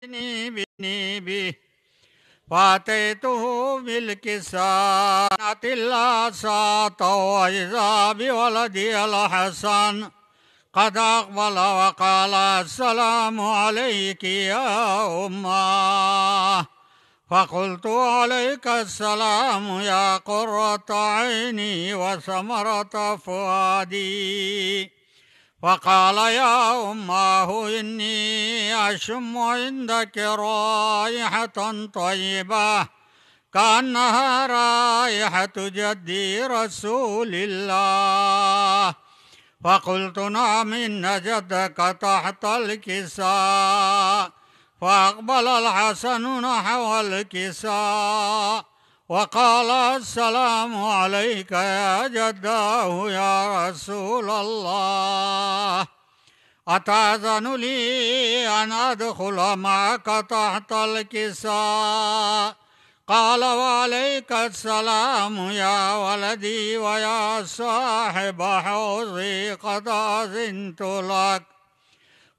فاتيته بالكساء الا بالكسانة الأساط وإذا بولدي الحسن قد أقبل وقال السلام عليك يا أمه فقلت عليك السلام يا قرة عيني وثمرة فؤادي فقال يا أماه إني أشم عندك رائحة طيبة كأنها رائحة جدي رسول الله فقلت نعم إن جدك تحت الكساء فأقبل الحسن نحو الكساء وقال السلام عليك يا جداه يا رسول الله أتأذن لي أن أدخل معك تحت الكساء قال وعليك السلام يا ولدي ويا صاحب حوضي قد أذنت لك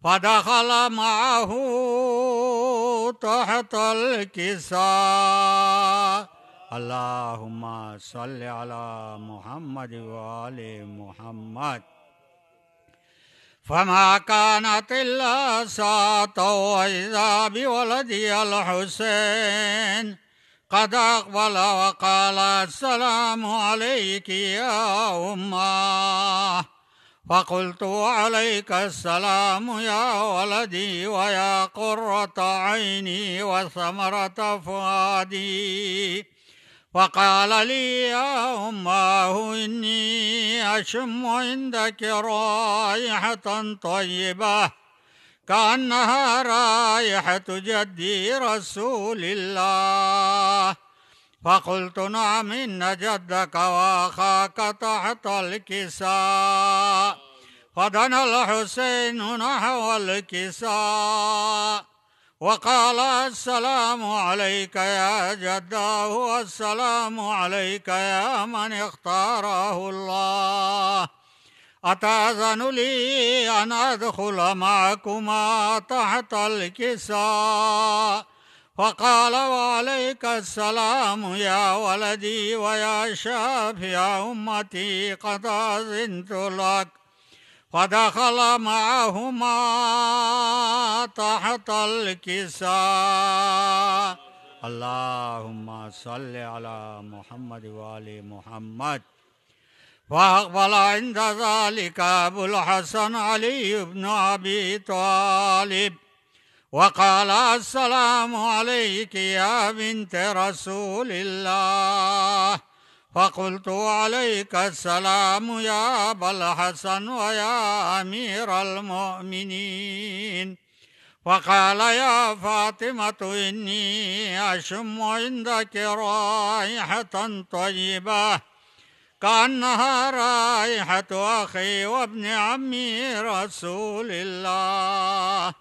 فدخل معه تحت الكساء اللهم صل على محمد وآل محمد فما كانت إلا ساعة وإذا بولدي الحسين قد أقبل وقال السلام عليك يا أمه فقلت عليك السلام يا ولدي ويا قرة عيني وثمرة فؤادي فقال لي يا أماه إني أشم عندك رائحة طيبة كأنها رائحة جدي رسول الله فقلت نعم إن جدك وأخاك تحت الكساء فدنا الحسين نحو الكساء وقال السلام عليك يا جداه والسلام عليك يا من اختاره الله أتأذن لي أن أدخل معكما تحت الكساء فقال وعليك السلام يا ولدي ويا شافي أمتي قد أذنت لك فدخل معهما تحت الكساء اللهم صل على محمد وآل محمد فأقبل عند ذلك أبو الحسن علي بن أبي طالب وقال السلام عليك يا بنت رسول الله فقلت عليك السلام يا أبا الحسن ويا أمير المؤمنين فقال يا فاطمة إني أشم عندك رائحة طيبة كأنها رائحة أخي وابن عمي رسول الله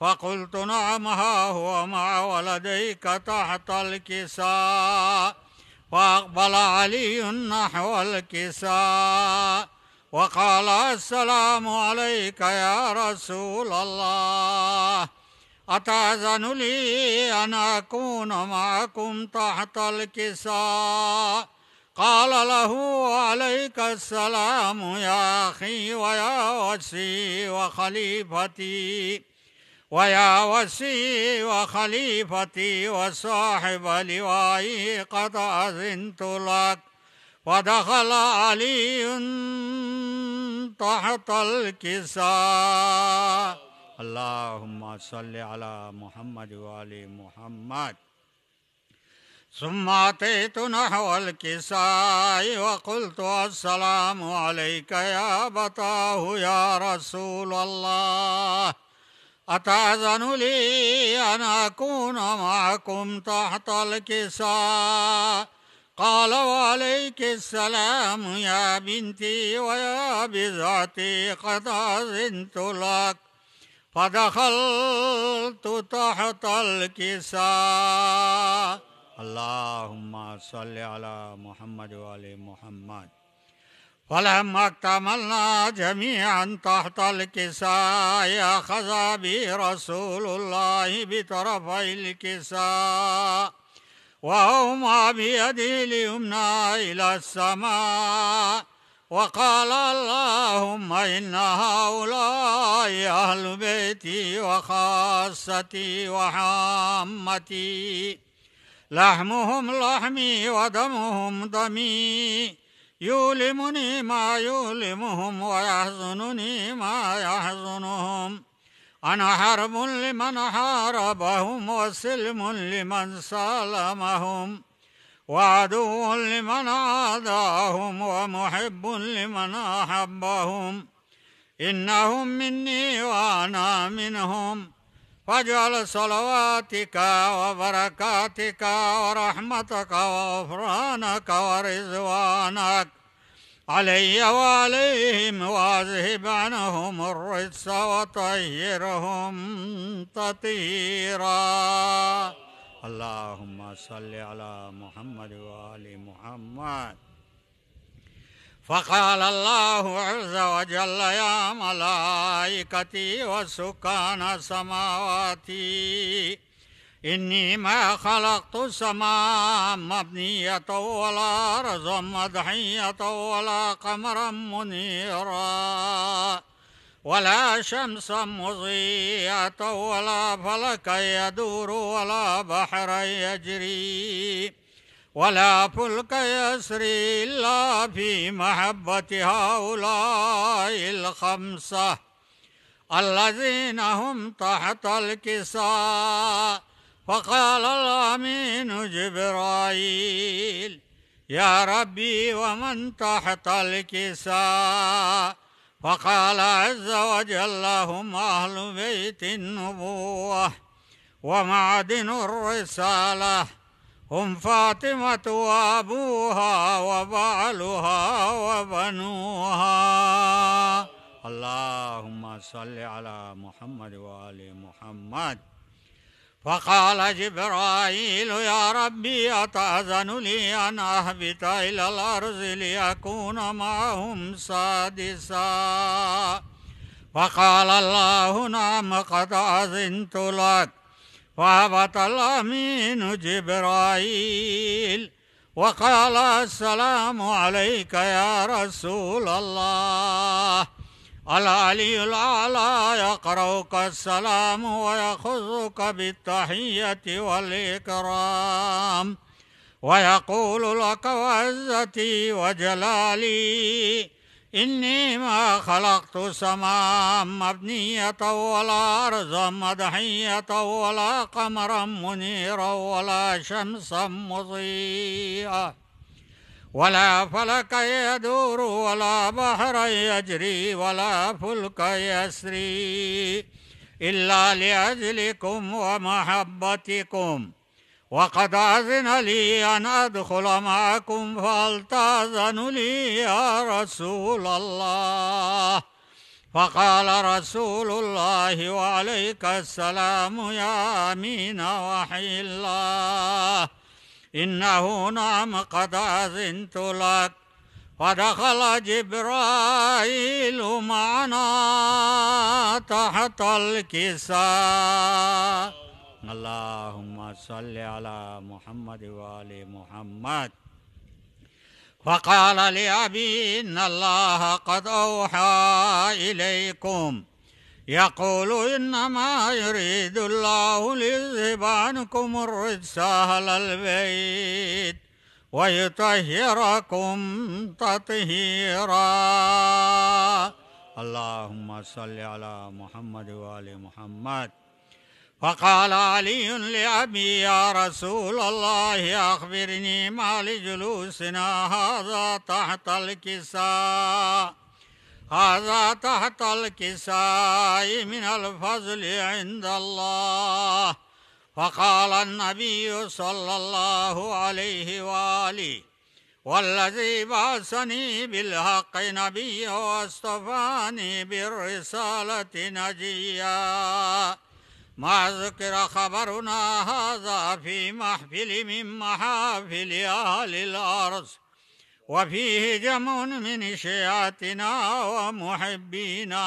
فقلت نعم ها هو مع ولديك تحت الكساء فأقبل علي نحو الكساء وقال السلام عليك يا رسول الله أتأذن لي أن أكون معكم تحت الكساء قال له عليك السلام يا أخي ويا وسي وخليفتي ويا وسي وخليفتي وصاحب لوائي قد أذنت لك ودخل علي تحت الكساء اللهم صل على محمد وآل محمد ثم أتيت نحو الكساء وقلت السلام عليك يا بتاه يا رسول الله أتأذن لي أن أكون معكم تحت الكساء قال وعليك السلام يا بنتي ويا بذاتي قد أذنت لك فدخلت تحت الكساء اللهم صل على محمد وآل محمد فلما اكتملنا جميعا تحت الكساء أخذ بي رسول الله بطرفي الكساء وهما بيدي اليمنى إلى السماء وقال اللهم إن هؤلاء أهل بيتي وخاصتي وحامتي لحمهم لحمي ودمهم دمي يؤلمني ما يؤلمهم ويحزنني ما يحزنهم أنا حرب لمن حاربهم وسلم لمن سالمهم وعدو لمن عاداهم ومحب لمن أحبهم إنهم مني وأنا منهم واجعل صلواتك وبركاتك ورحمتك وغفرانك ورزوانك علي وعليهم واذهب عنهم الرجس وطهرهم تطهيرا اللهم صل على محمد وآل محمد فقال الله عز وجل يا ملائكتي وسكان سماواتي إني ما خلقت السماء مبنية ولا أرضا مدحية ولا قمرا منيرا ولا شمسا مضيئة ولا فلكا يدور ولا بحرا يجري ولا فلك يسري إلا في محبة هؤلاء الخمسة الذين هم تحت الكساء فقال الأمين جبرائيل يا ربي ومن تحت الكساء فقال عز وجل هم أهل بيت النبوة ومعدن الرسالة هم فاطمة وأبوها وبعلها وبنوها اللهم صل على محمد وآل محمد فقال جبرائيل يا ربي أتأذن لي أن أهبط إلى الأرض ليكون معهم سادسا فقال الله نعم قد أذنت لك فهبط الأمين جبرائيل وقال السلام عليك يا رسول الله العلي الأعلى يقرأك السلام ويخذك بالتحية والإكرام ويقول لك وعزتي وجلالي إني ما خلقت السماء مبنية ولا أرض مدحية ولا قمرا منيرا ولا شمسا مضيئة ولا فلك يدور ولا بحر يجري ولا فلك يسري إلا لأجلكم ومحبتكم وقد أذن لي أن أدخل معكم فالتأذن لي يا رسول الله فقال رسول الله وعليك السلام يا أمين وحي الله إنه نعم قد أذنت لك فدخل جبرائيل معنا تحت الكساء اللهم صل على محمد وآل محمد فقال لأبي إن الله قد أوحى إليكم يقول إنما يريد الله ليذهب عنكم الرجس أهل البيت ويطهركم تطهيرا اللهم صل على محمد وآل محمد فقال علي لأبي يا رسول الله أخبرني ما لجلوسنا هذا تحت الكساء هذا تحت الكساء من الفضل عند الله فقال النبي صلى الله عليه وآله والذي بعثني بالحق نبيا واصطفاني بالرسالة نجيا ما ذكر خبرنا هذا في محفل من محافل أهل الأرض وفيه جمع من شيعتنا ومحبينا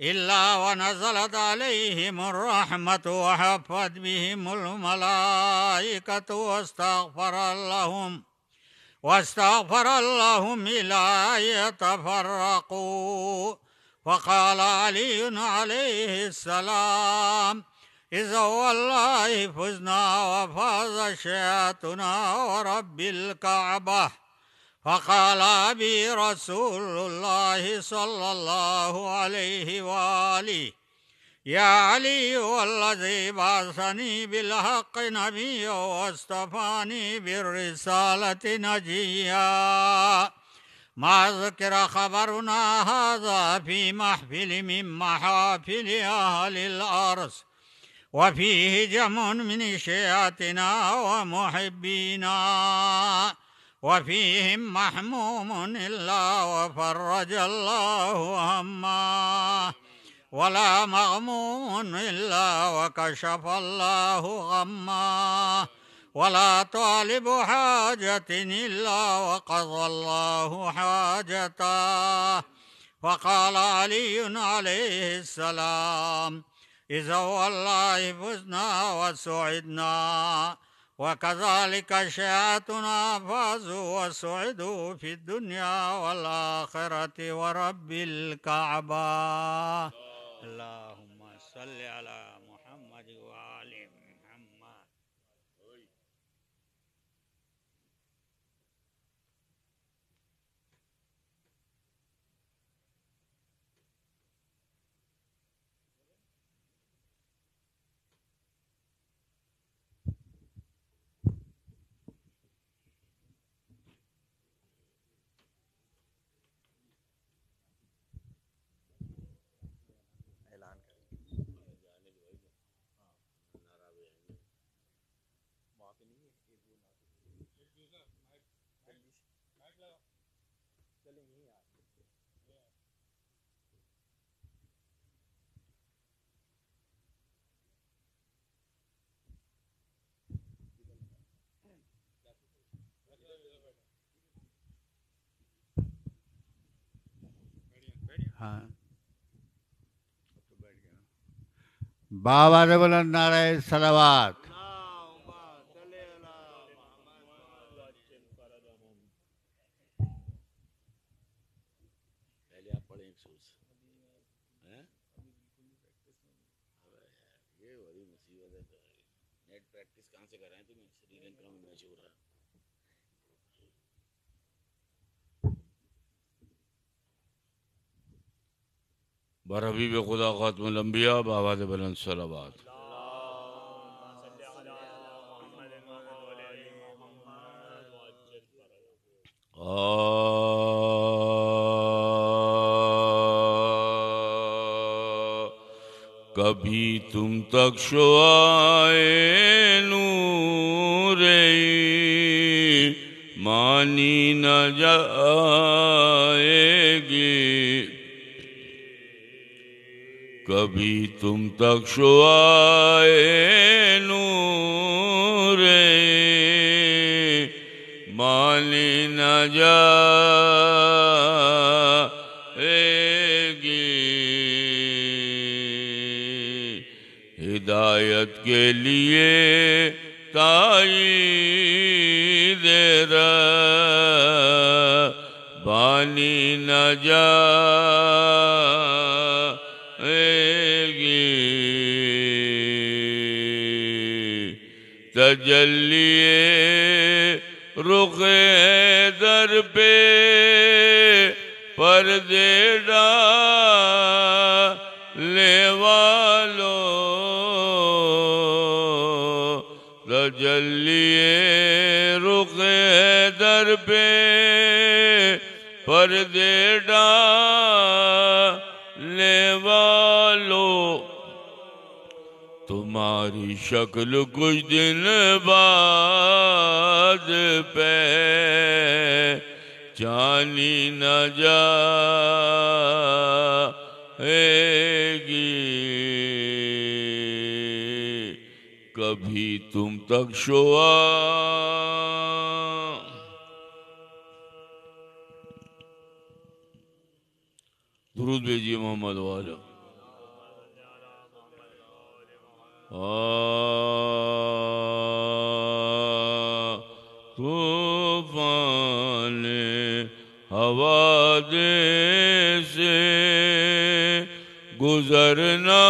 إلا ونزلت عليهم الرحمة وحفت بهم الملائكة واستغفر لهم واستغفر لهم إلى يتفرقوا وقال علي عليه السلام إذا والله فزنا وفاز شيعتنا ورب الكعبة فقال أبي رسول الله صلى الله عليه وآله يا علي والذي بعثني بالحق نبيا واصطفاني بالرسالة نجيا ما ذكر خبرنا هذا في محفل من محافل أهل الأرض وفيه جمع من شيعتنا ومحبينا وفيهم محموم إلا وفرج الله همه ولا مغموم إلا وكشف الله غمه ولا طالب حاجة إلا وقضى الله حاجته وقال علي عليه السلام إذا والله فزنا وسعدنا وكذلك شيعتنا فازوا وسعدوا في الدنيا والآخرة ورب الكعبة اللهم صل على हाँ बाबा ने नारायण सलावाद बर हबीब खुदा ख़ातमलम्बिया बाबाद बलंद सलाबाद कभी तुम तक शो आए नूरे मानी न जा कभी तुम तक शुआए नूरे माली न जा हिदायत के लिए ताई दे बानी न जा तजल्लिए रुख दर पे पर दे ले वालो तजल्लिए रुख दर पे पर दे शक्ल कुछ दिन बाद पे जानी न जा कभी तुम तक शोआ दुरुद भेजिए मोहम्मद वाला तूफान हवा दे से गुजरना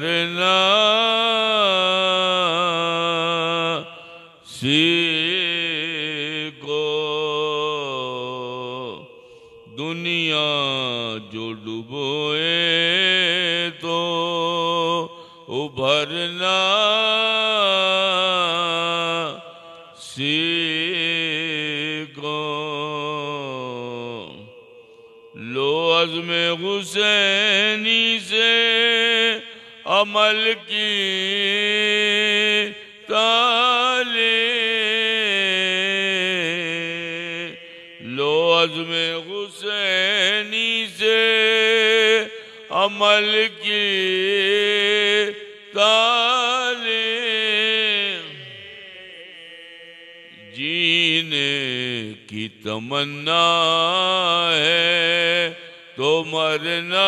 Hare कमल की ताले लो अजम हुसैनी से अमल की ताले जीने की तमन्ना है तो मरना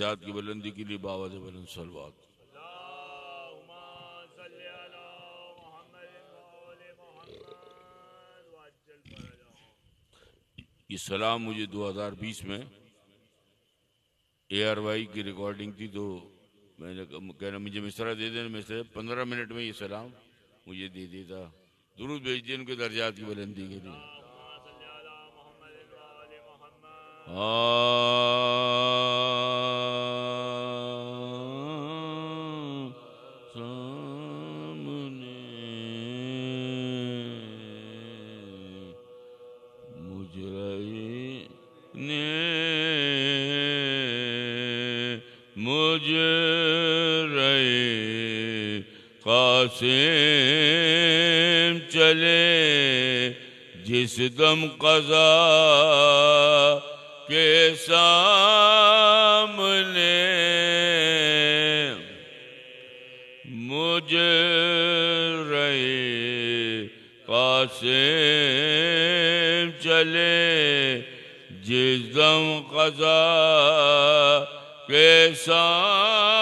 जात की बुलंदी के लिए बाबा बुलंद सलवात ये सलाम मुझे 2020 में ए आर वाई की रिकॉर्डिंग थी तो मैंने कहना मुझे मिसरा दे देना मिसरा पंद्रह मिनट में ये सलाम मुझे दे देता दुरुस्त भेज दिए उनके दर्जात की बुलंदी के लिए हाँ कासिम चले जिस दम कजा के सामने मुझे रहे कासिम चले जिस दम कजा के सामने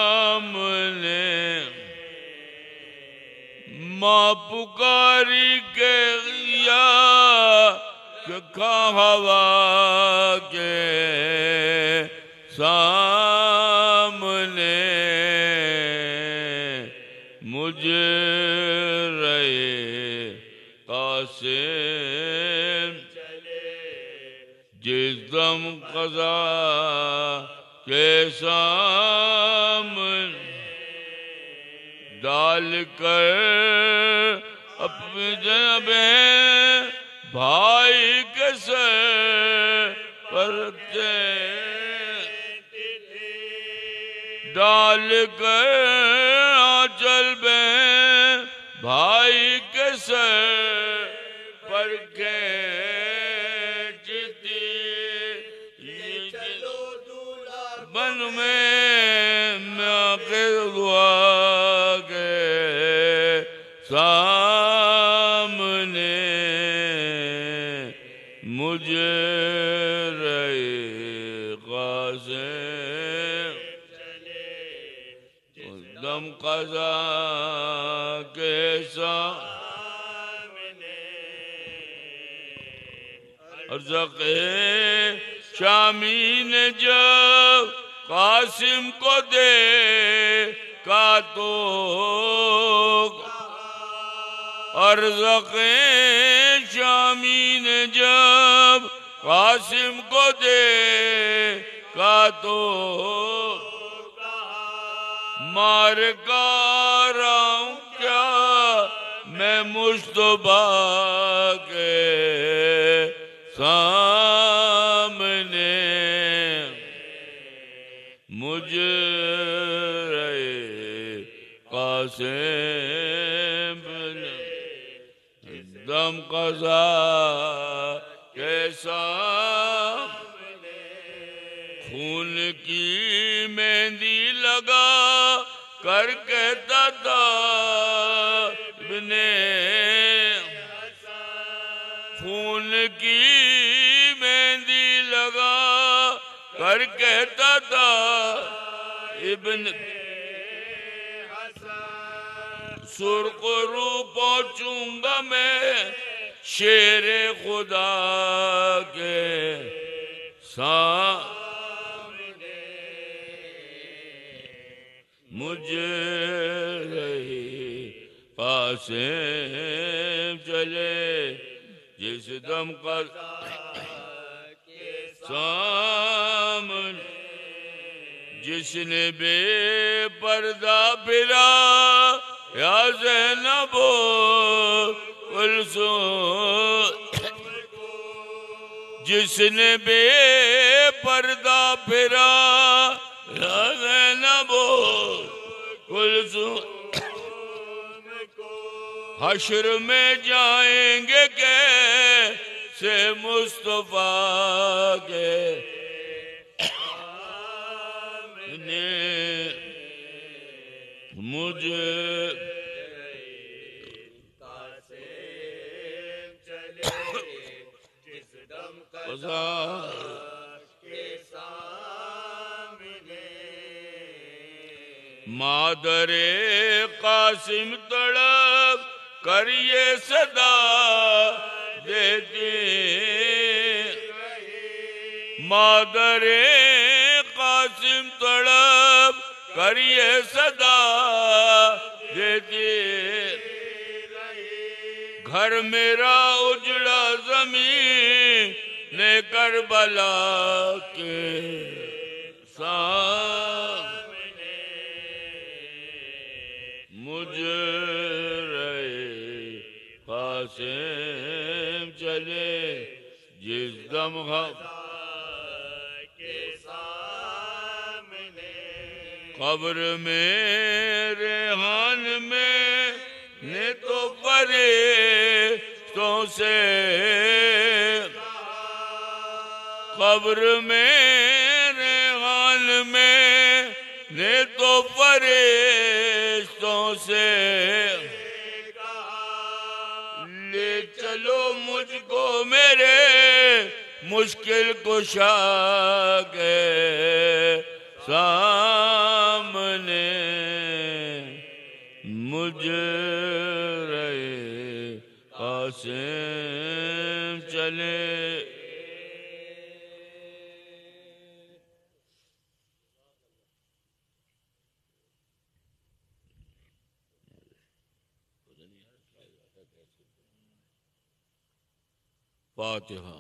पुकारी के गैया कहा हवा के सा जमीन जो कासिम को दे का तो अर्जक शामीन जब कासिम को दे का तो मार का रहा क्या मैं मुश्तबा के सा मेहंदी लगा कर कहता था बिने खून की मेहंदी लगा कर कहता था इबन रू पहुंचूंगा मैं शेर खुदा के सा मुझे रही पासे चले जिस दम कर सामने जिसने बेपर्दा फिरा या जैनबो कुलसो जिसने बे बेपर्दा फिरा हशर में जाएंगे के से मुस्तफा के ने मुझे मादरे कासिम तड़प करिए सदा दे दे मादरे कासिम तड़प करिए सदा दे दे घर मेरा उजड़ा जमीन ने कर बला के सामने मुझे कासिम चले जिस दम के सामने कब्र में रेहान में ने तो परे तो से कब्र में रेहान में ने तो परे तो से लो मुझको मेरे मुश्किल कुशा सामने मुझे रहे आसे चले फातिहा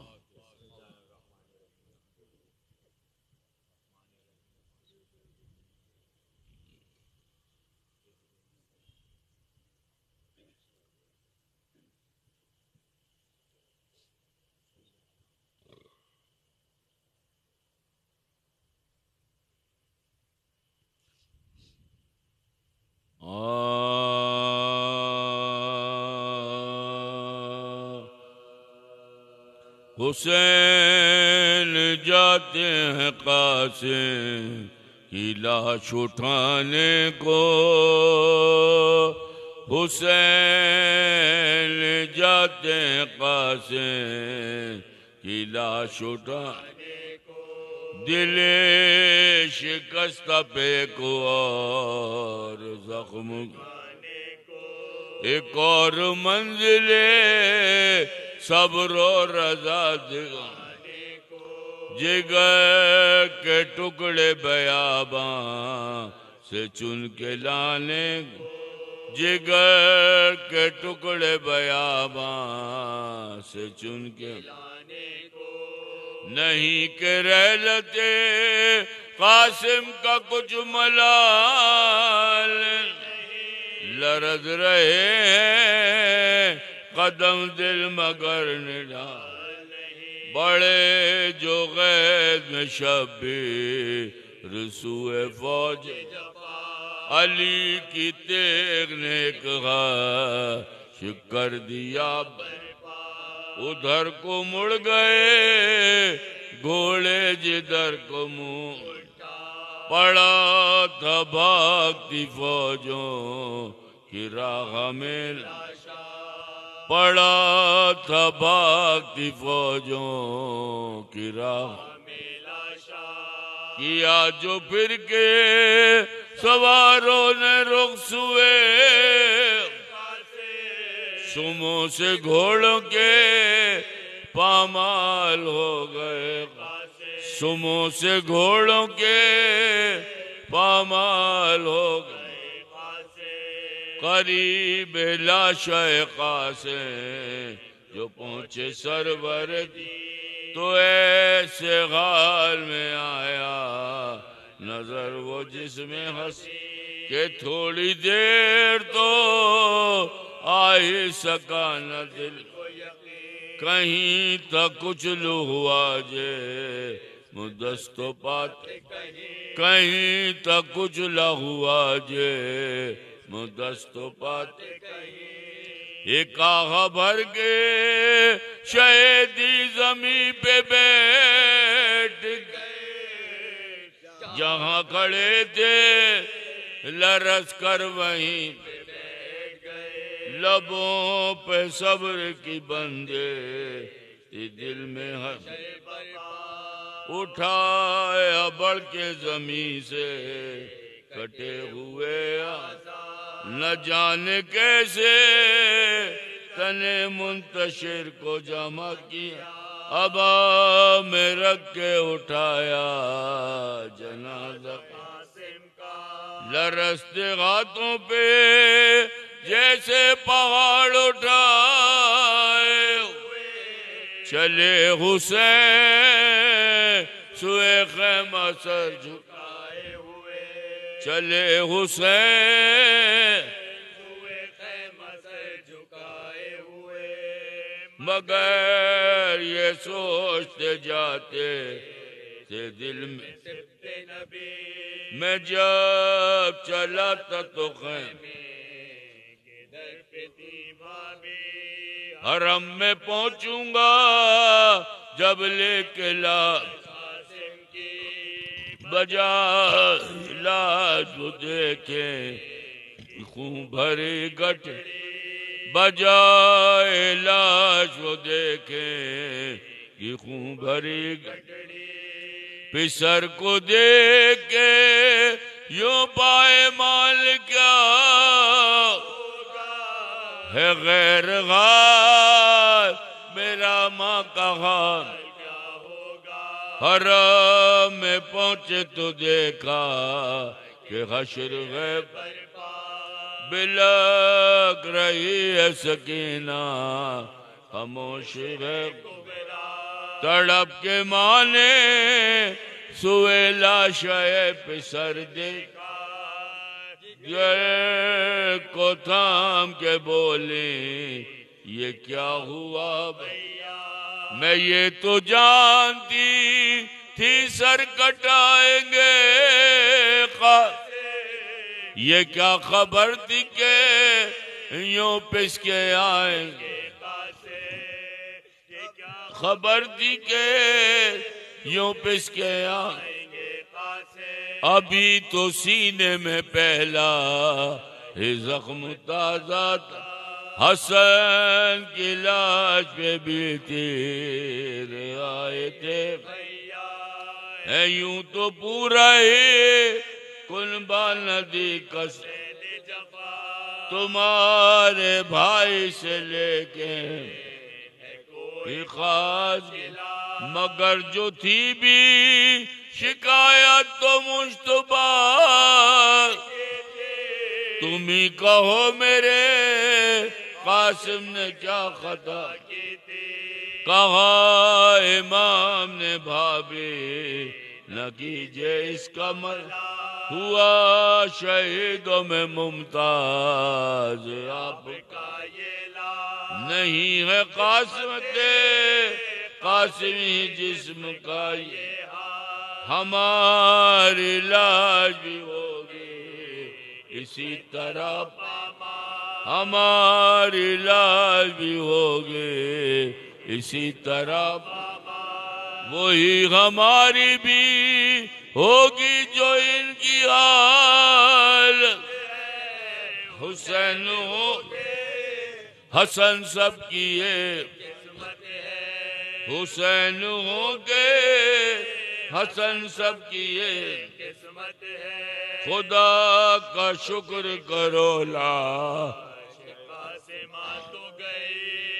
Oh. हुसैन जाते हैं कासे की लाश उठाने को हुसैन जाते हैं कासे की लाश दिल शिकस्त पे को और जख्म एक और मंजिले सबरो रजा जिग के टुकड़े बयाबा से चुन के लाने जिग के टुकड़े बयाबा से चुन के लाने नहीं के रहते कासिम का कुछ मलाल लरद रहे हैं कदम दिल मगर निडा बड़े जो गैद में शबीर रसूए फौज अली की तेग ने कहा शिकर दिया उधर को मुड़ गए घोड़े जिधर को मुड़ पड़ा था की फौजों की राह में पड़ा कबा फौजों की राह किया जो फिर के सवारों ने रुख सुए सुमो से घोड़ों के पामाल हो गए सुमो से घोड़ों के पामाल हो गए करीब लाशय से जो पहुंचे सरवर तो ऐसे गाल में आया नजर वो जिसमें हंस के थोड़ी देर तो आ ही सका न दिल कहीं तक कुछ लू हुआ जे मुदस्तो पात कहीं तक तो कुछ हुआ जे मुदस्तो पात एक भर के शहदी जमी पे बैठ जहाँ खड़े थे लरस कर वहीं लबों पे सब्र की बंदे दिल में हर उठाया बढ़ के जमी से कटे हुए न जाने कैसे तने मुंतशिर को जमा किया अब मैं रख के उठाया जनाजा लरसते घातों पे जैसे पहाड़ उठाए चले हुसै सुए खैमा सर झुकाए हुए चले हुसैन सुए खैमा सर झुकाए हुए मगर ये सोचते जाते थे दिल में मैं जब चला था तो खैमे के दर पे हरम में पहुंचूंगा जब लेके लाश बजा लाश देखे खूं भरे गट बजाए लाश देखे कि खूं भरे पिसर को देखे यो पाए माल क्या है गैर गार मेरा माँ का खान हराम में पहुंचे तो देखा कि हशर गैब बिलक रही है सकीना खामोश है तड़प के माने सुए शय पिसर दे गए को थाम के बोले ये क्या हुआ भैया मैं ये तो जानती थी सर कटाएंगे ये क्या खबर थी के यूं पिसके आएंगे खबर थी के यूं पिसके आएंगे अभी तो सीने में पहला हे जख्म ताजा हसन की लाश पे भी तीर आए थे यूं तो पूरा ही कुनबा नदी कस तुम्हारे भाई से लेके खास मगर जो थी भी शिकायत तो मुश्तबा तुम ही कहो मेरे कासिम ने क्या खता कहा इमाम ने भाभी न कीजिए इसका मर हुआ शहीदों में मुमताज आपका ये नहीं है कासिम कासिम ही जिस्म का ये हमारी लाज होगी इसी तरह हमारी लाज भी होगी इसी तरह वही हमारी भी होगी जो इनकी हाल हुसैन हो हसन सब किए हुसैन हो गए हसन सब किए किस्मत है खुदा का शुक्र करो ला मां तो गए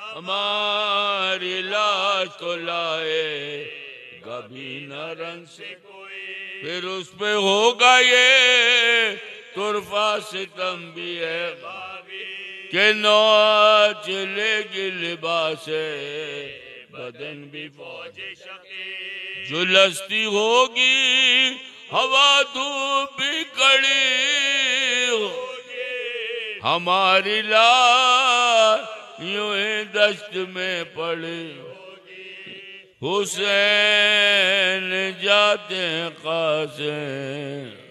हमारी लाश तो लाए कभी न रंग से कोई फिर उस पे होगा ये तुरफा सितम भी है के नौ गिल लिबासे बदन भी फौज शके जुलसती होगी हवा धूप कड़ी हमारी लाश ही दस्त में पड़े हुसैन जाते कासे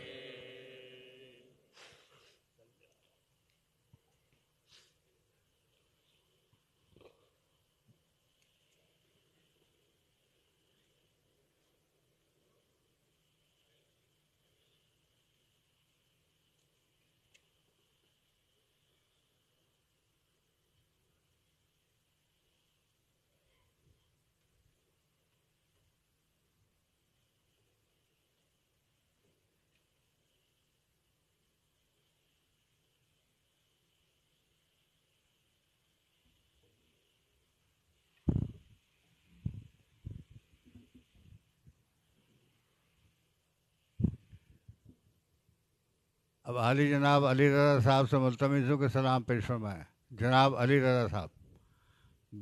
अब अली जनाब अली रजा साहब से मुलतमसों के सलाम पेश फरमाएँ जनाब अली रजा साहब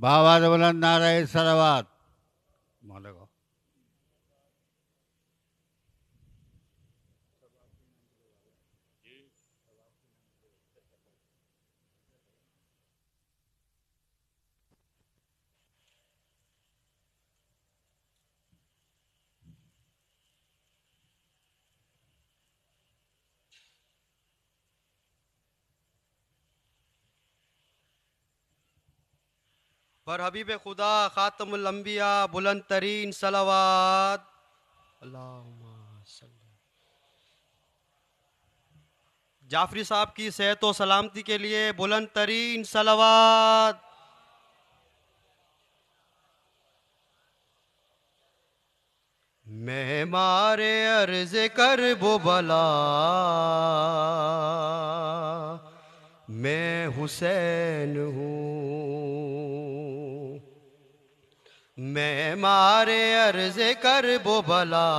बाबा बुलंद नारा सलावाद मालिका पर हबीब खुदा ख़ातमलम्बिया बुलंद तरीन सलावाद जाफरी साहब की सेहत और सलामती के लिए बुलंद तरीन सलावाद मैं मारे अर्ज कर बो बला मैं हुसैन हूँ मैं मारे अर्ज कर बो भला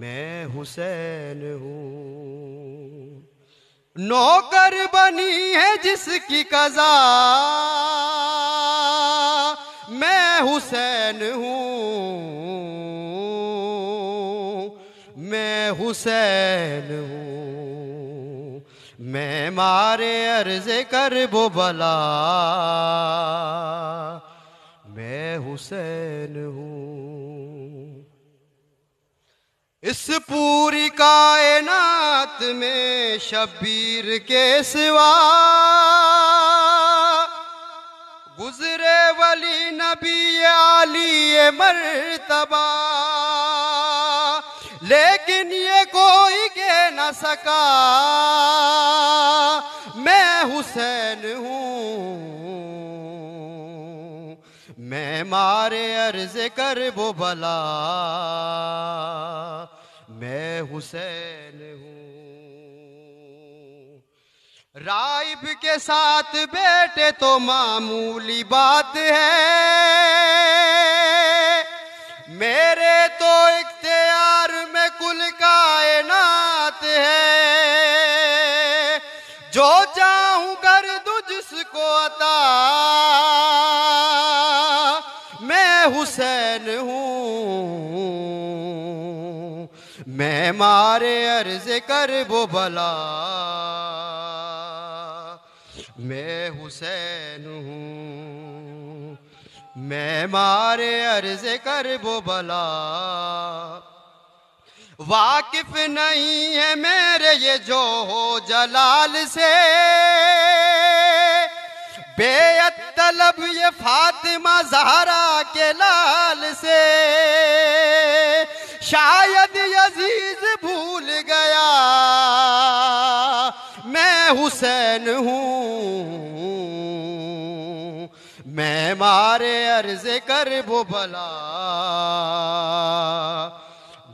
मैं हुसैन हूँ नौकर बनी है जिसकी कजा मैं हुसैन हूँ मैं हुसैन हूँ मैं मारे अर्ज कर बो बला मैं हुसैन हूँ इस पूरी कायनात में शबीर के सिवा गुजरे वली नबी आली मरतबा लेकिन ये कोई के न सका हुसैन हूँ मैं मारे अर्ज कर वो भला मैं हुसैन हूँ राइब के साथ बेटे तो मामूली बात है मेरे तो इख्तियार में कुल कायनात है जो जा को अता मैं हुसैन हूँ मैं मारे अर्ज कर वो भला मैं हुसैन हूँ मैं मारे अर्ज कर वो भला वाकिफ नहीं है मेरे ये जो हो जलाल से बेयत तलब ये फातिमा जहरा के लाल से शायद यजीज़ भूल गया मैं हुसैन हूँ मैं मारे अर्ज कर वो भला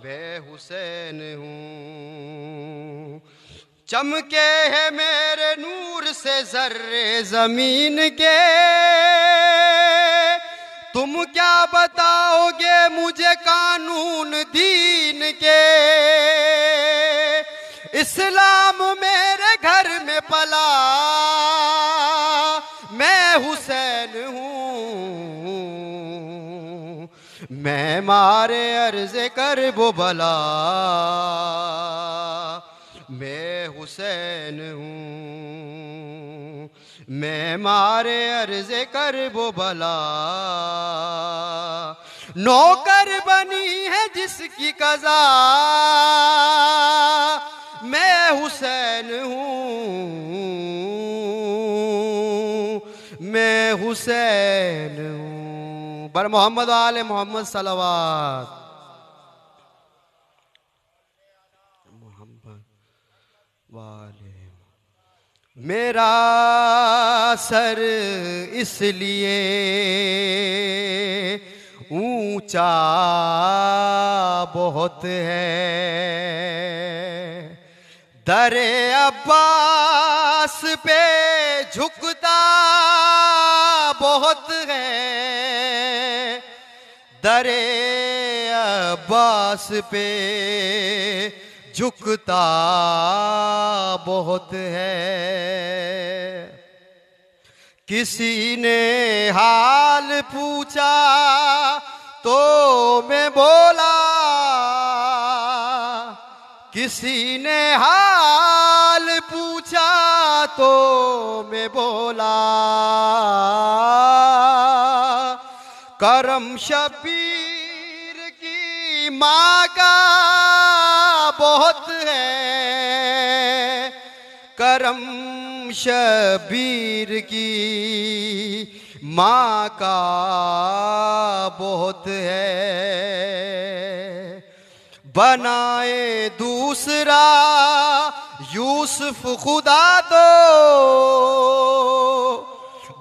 मैं हुसैन हूँ चमके है मेरे नूर से जर्रे जमीन के तुम क्या बताओगे मुझे कानून दीन के इस्लाम मेरे घर में पला मैं हुसैन हूँ मैं मारे अर्ज कर बो भला मैं हुसैन हूँ मैं मारे अर्ज कर वो भला नौकर बनी है जिसकी कजा मैं हुसैन हूँ मैं हुसैन हूँ बर मोहम्मद आल मोहम्मद सलवाद वाले मेरा सर इसलिए ऊंचा बहुत है दरे अब्बास पे झुकता बहुत है दरे अब्बास पे झुकता बहुत है किसी ने हाल पूछा तो मैं बोला किसी ने हाल पूछा तो मैं बोला करम शबीर की माँ का बहुत है करम शबीर की माँ का बहुत है बनाए दूसरा यूसुफ खुदा दो तो।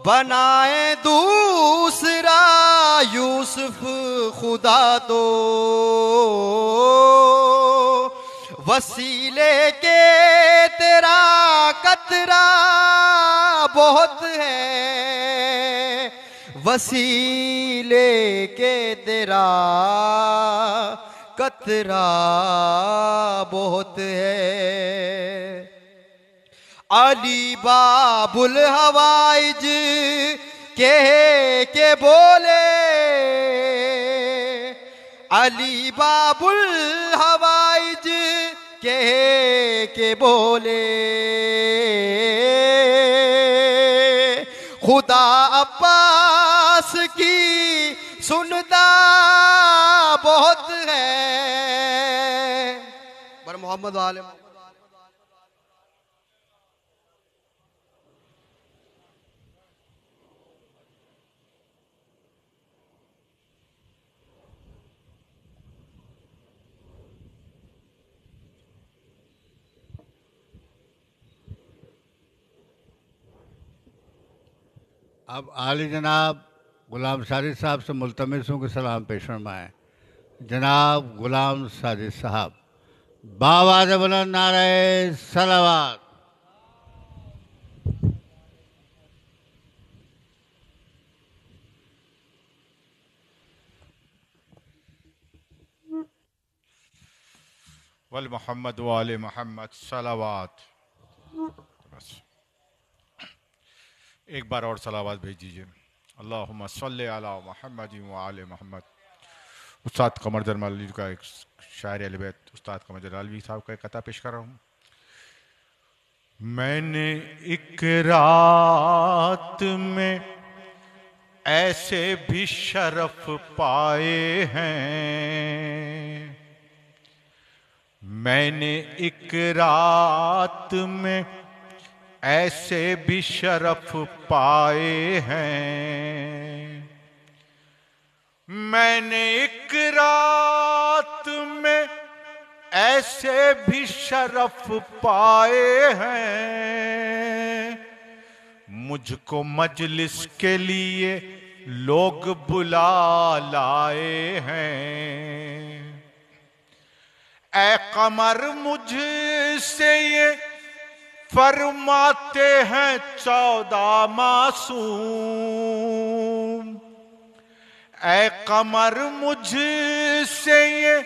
बनाए दूसरा यूसुफ खुदा दो तो। वसीले के तेरा कतरा बहुत है वसीले के तेरा कतरा बहुत है अली बाबुल हवाइज के के बोले अली बाबुल हवाइज के के बोले खुदा अब्बास की सुनता बहुत है पर मोहम्मद वाले अब आली जनाब गुलाम साजिद साहब से हूँ के सलाम पेश फरमाएँ जनाब गुलाम साजिद साहब बाबा जब नारे सलावाद वल मोहम्मद वाल मोहम्मद सलावाद एक बार और सलावाद भेज दीजिए अल्लाह सल महमद आल महमद उस्ताद कमर जरमाली का एक शायर अलबैत उस्ताद कमर जलालवी साहब का एक कथा पेश कर रहा हूँ मैंने एक रात में ऐसे भी शरफ पाए हैं मैंने एक रात में ऐसे भी शरफ पाए हैं मैंने एक रात में ऐसे भी शरफ पाए हैं मुझको मजलिस के लिए लोग बुला लाए हैं ए कमर मुझसे ये फरमाते हैं चौदह मासूम ए कमर मुझसे ये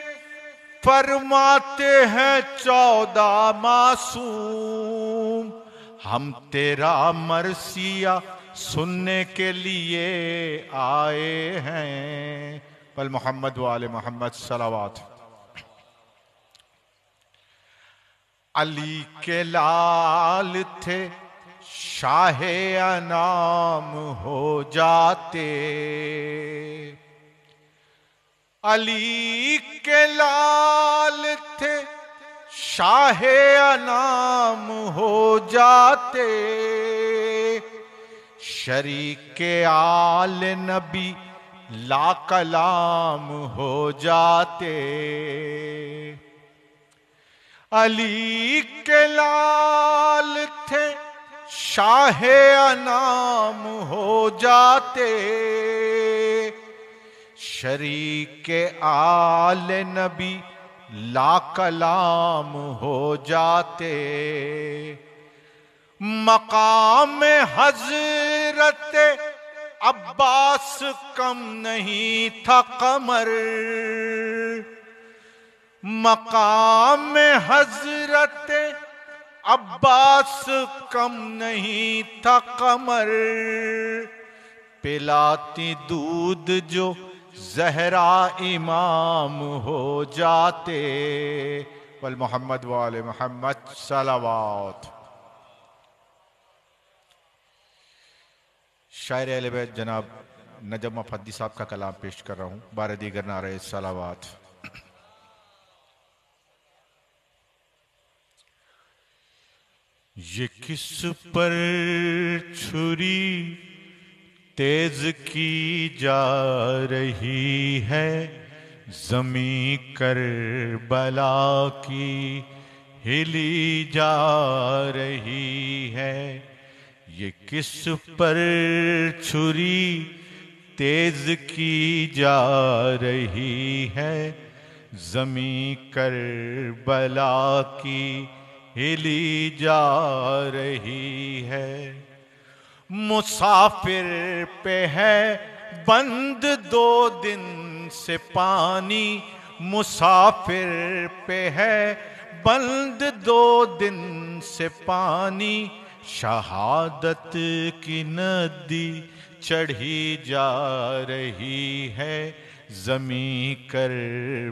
फरमाते हैं चौदह मासूम हम तेरा मरसिया सुनने के लिए आए हैं पल मोहम्मद वाले मोहम्मद सलावात अली के लाल थे शाहे अनाम हो जाते अली के लाल थे शाहे अनाम हो जाते शरीक आल नबी ला कलाम हो जाते अली के लाल थे शाहे अनाम हो जाते शरीक आल नबी ला कलाम हो जाते मकाम हजरत अब्बास कम नहीं था कमर मकाम हजरत अब्बास कम नहीं था कमर पिलाती दूध जो जहरा इमाम हो जाते वल मोहम्मद वाले मोहम्मद सलावत शायर अहल जनाब नजम मफद्दी साहब का कलाम पेश कर रहा हूँ दीगर नारे सलावत ये किस पर छुरी तेज की जा रही है जमी कर बला की हिली जा रही है ये किस पर छुरी तेज की जा रही है जमी कर बला की हिली जा रही है मुसाफिर पे है बंद दो दिन से पानी मुसाफिर पे है बंद दो दिन से पानी शहादत की नदी चढ़ी जा रही है जमी कर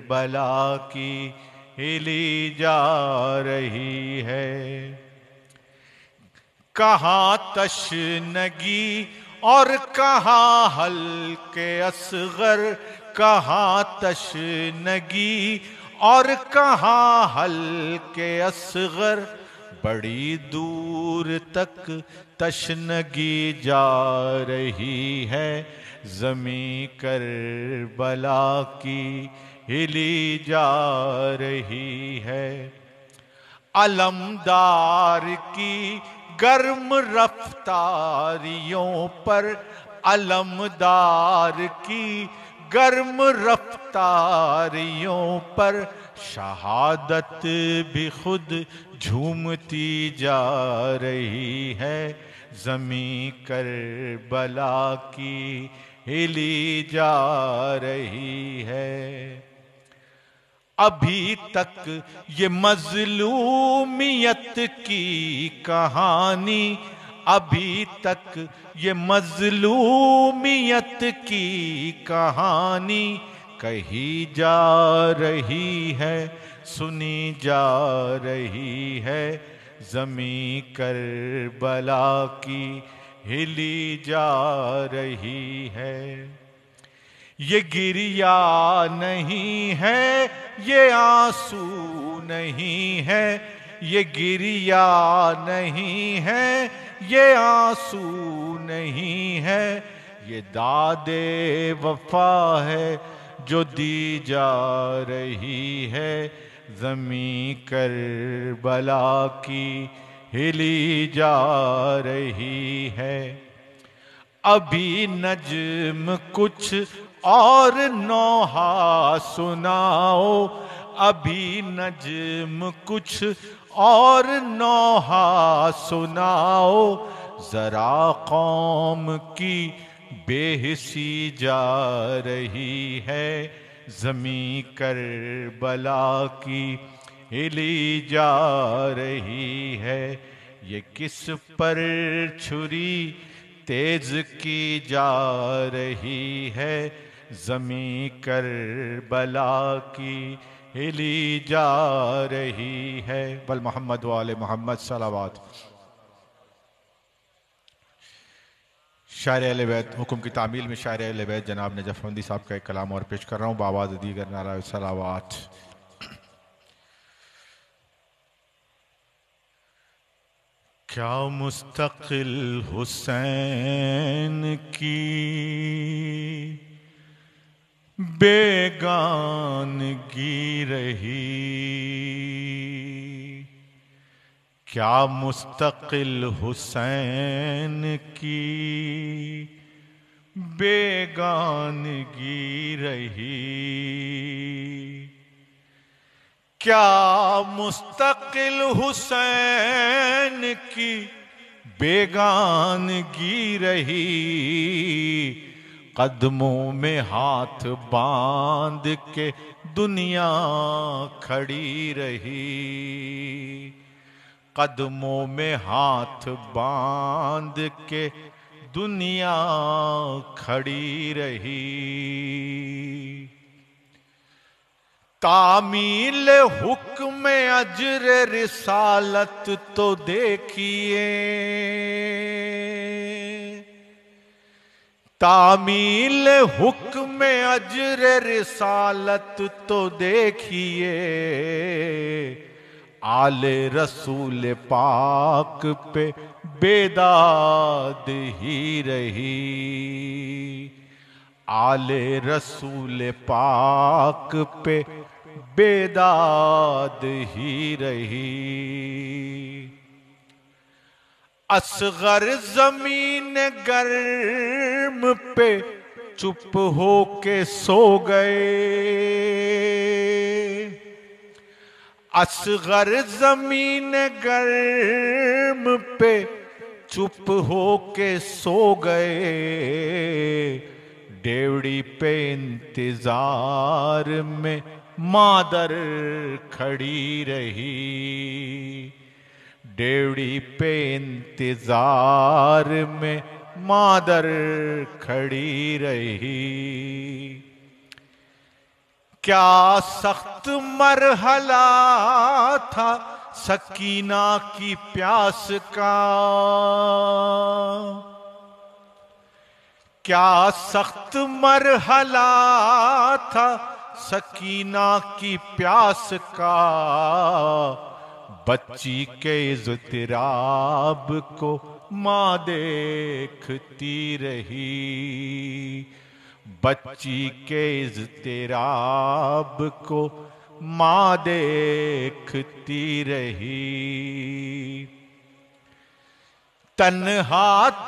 बला की हिली जा रही है तश तशनगी और कहा हल्के असगर तश तशनगी और कहा हल्के असगर बड़ी दूर तक तशनगी जा रही है जमी कर बला की हिली जा रही है अलमदार की गर्म रफ्तारियों पर अलमदार की गर्म रफ्तारियों पर शहादत भी खुद झूमती जा रही है जमी कर बला की हिली जा रही है अभी तक ये मजलूमियत की कहानी अभी तक ये मजलूमियत की कहानी कही जा रही है सुनी जा रही है जमी कर बला की हिली जा रही है ये गिरिया नहीं है ये आंसू नहीं है ये गिरिया नहीं है ये आंसू नहीं है ये दादे वफा है जो दी जा रही है जमी कर बला की हिली जा रही है अभी नजम कुछ और नौहा सुनाओ अभी नजम कुछ और नौहा सुनाओ जरा कौम की बेहसी जा रही है जमी कर बला की हिली जा रही है ये किस पर छुरी तेज की जा रही है जमी कर बला की हिली जा रही है बल मोहम्मद वाले मोहम्मद सलावाद शायर अलवैत हुकुम की तामील में शायर अलवैत जनाब ने नजफबंदी साहब का एक कलाम और पेश कर रहा हूँ बाबा दीगर नारा सलावाद क्या मुस्तकिल हुसैन की बेगानगी रही क्या मुस्तकिल हुसैन की बेगानगी रही क्या मुस्तकिल हुसैन की बेगानगी रही कदमों में हाथ बांध के दुनिया खड़ी रही कदमों में हाथ बांध के दुनिया खड़ी रही तामील हुक्म अजर रिसालत तो देखिए तामील हुक्म अजर रिसालत तो देखिए आले रसूल पाक पे बेदाद ही रही आले रसूल पाक पे बेदाद ही रही असगर जमीन गर्म पे चुप हो के सो गए असगर जमीन गर्म पे चुप हो के सो गए डेवड़ी पे इंतजार में मादर खड़ी रही डेवड़ी पे इंतजार में मादर खड़ी रही क्या सख्त मरहला था सकीना की प्यास का क्या सख्त मरहला था सकीना की प्यास का बच्ची के जुतराब को माँ देखती रही बच्ची के इजतराब को माँ देखती रही तन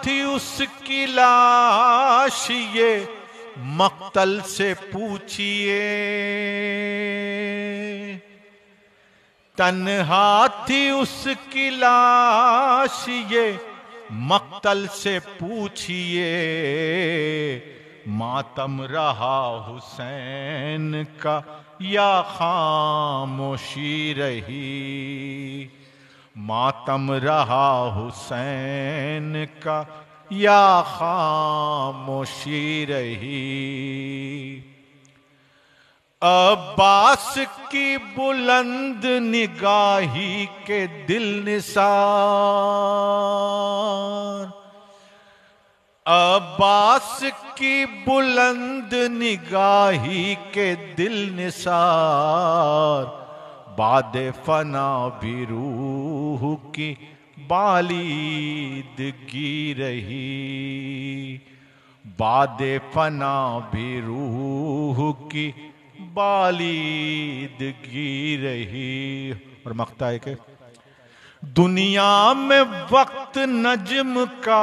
थी उसकी लाश ये मक्तल से पूछिए तन हाथी उसकी लाश ये मक्तल से पूछिए मातम रहा हुसैन का या खामोशी रही मातम रहा हुसैन का या खामोशी रही अब्बास की बुलंद निगाही के दिल निसार अब्बास की बुलंद निगाही के दिल निसार बाद फना भी रूह की की रही बाद फना भी रूह की बालीदगी रही और मकता है के दुनिया में वक्त नजम का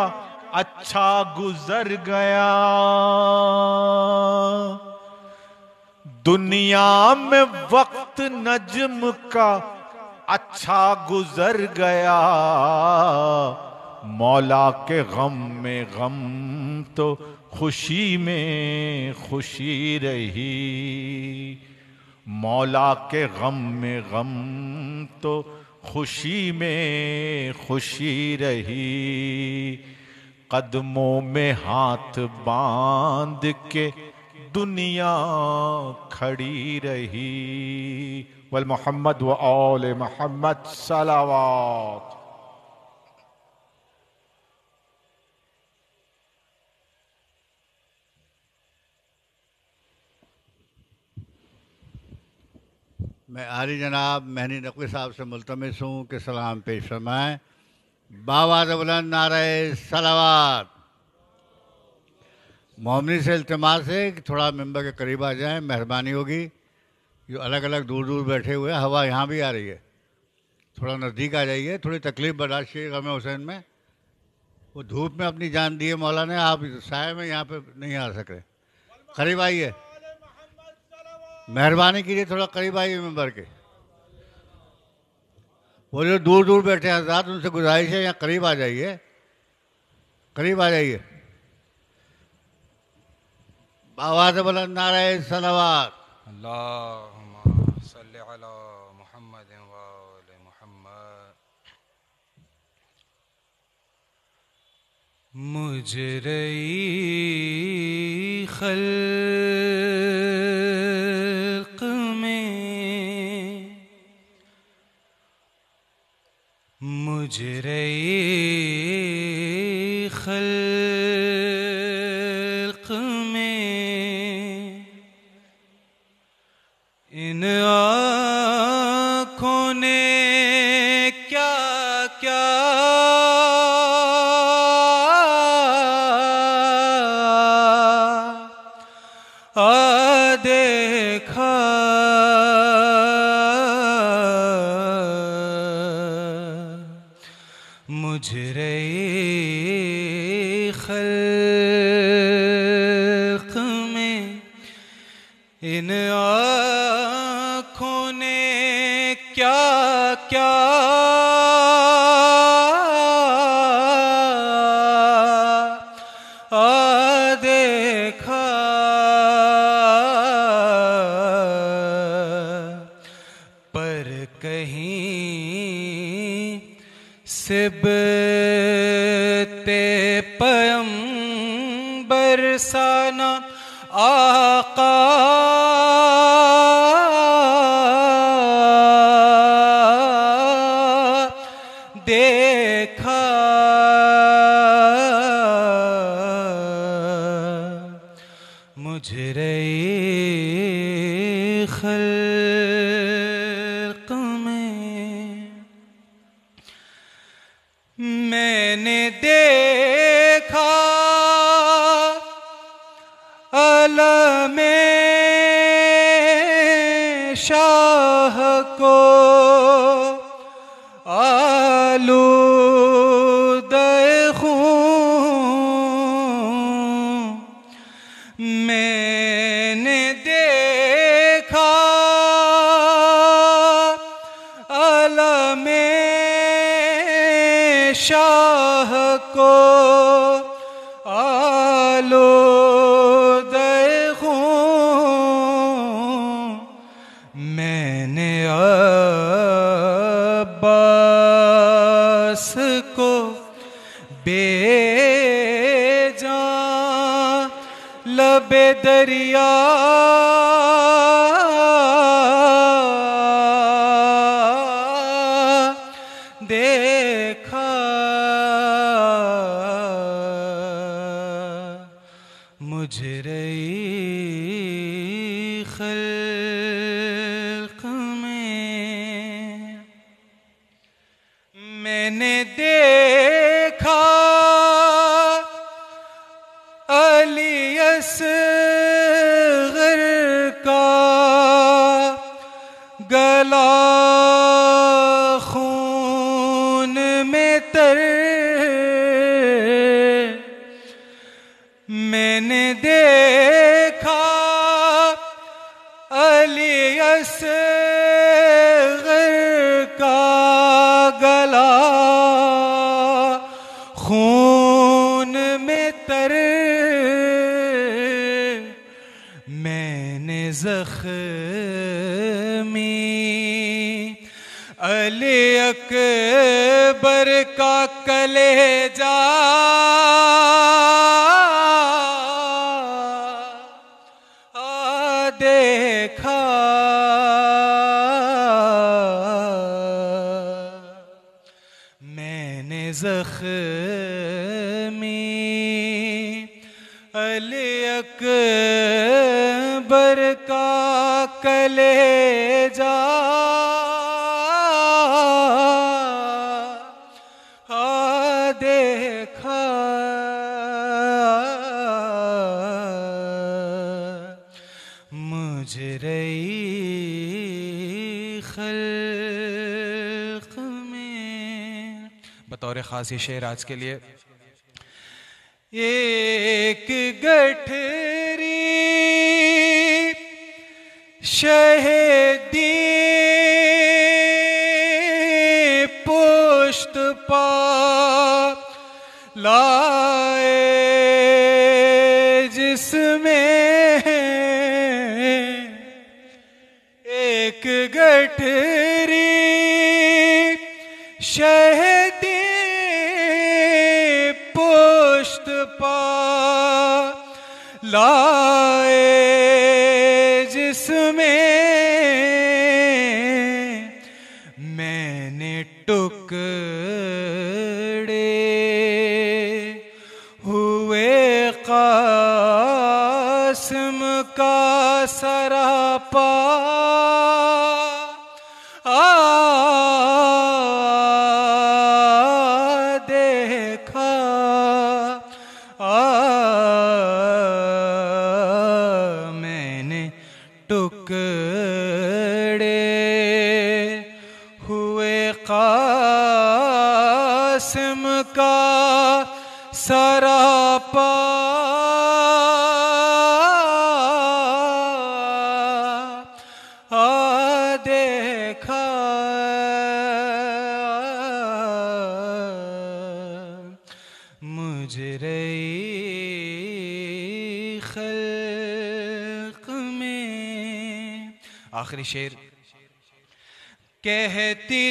अच्छा गुजर गया दुनिया में वक्त नजम का अच्छा गुजर गया मौला के गम में गम तो खुशी में खुशी रही मौला के गम में गम तो खुशी में खुशी रही कदमों में हाथ बांध के दुनिया खड़ी रही वल मोहम्मद व मोहम्मद सलावा मैं आली जनाब महनी नकवी साहब से मुलतमस हूँ कि सलाम पेश फरमाएँ बाबा बुलंद नारे सलावाद मोमनी से अल्तमास है कि थोड़ा मेंबर के करीब आ जाएं मेहरबानी होगी जो अलग अलग दूर दूर बैठे हुए हैं हवा यहाँ भी आ रही है थोड़ा नज़दीक आ जाइए थोड़ी तकलीफ़ बर्दाश्त की गमे हुसैन में वो धूप में अपनी जान दी है मौलाना आप साय में यहाँ पर नहीं आ सक रहे करीब आइए मेहरबानी कीजिए थोड़ा करीब आइए मेंबर के वो जो दूर दूर बैठे हैं हजरात उनसे गुजारिश है यहाँ करीब आ जाइए करीब आ जाइए आवाज बुलंद नारे सलावात मोहम्मद मोहम्मद खल मुजरे खल दरिया जख्मी अली अकबर का कलेजा पास ये शेर आज के लिए एक गठरी शहदी पुष्ट पा ला शेर कहती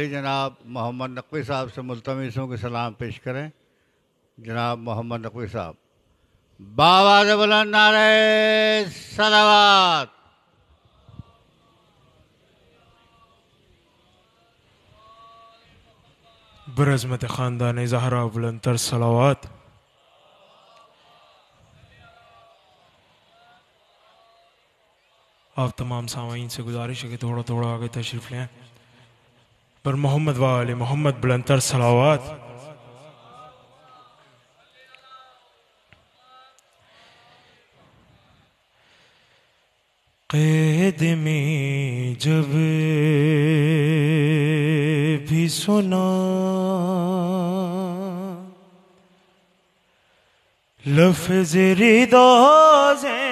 पहले जनाब मोहम्मद नकवी साहब से मुलतमसों के सलाम पेश करें जनाब मोहम्मद नकवी साहब बाबा बुलंद नारे सलावात बरजमत ख़ानदान जहरा बुलंदर सलावाद आप तमाम सामाइन से गुजारिश है कि थोड़ा थोड़ा आगे तशरीफ़ लें پر محمد و آل محمد بلندتر صلوات قید میں جب بھی سنا لفظ رضا زین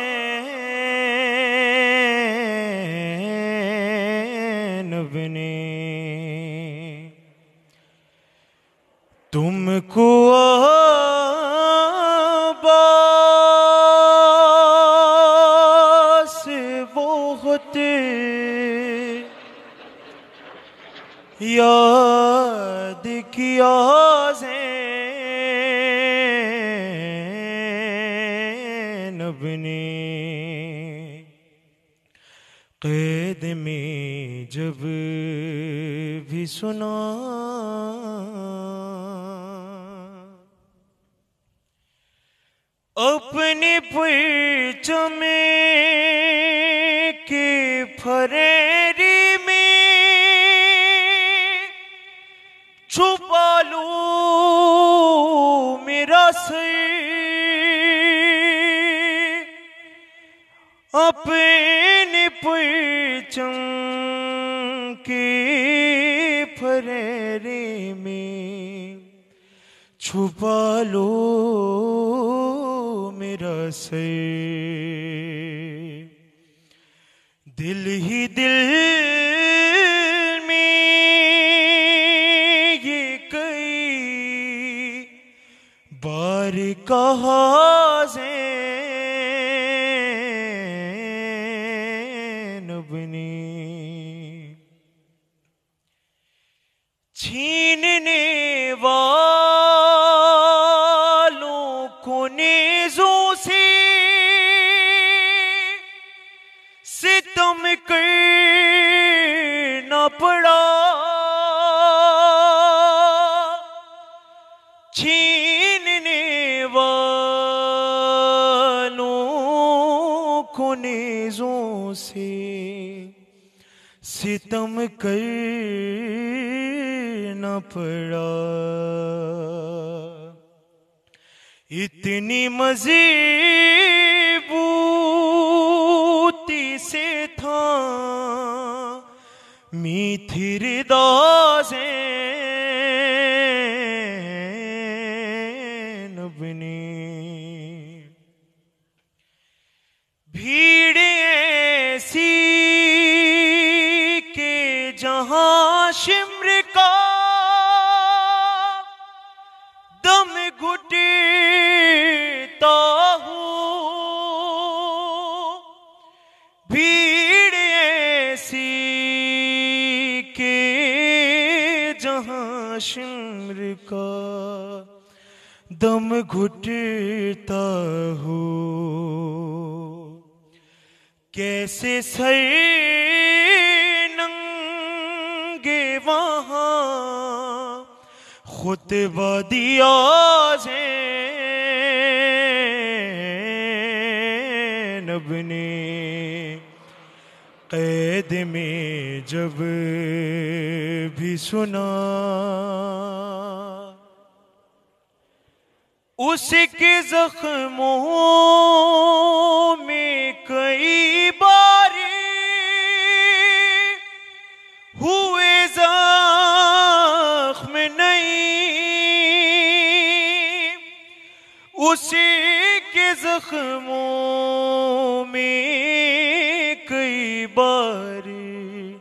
बारी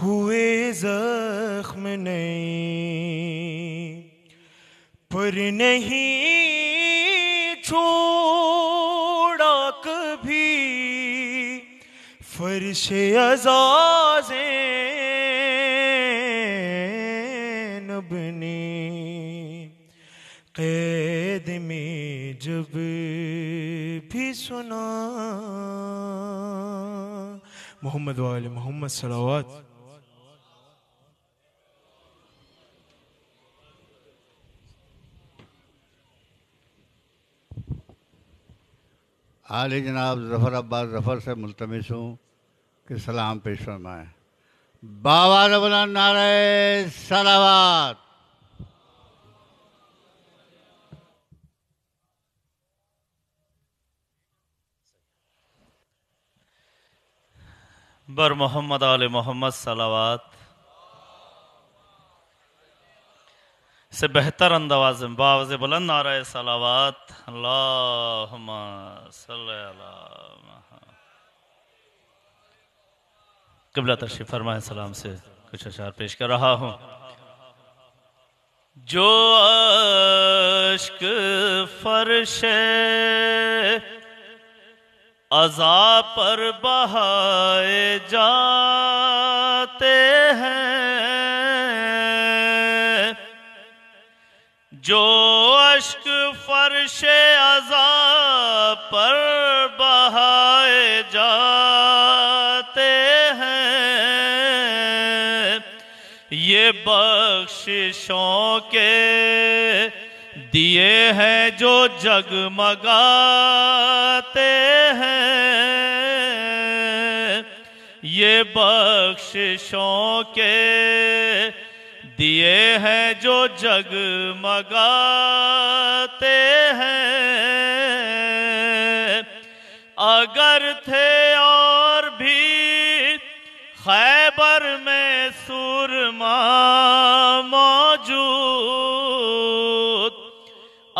हुए जख्म नहीं पर नहीं छोड़ा कभी फर्श अजाजे नबने कैद में जब भी सुना मोहम्मद वाल मोहम्मद सलावत आल जनाब जफ़र अब्बास जफ़र से मुलतमस हूँ कि सलाम पेश फरमाएँ बाबा रबला नारे सलावात बर मोहम्मद आल मोहम्मद सलावात से बेहतर अंदवाज में बावज बुलंद आ रहे सलावात कबला तशी फरमाए सलाम से कुछ अशार पेश कर रहा हूँ जो अश्क फर्श अजा पर बहाए जाते हैं जो अश्क फर्श अजा पर बहाए जाते हैं ये बख्शिशों के दिए हैं जो जगमगाते हैं ये बख्शिशों के दिए हैं जो जगमगाते हैं अगर थे और भी खैबर में सुरमा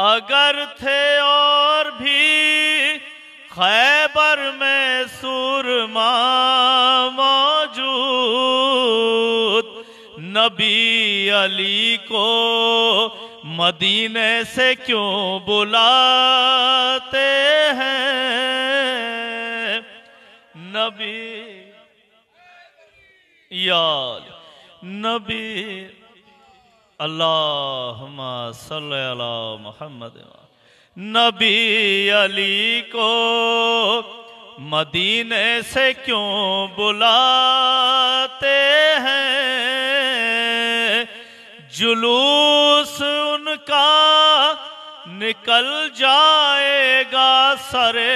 अगर थे और भी खैबर में सुरमा मौजूद नबी अली को मदीने से क्यों बुलाते हैं नबी याद नबी अल्लाहुम्मा अला मोहम्मद नबी अली को मदीने से क्यों बुलाते हैं जुलूस उनका निकल जाएगा सरे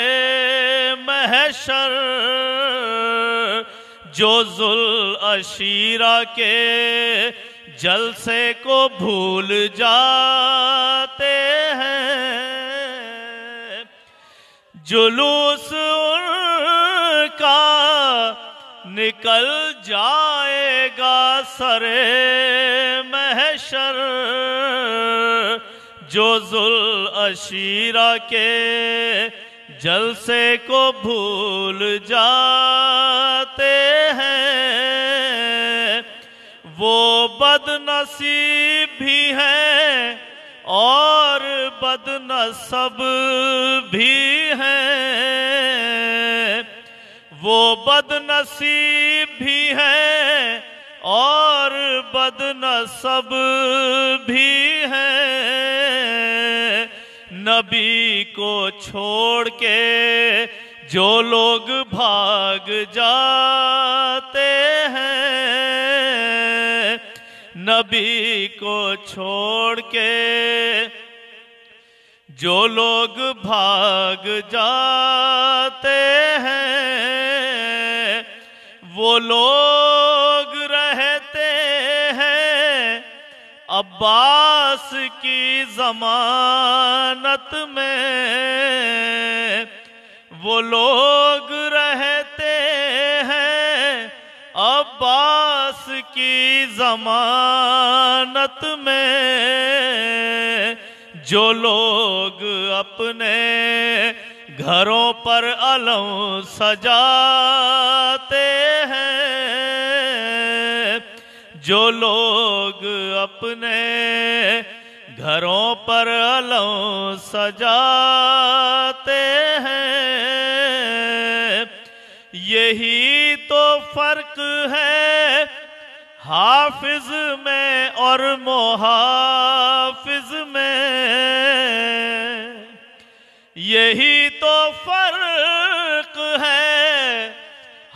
महशर जो जुल अशीरा के जलसे को भूल जाते हैं जुलूस का निकल जाएगा सरे महशर जो जुल अशीरा के जलसे को भूल जाते हैं वो बदनसीब भी हैं और बदनसब भी हैं वो बदनसीब भी हैं और बदनसब भी हैं नबी को छोड़ के जो लोग भाग जाते हैं नबी को छोड़ के जो लोग भाग जाते हैं वो लोग रहते हैं अब्बास की जमानत में वो लोग रहते हैं अब्बास की जमानत में जो लोग अपने घरों पर अलम सजाते हैं जो लोग अपने घरों पर अलम सजाते यही तो फर्क है हाफिज में और मोहाफिज में यही तो फर्क है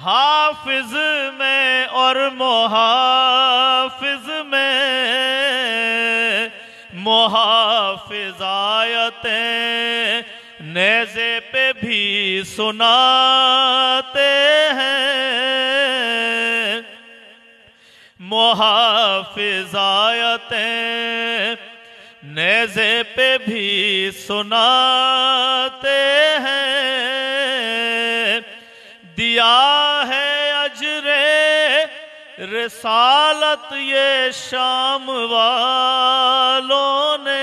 हाफिज में और मुहाफिज में मोहाफिजायतें नेजे पे भी सुनात मुहाफिजायतें नेजे पे भी सुनाते हैं दिया है अजरे रिसालत ये शाम वालों ने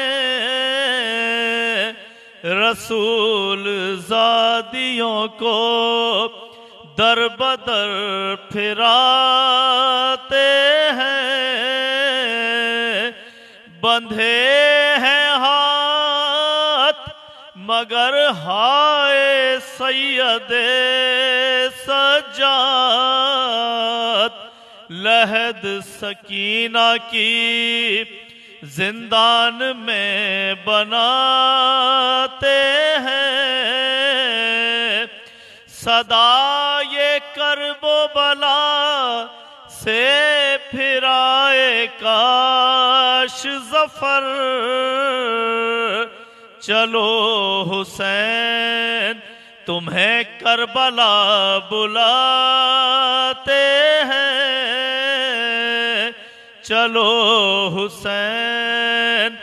रसूल जादियों को दर बदर फिराते हैं बंधे हैं हाथ मगर हाय सैयद सजात लहद सकीना की जिंदान में बनाते हैं सदा ये करबो बला से फिराए काश जफर चलो हुसैन तुम्हें करबला बुलाते हैं चलो हुसैन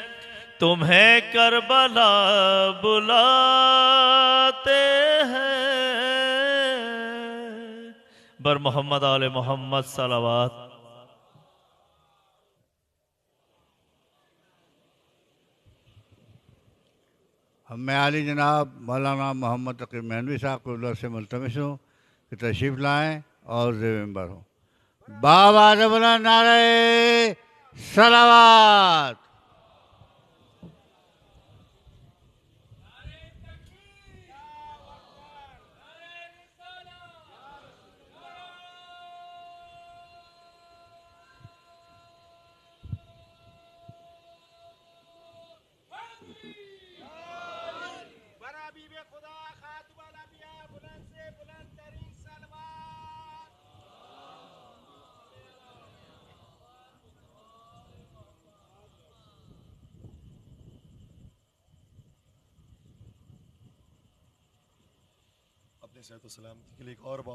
तुम्हें करबला बुलाते बर मोहम्मद आल मोहम्मद सलावात मैं आली जनाब मौलाना मोहम्मद तकी महनवी साहब को से मुलतमिस हूँ कि तशरीफ़ लाएँ और मेम्बर हूँ बाबा नारे सलावात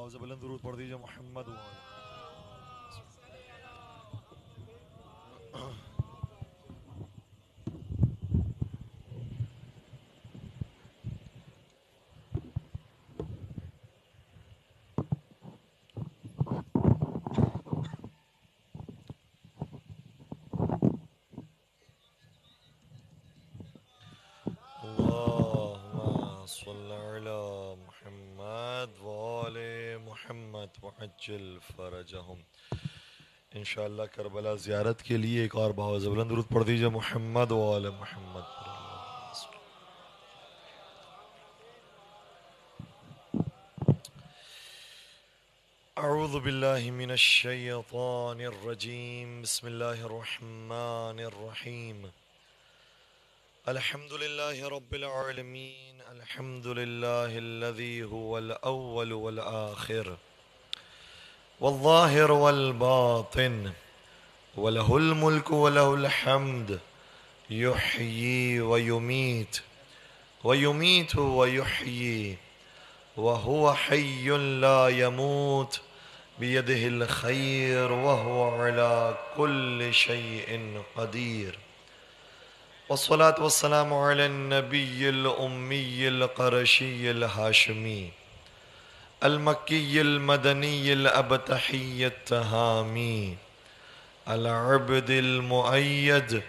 नौज बुलंद दरूद पढ़ दीजिए मोहम्मद اللهم صل على محمد وآله रहमत वजल फ़रजहम इन करबला ज़्यारत के लिए एक और बावज़ बुलंद पढ़ दीजिए मोहम्मद वाल मोहम्मद أعوذ بالله من الشيطان الرجيم بسم الله الرحمن الرحيم الحمد لله رب العالمين الحمد لله الذي هو الاول والاخر والظاهر والباطن وله الملك وله الحمد يحيي ويميت ويميت ويحيي وهو حي لا يموت بيده الخير وهو على كل شيء قدير والصلاة والسلام على النبي الأمي القرشي الهاشمي المكي المدني الأبتحي التهامي العبد المؤيد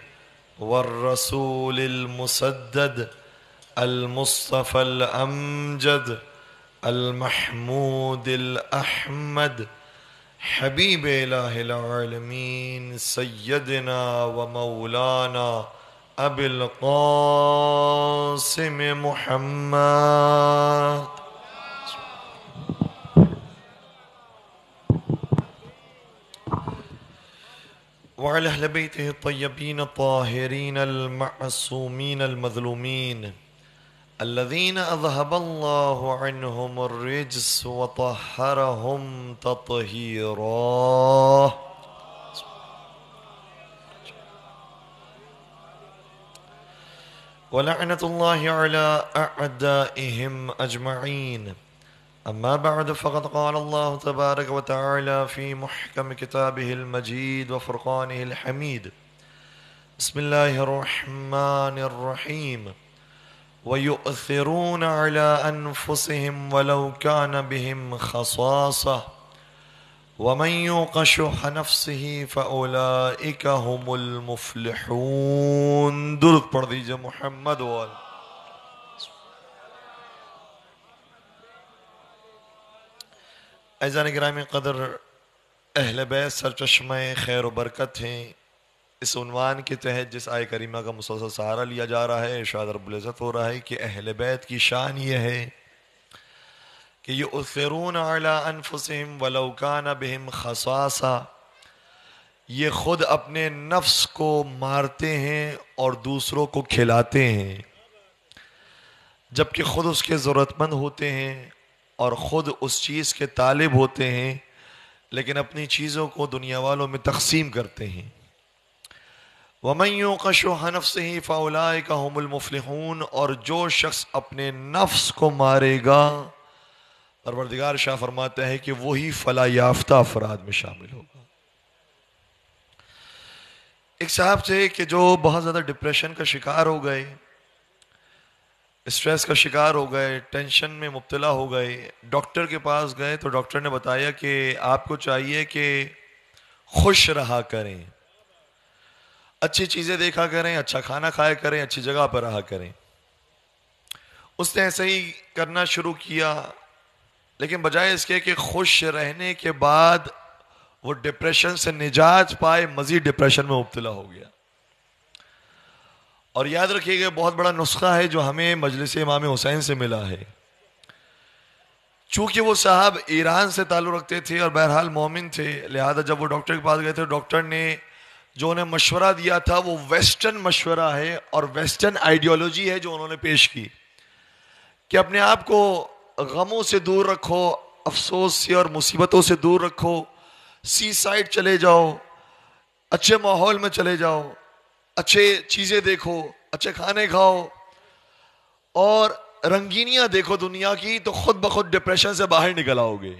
والرسول المسدد المصطفى الأمجد المحمود الأحمد حبيب إله العالمين سيدنا ومولانا أبي القاسم محمد وعلى أهل بيته الطيبين الطاهرين المعصومين المظلومين الذين أذهب الله عنهم الرجس وطهرهم تطهيراً ولعنة الله على أعدائهم أجمعين أما بعد فقد قال الله تبارك وتعالى في محكم كتابه المجيد وفرقانه الحميد بسم الله الرحمن الرحيم ويؤثرون على أنفسهم ولو كان بهم خصاصة वमयों शुह नफसी फ़लामुलमफलहून दुरुद पढ़ दीजिए मोहम्मद वाल ऐजान ग्राम कदर अहल बै सरचश्म खैर बरकत हैं इस उनवान के तहत जिस आय करीमा का मुसलसल सहारा लिया जा रहा है इर्शाद रबुल्ज़त हो रहा है कि अहल बैत की शान यह है कि ये उफ़रून अला अनफसम वलौकान बहम खसासा ये ख़ुद अपने नफ्स को मारते हैं और दूसरों को खिलाते हैं जबकि ख़ुद उसके ज़रूरतमंद होते हैं और ख़ुद उस चीज़ के तालिब होते हैं लेकिन अपनी चीज़ों को दुनिया वालों में तकसीम करते हैं वमयों का शोहनफ से ही फ़ाउलाए का हमलमफलहून और जो शख्स अपने नफ्स को मारेगा परवरदिगार शाह फरमाते हैं कि वही फला याफ्ता अफराद में शामिल होगा एक साहब थे कि जो बहुत ज़्यादा डिप्रेशन का शिकार हो गए स्ट्रेस का शिकार हो गए टेंशन में मुबतला हो गए डॉक्टर के पास गए तो डॉक्टर ने बताया कि आपको चाहिए कि खुश रहा करें अच्छी चीज़ें देखा करें अच्छा खाना खाया करें अच्छी जगह पर रहा करें उसने ऐसे ही करना शुरू किया लेकिन बजाय इसके कि खुश रहने के बाद वो डिप्रेशन से निजात पाए मजीद डिप्रेशन में मुबतला हो गया और याद रखिएगा बहुत बड़ा नुस्खा है जो हमें मजलिस इमाम हुसैन से मिला है चूंकि वो साहब ईरान से ताल्लुक़ रखते थे और बहरहाल मोमिन थे लिहाजा जब वो डॉक्टर के पास गए थे डॉक्टर ने जो उन्हें मशवरा दिया था वो वेस्टर्न मशवरा है और वेस्टर्न आइडियोलॉजी है जो उन्होंने पेश की कि अपने आप को गमों से दूर रखो अफसोस से और मुसीबतों से दूर रखो सी साइड चले जाओ अच्छे माहौल में चले जाओ अच्छे चीज़ें देखो अच्छे खाने खाओ और रंगीनियाँ देखो दुनिया की तो खुद ब खुद डिप्रेशन से बाहर निकल आओगे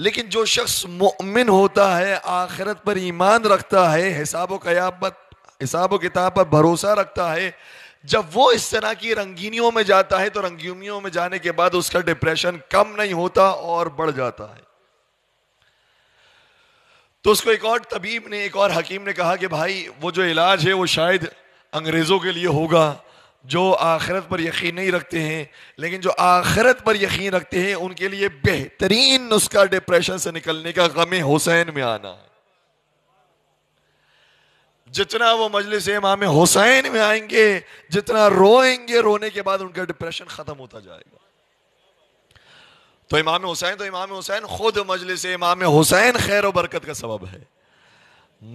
लेकिन जो शख्स मुमिन होता है आखिरत पर ईमान रखता है हिसाब व कयाबत हिसाब किताब पर भरोसा रखता है जब वो इस तरह की रंगीनियों में जाता है तो रंगीनियों में जाने के बाद उसका डिप्रेशन कम नहीं होता और बढ़ जाता है तो उसको एक और तबीब ने एक और हकीम ने कहा कि भाई वो जो इलाज है वो शायद अंग्रेज़ों के लिए होगा जो आखिरत पर यकीन नहीं रखते हैं लेकिन जो आखिरत पर यकीन रखते हैं उनके लिए बेहतरीन नुस्खा डिप्रेशन से निकलने का गमे हुसैन में आना है जितना वो मजलिस इमाम हुसैन में आएंगे जितना रोएंगे रोने के बाद उनका डिप्रेशन ख़त्म होता जाएगा तो इमाम हुसैन तो इमाम हुसैन खुद मजलिस इमाम हुसैन खैर व बरकत का सबब है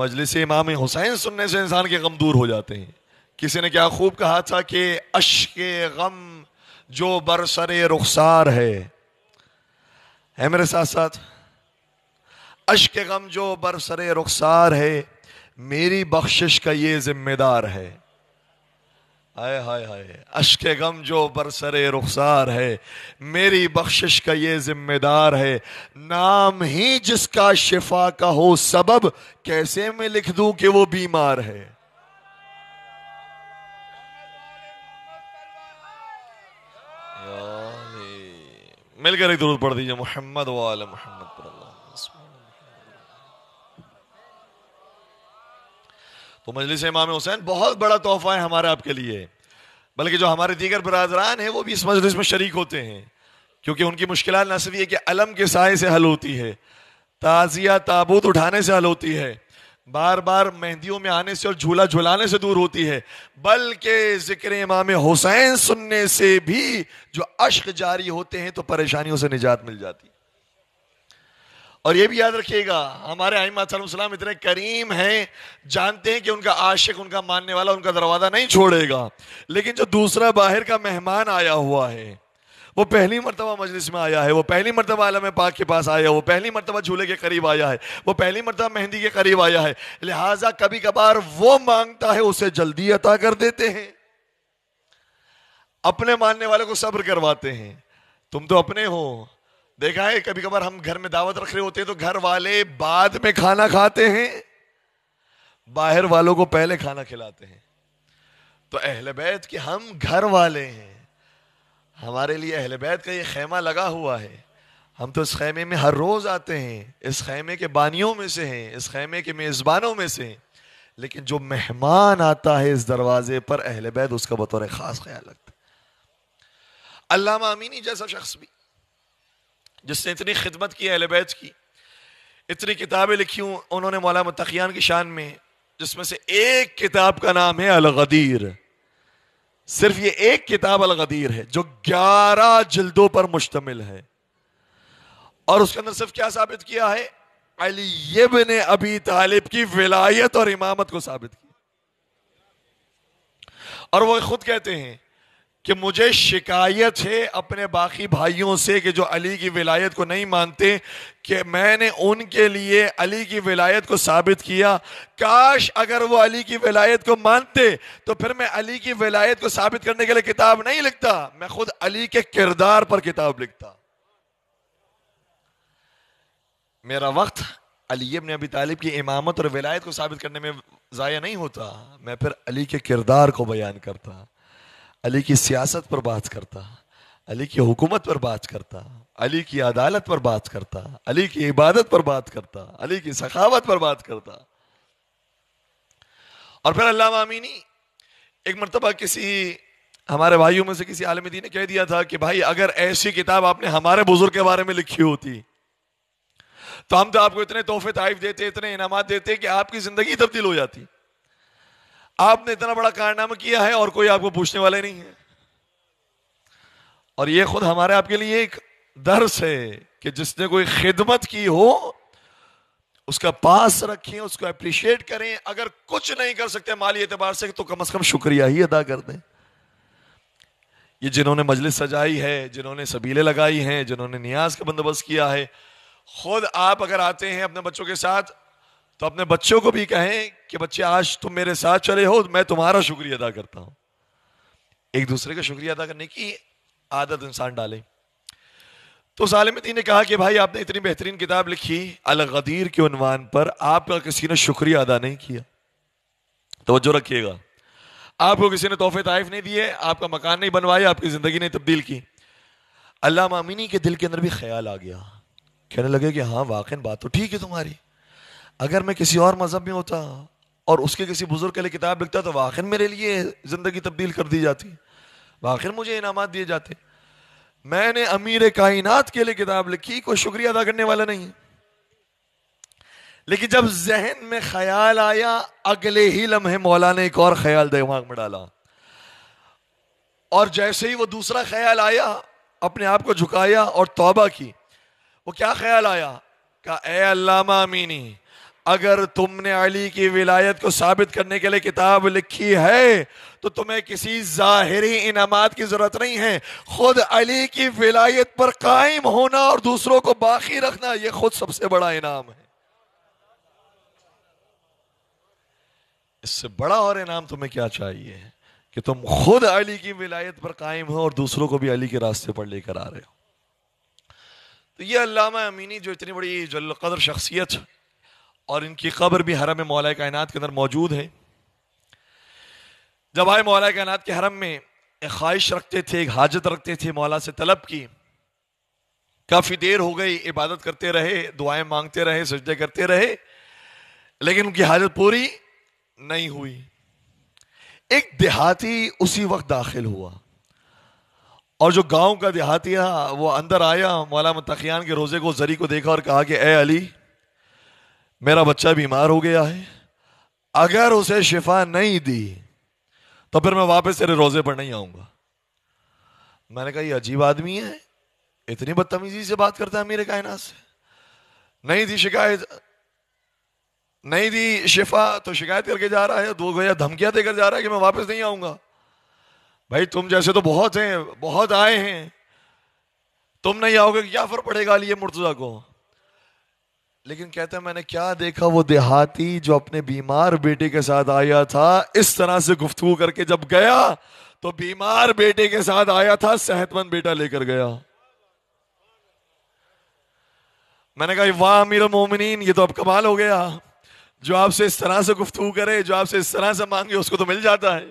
मजलिस इमाम हुसैन सुनने से इंसान के गम दूर हो जाते हैं किसी ने क्या खूब कहा था कि अश के गम जो बरसर रुखसार है है मेरे साथ साथ अश के गम जो बरसर रुखसार है मेरी बख्शिश का ये जिम्मेदार है हाय हाय हाय अश्क गम जो बरसरे रुखसार है मेरी बख्शिश का ये जिम्मेदार है नाम ही जिसका शिफा का हो सबब कैसे मैं लिख दूं कि वो बीमार है मिलकर एक दूर पढ़ दीजिए मोहम्मद वाल मोहम्मद तो मजलिस इमाम हुसैन बहुत बड़ा तोहफा है हमारा आपके लिए बल्कि जो हमारे दीगर बरदरान हैं वो भी इस मजलिस में शरीक होते हैं क्योंकि उनकी मुश्किल न सिर्फ ये कि अलम के साय से हल होती है ताज़िया ताबूत उठाने से हल होती है बार बार मेहंदियों में आने से और झूला झुलाने से दूर होती है बल्कि जिक्र इमाम हुसैन सुनने से भी जो अश्क जारी होते हैं तो परेशानियों से निजात मिल जाती है और ये भी याद रखिएगा हमारे आईमा इतने करीम हैं जानते हैं कि उनका आशिक उनका मानने वाला उनका दरवाज़ा नहीं छोड़ेगा लेकिन जो दूसरा बाहर का मेहमान आया हुआ है वो पहली मरतबा मजलिस में आया है वो पहली मरतबा आलम पाक के पास आया है वो पहली मरतबा झूले के करीब आया है वो पहली मरतबा मेहंदी के करीब आया है लिहाजा कभी कभार वो मांगता है उसे जल्दी अता कर देते हैं अपने मानने वाले को सब्र करवाते हैं तुम तो अपने हो देखा है कभी कभार हम घर में दावत रख रहे होते हैं तो घर वाले बाद में खाना खाते हैं बाहर वालों को पहले खाना खिलाते हैं तो अहल बैत के हम घर वाले हैं हमारे लिए अहल बैत का ये खेमा लगा हुआ है हम तो इस खेमे में हर रोज़ आते हैं इस खेमे के बानियों में से हैं इस खेमे के मेज़बानों में से हैं लेकिन जो मेहमान आता है इस दरवाजे पर अहल बैत उसका बतौर ख़ास ख्याल रखता है अल्लामा अमीनी जैसा शख्स भी जिसने इतनी खिदमत की अहल बैत की इतनी किताबें लिखी हूँ उन्होंने मौला मतखियान की शान में जिसमें से एक किताब का नाम है अलगदीर सिर्फ ये एक किताब अलगदीर है जो ग्यारह जिल्दों पर मुश्तमिल है और उसके अंदर सिर्फ क्या साबित किया है अलीब ने अभी तालिब की विलायत और इमामत को साबित किया और वो खुद कहते हैं कि मुझे शिकायत है अपने बाकी भाइयों से कि जो अली की विलायत को नहीं मानते कि मैंने उनके लिए अली की विलायत को साबित किया काश अगर वो अली की विलायत को मानते तो फिर मैं अली की विलायत को साबित करने के लिए किताब नहीं लिखता मैं खुद अली के किरदार पर किताब लिखता मेरा वक्त अली ने अभी तालिब की इमामत और विलायत को साबित करने में ज़ाया नहीं होता मैं फिर अली के किरदार को बयान करता अली की सियासत पर बात करता अली की हुकूमत पर बात करता अली की अदालत पर बात करता अली की इबादत पर बात करता अली की सखावत पर बात करता और फिर अल्लाह आमीनी एक मरतबा किसी हमारे भाइयों में से किसी आलमदी ने कह दिया था कि भाई अगर ऐसी किताब आपने हमारे बुजुर्ग के बारे में लिखी होती तो हम तो आपको इतने तोहफे तारीफ देते इतने इनामत देते कि आपकी जिंदगी तब्दील हो जाती आपने इतना बड़ा कारनामा किया है और कोई आपको पूछने वाले नहीं है और ये खुद हमारे आपके लिए एक दर्श है कि जिसने कोई खिदमत की हो उसका पास रखें उसको अप्रिशिएट करें अगर कुछ नहीं कर सकते माली एतबार से तो कम से कम शुक्रिया ही अदा कर दें ये जिन्होंने मजलिस सजाई है जिन्होंने सबीले लगाई हैं जिन्होंने न्याज का बंदोबस्त किया है खुद आप अगर आते हैं अपने बच्चों के साथ तो अपने बच्चों को भी कहें कि बच्चे आज तुम मेरे साथ चले हो मैं तुम्हारा शुक्रिया अदा करता हूं एक दूसरे का शुक्रिया अदा करने की आदत इंसान डाले तो सालिमती ने कहा कि भाई आपने इतनी बेहतरीन किताब लिखी अलगदीर के उनवान पर आपका किसी ने शुक्रिया अदा नहीं किया तो रखिएगा आपको किसी ने तोहफे ताइफ नहीं दिए आपका मकान नहीं बनवाया आपकी ज़िंदगी नहीं तब्दील की अल्लाह मामिनी के दिल के अंदर भी ख्याल आ गया कहने लगे कि हाँ वाकई बात तो ठीक है तुम्हारी अगर मैं किसी और मज़हब में होता और उसके किसी बुज़ुर्ग के लिए किताब लिखता तो आखिर मेरे लिए ज़िंदगी तब्दील कर दी जाती आखिर मुझे इनाम दिए जाते मैंने अमीर कायनात के लिए किताब लिखी कोई शुक्रिया अदा करने वाला नहीं लेकिन जब जहन में ख्याल आया अगले ही लम्हे मौला ने एक और ख्याल दिमाग में डाला और जैसे ही वो दूसरा ख्याल आया अपने आप को झुकाया और तौबा की वो क्या ख्याल आया का ए अल्लामा अमीनी अगर तुमने अली की विलायत को साबित करने के लिए किताब लिखी है तो तुम्हें किसी जाहिरी इनामत की ज़रूरत नहीं है ख़ुद अली की विलायत पर कायम होना और दूसरों को बाकी रखना यह खुद सबसे बड़ा इनाम है इससे बड़ा और इनाम तुम्हें क्या चाहिए कि तुम खुद अली की विलायत पर कायम हो और दूसरों को भी अली के रास्ते पर लेकर आ रहे हो तो ये अल्लामा अमीनी जो इतनी बड़ी कदर शख्सियत और इनकी कब्र भी हरम मौला कायनात के अंदर मौजूद है जब आए मौला कायनात के हरम में एक ख्वाहिश रखते थे एक हाजत रखते थे मौला से तलब की काफ़ी देर हो गई इबादत करते रहे दुआएं मांगते रहे सजदे करते रहे लेकिन उनकी हाजत पूरी नहीं हुई एक देहाती उसी वक्त दाखिल हुआ और जो गांव का देहाती वो अंदर आया मौला मतखियान के रोज़े को जरी को देखा और कहा कि ए अली मेरा बच्चा बीमार हो गया है अगर उसे शिफा नहीं दी तो फिर मैं वापस तेरे रोजे पर नहीं आऊंगा मैंने कहा ये अजीब आदमी है इतनी बदतमीजी से बात करता है मेरे कायना से नहीं थी शिकायत नहीं दी शिफा तो शिकायत करके जा रहा है दो तो गया धमकियां देकर जा रहा है कि मैं वापस नहीं आऊंगा भाई तुम जैसे तो बहुत हैं बहुत आए हैं तुम नहीं आओगे क्या फर्क पड़ेगा अली मुर्तजा को लेकिन कहता है मैंने क्या देखा वो देहाती जो अपने बीमार बेटे के साथ आया था इस तरह से गुफ्तु करके जब गया तो बीमार बेटे के साथ आया था सेहतमंद बेटा लेकर गया मैंने कहा वाह अमीर मोमिन ये तो अब कमाल हो गया जो आपसे इस तरह से गुफ्तगु करे जो आपसे इस तरह से मांगे उसको तो मिल जाता है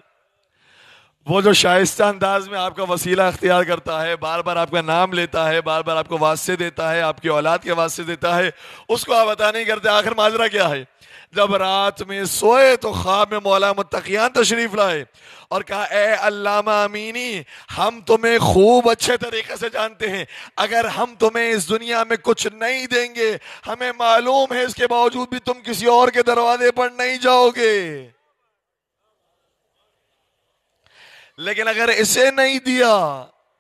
वो जो शाइस्ता अंदाज में आपका वसीला अख्तियार करता है बार बार आपका नाम लेता है बार बार आपको वास्ते देता है आपकी औलाद के वास्ते देता है उसको आप बता नहीं करते आखिर माजरा क्या है जब रात में सोए तो ख्वाब में मौला मुतकियान तशरीफ लाए और कहा ए अल्लामा अमीनी हम तुम्हें खूब अच्छे तरीके से जानते हैं अगर हम तुम्हें इस दुनिया में कुछ नहीं देंगे हमें मालूम है इसके बावजूद भी तुम किसी और के दरवाजे पर नहीं जाओगे लेकिन अगर इसे नहीं दिया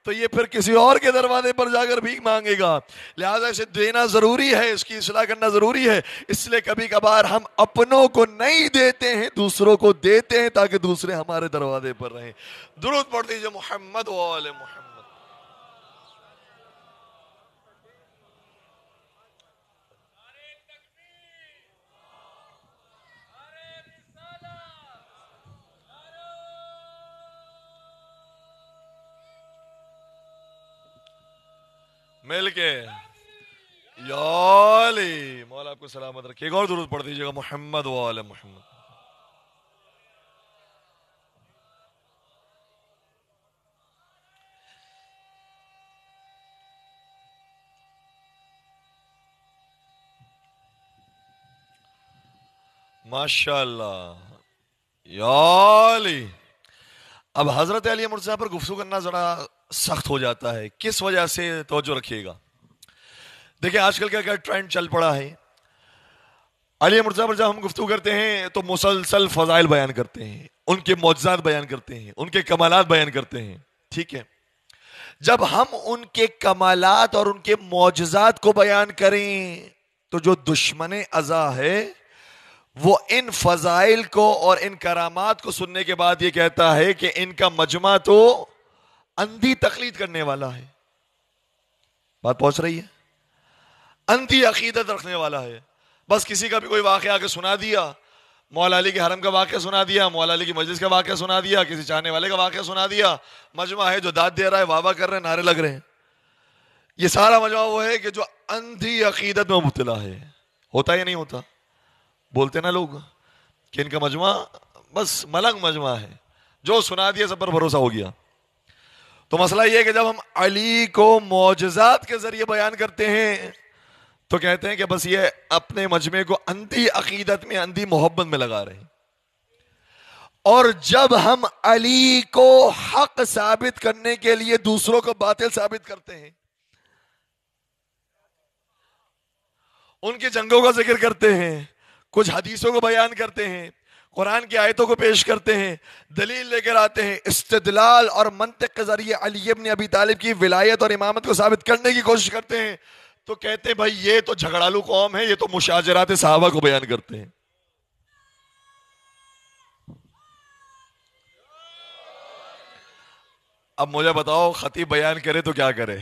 तो ये फिर किसी और के दरवाजे पर जाकर भीख मांगेगा लिहाजा इसे देना ज़रूरी है इसकी इसलाह करना ज़रूरी है इसलिए कभी कभार हम अपनों को नहीं देते हैं दूसरों को देते हैं ताकि दूसरे हमारे दरवाजे पर रहें दुरुद पढ़ दीजिए मोहम्मद वाले मोहम्मद मिलके याली मौला आपको सलामत रखे एक और जरूरत पढ़ दीजिएगा मोहम्मद वाले मोहम्मद माशाल्लाह याली अब हजरत अली मुर्जा पर गुफ्तु करना जरा सख्त हो जाता है किस वजह से तोजो रखिएगा देखिए आजकल क्या क्या ट्रेंड चल पड़ा है अली मुर्जा पर हम गुफ्तु करते हैं तो मुसलसल फजाइल बयान करते हैं उनके मुआजात बयान करते हैं उनके कमालात बयान करते हैं ठीक है जब हम उनके कमालत और उनके मुआजात को बयान करें तो जो दुश्मन अजा है वो इन फजाइल को और इन करामात को सुनने के बाद ये कहता है कि इनका मजमा तो अंधी तकलीद करने वाला है बात पहुंच रही है अंधी अकीदत रखने वाला है बस किसी का भी कोई वाक्य आके सुना दिया मौला अली के हरम का वाक्य सुना दिया मौला अली की मजलिस का वाक्य सुना दिया किसी चाहने वाले का वाक्य सुना दिया मजमा है जो दाद दे रहा है वाह कर रहे हैं नारे लग रहे हैं ये सारा मजमा वो है कि जो अंधी अकीदत में मुबतला है होता या नहीं होता बोलते ना लोग कि इनका मजमा बस मलंग मजमा है जो सुना दिया सब पर भरोसा हो गया तो मसला यह है कि जब हम अली को मोजात के जरिए बयान करते हैं तो कहते हैं कि बस ये अपने मजमे को अंधी अकीदत में अंधी मोहब्बत में लगा रहे हैं और जब हम अली को हक साबित करने के लिए दूसरों को बातिल साबित करते हैं उनके जंगों का जिक्र करते हैं कुछ हदीसों को बयान करते हैं कुरान की आयतों को पेश करते हैं दलील लेकर आते हैं इस्तदलाल और मंतक के ज़रिए अली ने अभी तालिब की विलायत और इमामत को साबित करने की कोशिश करते हैं तो कहते हैं भाई ये तो झगड़ालू कौम है ये तो मुशाजरात साहबा को बयान करते हैं अब मुझे बताओ खतीब बयान करे तो क्या करे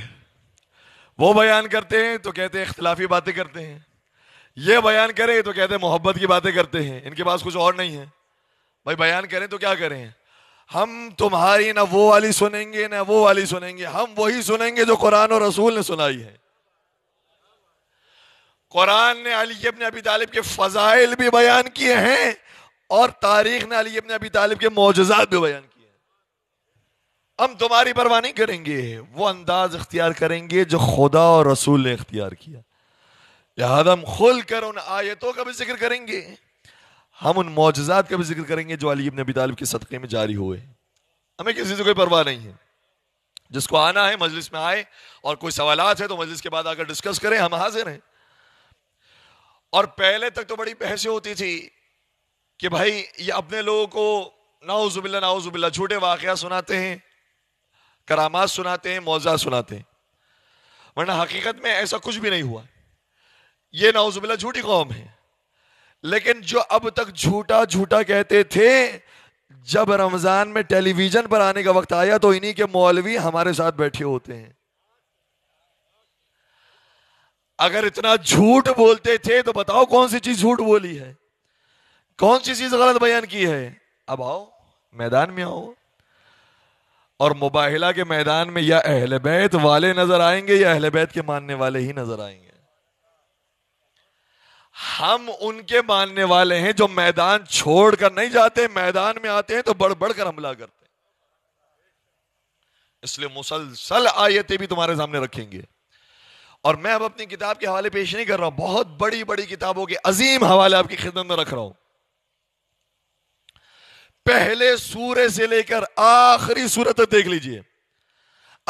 वो बयान करते हैं तो कहते हैं इख्तलाफी बातें करते हैं ये बयान करें तो कहते हैं मोहब्बत की बातें करते हैं इनके पास कुछ और नहीं है भाई बयान करें तो क्या करें हम तुम्हारी ना वो वाली सुनेंगे ना वो वाली सुनेंगे हम वही सुनेंगे जो कुरान और रसूल ने सुनाई है कुरान ने अली अपने अबी तालिब के फजाइल भी बयान किए हैं और तारीख ने अली अपने अबी तालिब के मोजात भी बयान किए हैं हम तुम्हारी परवाह नहीं करेंगे वो अंदाज अख्तियार करेंगे जो खुदा और रसूल ने अख्तियार किया लिहाजा हम खुल कर उन आयतों का भी जिक्र करेंगे हम उन मोजात का भी जिक्र करेंगे जो अली नबी तालब के सदक़े में जारी हुए हमें किसी से कोई परवाह नहीं है जिसको आना है मजलिस में आए और कोई सवाल है तो मजलिस के बाद आकर डिस्कस करें हम हाजिर हैं और पहले तक तो बड़ी बहसें होती थी कि भाई ये अपने लोगों को नाउजुबिल्ला नाउजुबिल्ला झूठे वाक़ सुनाते हैं करामात सुनाते हैं मुआवजा सुनाते हैं वरना हकीकत में ऐसा कुछ भी नहीं हुआ ये नाउजुबिल्ला झूठी कौम है लेकिन जो अब तक झूठा झूठा कहते थे जब रमजान में टेलीविजन पर आने का वक्त आया तो इन्हीं के मौलवी हमारे साथ बैठे होते हैं अगर इतना झूठ बोलते थे तो बताओ कौन सी चीज झूठ बोली है कौन सी चीज गलत बयान की है अब आओ मैदान में आओ और मुबाहिला के मैदान में या अहल बैत वाले नजर आएंगे या अहल बैत के मानने वाले ही नजर आएंगे हम उनके मानने वाले हैं जो मैदान छोड़कर नहीं जाते मैदान में आते हैं तो बढ़ बढ़ कर हमला करते हैं इसलिए मुसलसल आयतें भी तुम्हारे सामने रखेंगे और मैं अब अपनी किताब के हवाले पेश नहीं कर रहा हूं बहुत बड़ी बड़ी किताबों के अजीम हवाले आपकी खिदमत में रख रहा हूं पहले सूर्य से लेकर आखिरी सूरत देख लीजिए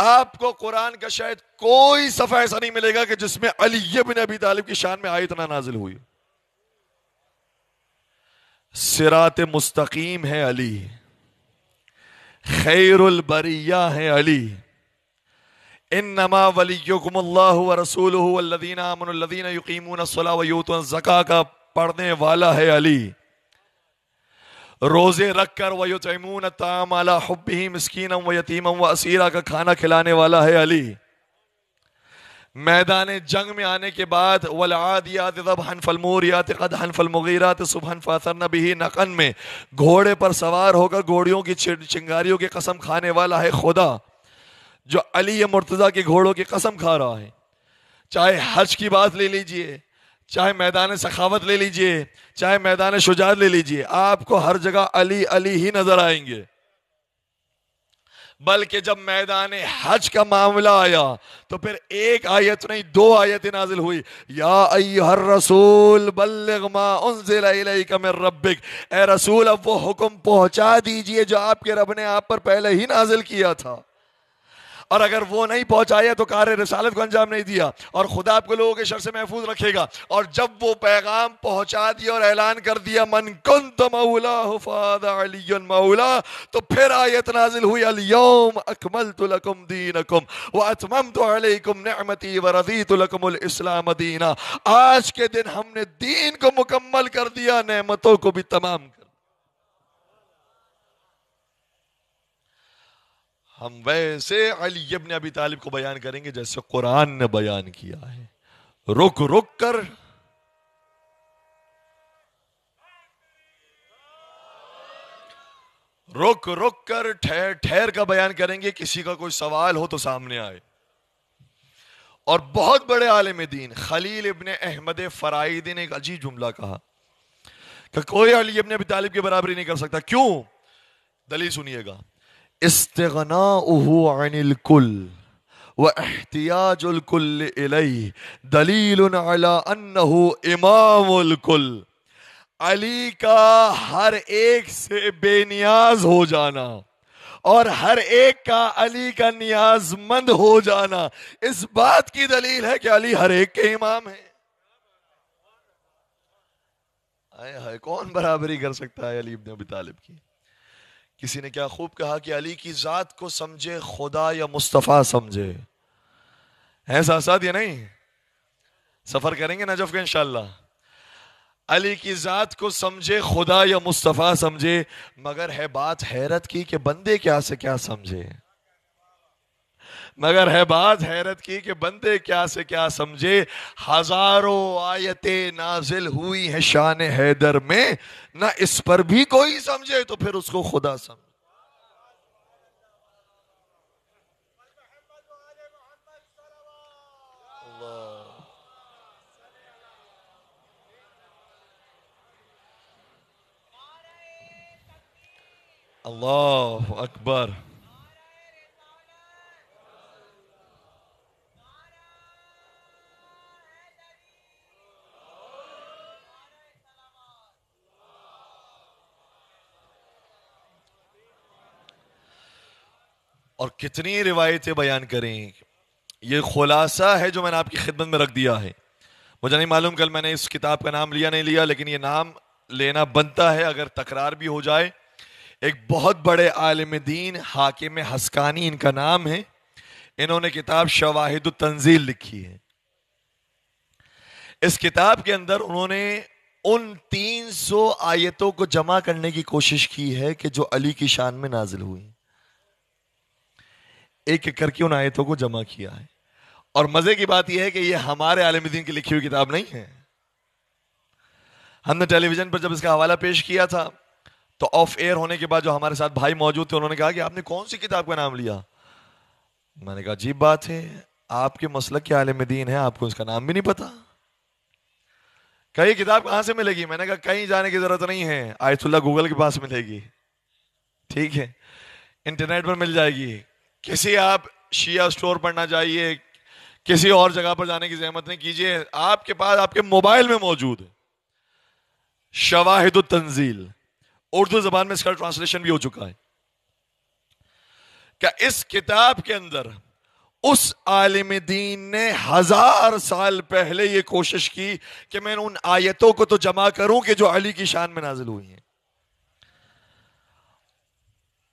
आपको कुरान का शायद कोई सफ़ा ऐसा नहीं मिलेगा कि जिसमें अली बिन अबी तालिब की शान में आयत ना नाजिल हुई सिरात मुस्तकीम है अली खैरुल बरिया है अली इन नमा वली रसूल यकीमून जक़ा का पढ़ने वाला है अली रोज़े रख कर वो तैमून ताम अला हब्बी मस्किन व यतीमम व असीरा का खाना खिलाने वाला है अली मैदान जंग में आने के बाद वलादियात तब हनफलमूरियात कद हनफलमगीरात तो सुबहन फासर नबी नकन में घोड़े पर सवार होकर घोड़ियों की चिंगारियों की कसम खाने वाला है खुदा जो अली मुर्तज़ा के घोड़ों की कसम खा रहा है चाहे हज की बात ले लीजिए चाहे मैदान सखावत ले लीजिए चाहे मैदान शुजात ले लीजिए आपको हर जगह अली अली ही नजर आएंगे बल्कि जब मैदान हज का मामला आया तो फिर एक आयत नहीं दो आयतें नाजिल हुई या हर रसूल बल्लिक ए रसूल अब वो हुक्म पहुंचा दीजिए जो आपके रब ने आप पर पहले ही नाजिल किया था और अगर वो नहीं पहुंचाया तो कार्य रसालत को अंजाम नहीं दिया और खुदा आपको लोगों के शर से महफूज रखेगा और जब वो पैगाम पहुंचा दिया और ऐलान कर दिया मन कुन तो मऊला तो फिर आयत नाजिल हुई अलियम अकमल तुलकुम दीन अकुम व अतमम तो अलैकुम नेमती व रदी तुलकुम इस्लाम दीना आज के दिन हमने दीन को मुकम्मल कर दिया नमतों को भी तमाम कर हम वैसे अली ने अभी तालिब को बयान करेंगे जैसे कुरान ने बयान किया है रुक रुक कर रुक रुक कर ठहर ठहर का बयान करेंगे किसी का कोई सवाल हो तो सामने आए और बहुत बड़े आलिम दीन खलील इबन अहमद फ़राइदी ने एक अजीब जुमला कहा कि कोई अली ने अभी तालिब की बराबरी नहीं कर सकता क्यों दलील सुनिएगा استغناؤه عن الكل واحتياج الكل اليه दलील على انه इमाम الكل अली का हर एक से बेनियाज हो जाना और हर एक का अली का नियाजमंद हो जाना इस बात की दलील है कि अली हर एक के इमाम है आए हाय कौन बराबरी कर सकता है अली इब्न अबी तालिब की किसी ने क्या खूब कहा कि अली की ज़ात को समझे खुदा या मुस्तफ़ा समझे है साथ या नहीं सफ़र करेंगे नजफ के इंशाला अली की ज़ात को समझे खुदा या मुस्तफ़ा समझे मगर है बात हैरत की कि बंदे क्या से क्या समझे मगर है बात हैरत की कि बंदे क्या से क्या समझे हजारों आयतें नाजिल हुई हैं शान हैदर में ना इस पर भी कोई समझे तो फिर उसको खुदा समझ अल्लाह अकबर और कितनी रिवायतें बयान करें यह खुलासा है जो मैंने आपकी खिदमत में रख दिया है मुझे नहीं मालूम कल मैंने इस किताब का नाम लिया नहीं लिया लेकिन यह नाम लेना बनता है अगर तकरार भी हो जाए एक बहुत बड़े आलम दीन हाकिम हस्कानी इनका नाम है इन्होंने किताब शवाहिद तंजील लिखी है इस किताब के अंदर उन्होंने उन 300 आयतों को जमा करने की कोशिश की है कि जो अली की शान में नाजिल हुई एक एक करके उन आयतों को जमा किया है और मजे की बात यह है कि यह हमारे आलम की लिखी हुई किताब नहीं है हमने टेलीविजन पर जब इसका हवाला पेश किया था तो ऑफ एयर होने के बाद जो हमारे साथ भाई मौजूद थे उन्होंने कहा कि आपने कौन सी किताब का नाम लिया मैंने कहा अजीब बात है आपके मसलक के आलम दीन है आपको इसका नाम भी नहीं पता कई किताब कहां से मिलेगी मैंने कहा कहीं जाने की जरूरत नहीं है आयतुल्ला गूगल के पास मिलेगी ठीक है इंटरनेट पर मिल जाएगी किसी आप शिया स्टोर पढ़ना चाहिए किसी और जगह पर जाने की जहमत नहीं कीजिए आपके पास आपके मोबाइल में मौजूद है शवाहिद तंजील उर्दू जबान में इसका ट्रांसलेशन भी हो चुका है क्या इस किताब के अंदर उस आलिम दीन ने हजार साल पहले यह कोशिश की कि मैं उन आयतों को तो जमा करूं कि जो अली की शान में नाजिल हुई हैं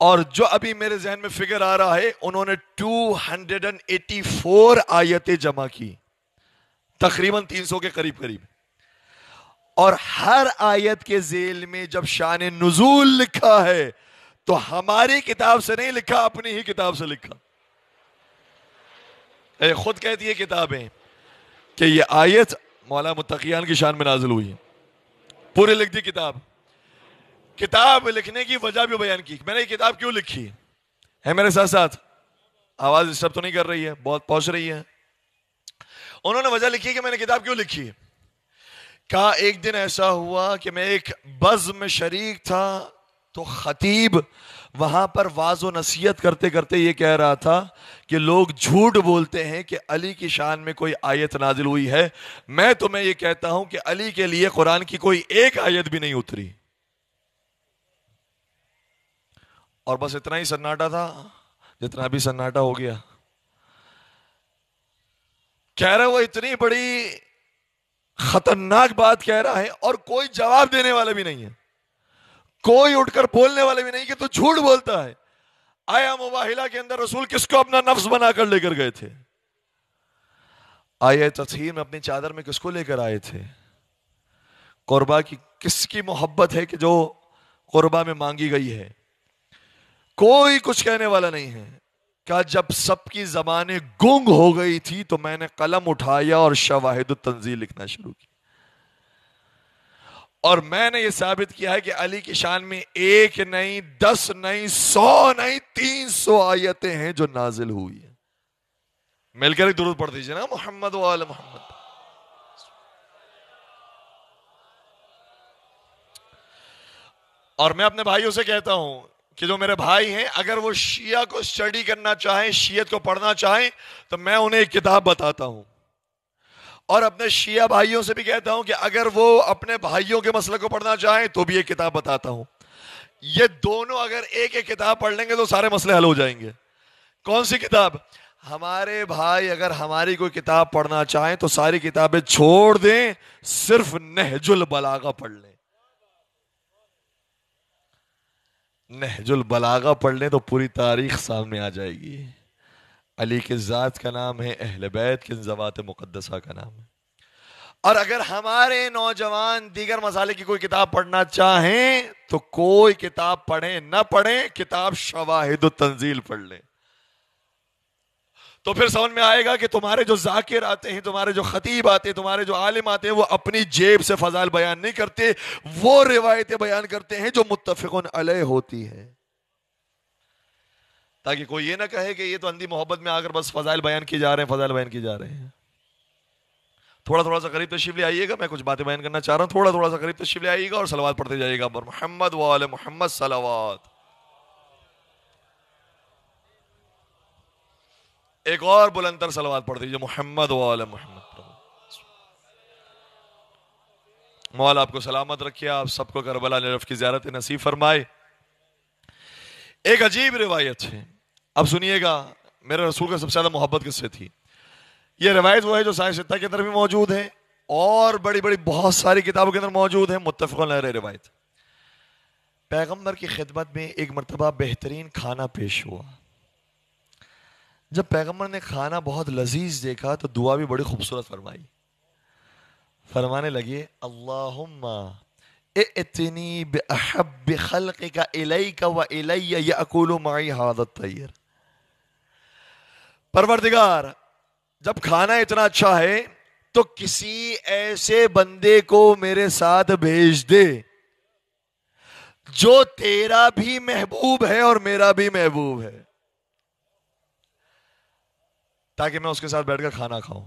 और जो अभी मेरे जहन में फिगर आ रहा है उन्होंने 284 आयतें जमा की तकरीबन 300 के करीब करीब और हर आयत के जेल में जब शान नजूल लिखा है तो हमारी किताब से नहीं लिखा अपनी ही किताब से लिखा ए, खुद कहती है किताबें कि ये आयत मौला मुतकियान की शान में नाजिल हुई है पूरी लिख दी किताब किताब लिखने की वजह भी बयान की मैंने ये किताब क्यों लिखी है मेरे साथ साथ आवाज डिस्टर्ब तो नहीं कर रही है बहुत पहुंच रही है उन्होंने वजह लिखी कि मैंने किताब क्यों लिखी कहा एक दिन ऐसा हुआ कि मैं एक बज में शरीक था तो खतीब वहां पर वाज नसीहत करते करते ये कह रहा था कि लोग झूठ बोलते हैं कि अली की शान में कोई आयत नाजिल हुई है मैं तुम्हें ये कहता हूं कि अली के लिए कुरान की कोई एक आयत भी नहीं उतरी और बस इतना ही सन्नाटा था जितना भी सन्नाटा हो गया कह रहा है वो इतनी बड़ी खतरनाक बात कह रहा है और कोई जवाब देने वाले भी नहीं है कोई उठकर बोलने वाले भी नहीं कि तो झूठ बोलता है आया मुबाहिला के अंदर रसूल किसको अपना नफ्स बनाकर लेकर गए थे आया तथहीर में अपनी चादर में किसको लेकर आए थे कोरबा की किसकी मोहब्बत है कि जो कोरबा में मांगी गई है कोई कुछ कहने वाला नहीं है क्या जब सबकी जबान गुंग हो गई थी तो मैंने कलम उठाया और शवाहिद तंजील लिखना शुरू की और मैंने यह साबित किया है कि अली की शान में एक नहीं दस नहीं सौ नहीं तीन सौ आयतें हैं जो नाजिल हुई है मिलकर एक दुरुद पढ़ दीजिए ना मोहम्मद वाल मोहम्मद और मैं अपने भाइयों से कहता हूं कि जो मेरे भाई हैं अगर वो शिया को स्टडी करना चाहें शीयत को पढ़ना चाहें तो मैं उन्हें एक किताब बताता हूं और अपने शिया भाइयों से भी कहता हूं कि अगर वो अपने भाइयों के मसले को पढ़ना चाहें तो भी एक किताब बताता हूं ये दोनों अगर एक एक किताब पढ़ लेंगे तो सारे मसले हल हो जाएंगे कौन सी किताब हमारे भाई अगर हमारी कोई किताब पढ़ना चाहें तो सारी किताबें छोड़ दें सिर्फ नहजुल बलागा पढ़ लें नहजुल बलागा पढ़ लें तो पूरी तारीख सामने आ जाएगी अली के ज़ात का नाम है अहल बैत के जवात मुकदसा का नाम है और अगर हमारे नौजवान दीगर मसाले की कोई किताब पढ़ना चाहें तो कोई किताब पढ़ें ना पढ़ें किताब शवाहिद तंजील पढ़ लें तो फिर समझ में आएगा कि तुम्हारे जो जाकिर आते हैं तुम्हारे जो खतीब आते हैं तुम्हारे जो आलिम आते हैं वो अपनी जेब से फजाइल बयान नहीं करते वो रिवायतें बयान करते हैं जो मुतफिक अलह होती है ताकि कोई ये ना कहे कि ये तो अंधी मोहब्बत में आकर बस फजाइल बयान किए जा रहे हैं फजाइल बयान किए जा रहे हैं थोड़ा थोड़ा सा करीब तशीफ ले आइएगा मैं कुछ बातें बयान करना चाह रहा हूँ थोड़ा थोड़ा सा करीब तशीफ ले आइएगा और सलावाद पढ़ते जाइएगा मोहम्मद वाले मोहम्मद सलावाद एक और बुलंदर सलवार पढ़ दीजिए मोहम्मद वाल मोहम्मद मौल आपको सलामत रखिए आप सबको करबला नरफ की ज्यारत नसीब फरमाए एक अजीब रिवायत है अब सुनिएगा मेरे रसूल का सबसे ज़्यादा मोहब्बत किससे थी ये रिवायत वो है जो साय सत्ता के अंदर भी मौजूद है और बड़ी बड़ी बहुत सारी किताबों के अंदर मौजूद है मुतफ़ रिवायत पैगम्बर की खिदमत में एक मरतबा बेहतरीन खाना पेश हुआ जब पैगम्बर ने खाना बहुत लजीज देखा तो दुआ भी बड़ी खूबसूरत फरमाई फरमाने लगे अल्लाह इतनी बेहब का इलई का व इलैया अकुल माई हादत परवरदिगार जब खाना इतना अच्छा है तो किसी ऐसे बंदे को मेरे साथ भेज दे जो तेरा भी महबूब है और मेरा भी महबूब है ताकि मैं उसके साथ बैठकर खाना खाऊं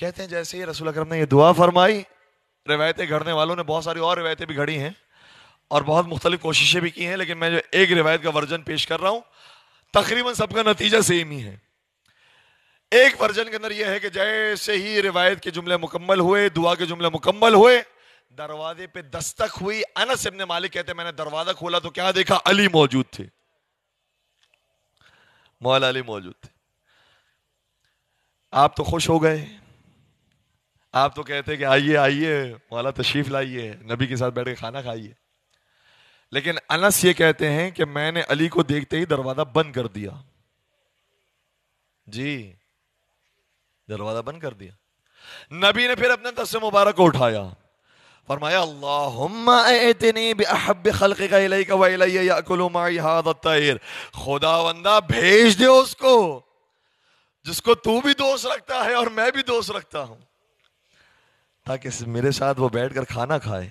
कहते हैं जैसे ही रसूल अक्रम ने ये दुआ फरमाई रिवायतें घड़ने वालों ने बहुत सारी और रिवायतें भी घड़ी हैं और बहुत मुख्तलिफ कोशिशें भी की हैं लेकिन मैं जो एक रिवायत का वर्जन पेश कर रहा हूं तकरीबन सबका नतीजा सेम ही है एक वर्जन के अंदर यह है कि जैसे ही रिवायत के जुमले मुकम्मल हुए दुआ के जुमले मुकम्मल हुए दरवाजे पे दस्तक हुई अनस इब्ने मालिक कहते मैंने दरवाजा खोला तो क्या देखा अली मौजूद थे मौला अली मौजूद थे आप तो खुश हो गए आप तो कहते कि आइए आइए वाला तशरीफ लाइए नबी के साथ बैठ के खाना खाइए लेकिन अनस ये कहते हैं कि मैंने अली को देखते ही दरवाजा बंद कर दिया जी दरवाजा बंद कर दिया नबी ने फिर अपने दस मुबारक को उठाया फरमाया खुदा वंदा भेज दे उसको जिसको तू भी दोष रखता है और मैं भी दोष रखता हूं ताकि मेरे साथ वो बैठकर खाना खाए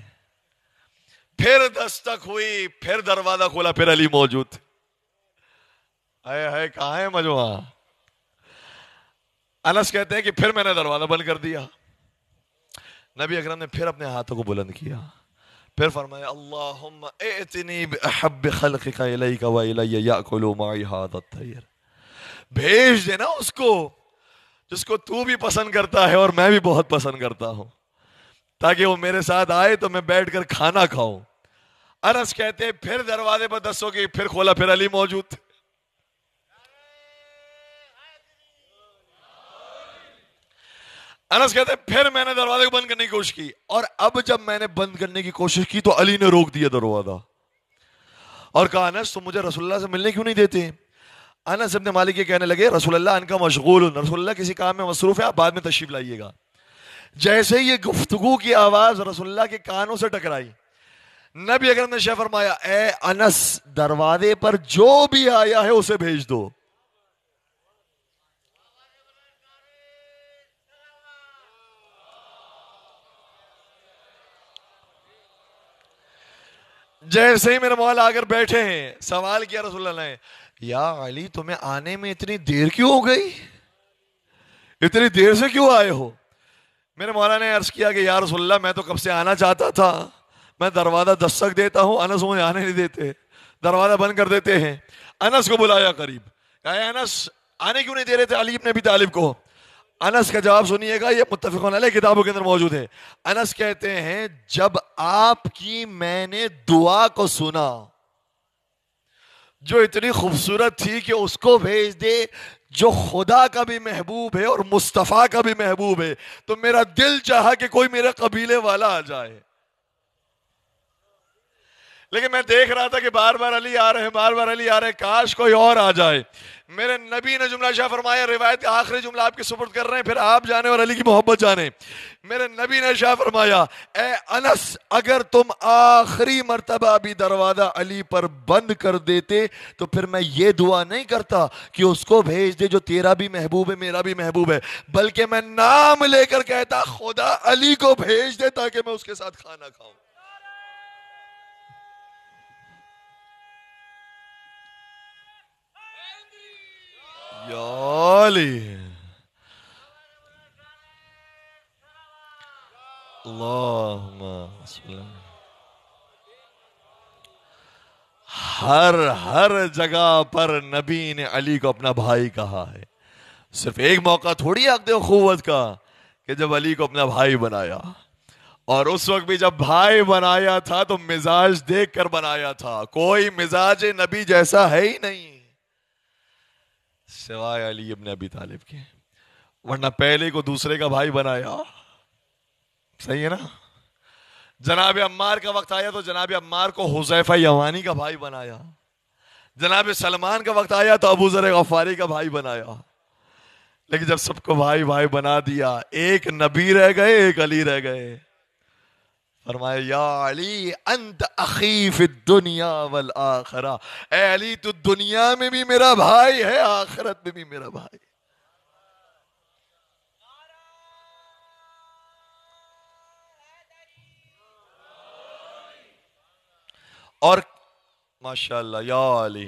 फिर दस्तक हुई फिर दरवाजा खोला फिर अली मौजूद आए हाय कहा है मजुआ अनस कहते हैं कि फिर मैंने दरवाजा बंद कर दिया नबी अकरम ने फिर अपने हाथों को बुलंद किया फिर फरमाया अल्लाहुम्मा इलैका व इलैया माई अल्लाह भेज देना उसको जिसको तू भी पसंद करता है और मैं भी बहुत पसंद करता हूं ताकि वो मेरे साथ आए तो मैं बैठकर खाना खाऊं अनस कहते हैं फिर दरवाजे पर दसो की फिर खोला फिर अली मौजूद थे अनस कहते फिर मैंने दरवाजे को बंद करने की कोशिश की और अब जब मैंने बंद करने की कोशिश की तो अली ने रोक दिया दरवाजा और कहा अनस तुम मुझे रसुल्ला से मिलने क्यों नहीं देते अनस अपने मालिक ये कहने लगे रसोल्ला इनका मशगूल रसोल्ला किसी काम में मसरूफ़ है आप बाद में तशीफ लाइएगा जैसे ही ये गुफ्तगु की आवाज़ रसोल्ला के कानों से टकराई नबी अगर ने फरमाया ए अनस दरवाजे पर जो भी आया है उसे भेज दो जैसे ही मेरे मौला आकर बैठे हैं सवाल किया रसोल्ला ने या अली तुम्हें आने में इतनी देर क्यों हो गई इतनी देर से क्यों आए हो मेरे मौला ने अर्ज किया कि यार रसोल्ला मैं तो कब से आना चाहता था मैं दरवाज़ा दस्तक देता हूँ अनस मुझे आने नहीं देते दरवाज़ा बंद कर देते हैं अनस को बुलाया करीब कहा अनस आने क्यों नहीं दे रहे थे अलीब ने भी तालिब को अनस का जवाब सुनिएगा ये मुतफिक किताबों के अंदर मौजूद है अनस कहते हैं जब आपकी मैंने दुआ को सुना जो इतनी खूबसूरत थी कि उसको भेज दे जो खुदा का भी महबूब है और मुस्तफ़ा का भी महबूब है तो मेरा दिल चाहा कि कोई मेरे कबीले वाला आ जाए लेकिन मैं देख रहा था कि बार बार अली आ रहे हैं बार बार अली आ रहे हैं काश कोई और आ जाए मेरे नबी ने जुमला शाह फरमाया रिवायत का आखिरी जुमला आपके सुपुर्द कर रहे हैं फिर आप जाने और अली की मोहब्बत जाने मेरे नबी ने शाह फरमाया ए अनस अगर तुम आखिरी मरतबा भी दरवाज़ा अली पर बंद कर देते तो फिर मैं ये दुआ नहीं करता कि उसको भेज दे जो तेरा भी महबूब है मेरा भी महबूब है बल्कि मैं नाम लेकर कहता खुदा अली को भेज दे ताकि मैं उसके साथ खाना खाऊं Yali. Allahumma صل हर हर जगह पर नबी ने अली को अपना भाई कहा है सिर्फ एक मौका थोड़ी आप दे खुवत का कि जब अली को अपना भाई बनाया और उस वक्त भी जब भाई बनाया था तो मिजाज देख कर बनाया था कोई मिजाज नबी जैसा है ही नहीं सिवाय अली इबन अभी तालिब के वरना पहले को दूसरे का भाई बनाया सही है ना जनाब अम्मार का वक्त आया तो जनाब अम्मार को हुजैफा यवानी का भाई बनाया जनाब सलमान का वक्त आया तो अबू जर गफारी का भाई बनाया लेकिन जब सबको भाई भाई बना दिया एक नबी रह गए एक अली रह गए फरमाया या अली अंत अखीफ दुनिया वल आखरा ए अली तू दुनिया में भी मेरा भाई है आखरत में भी मेरा भाई और माशाल्लाह या अली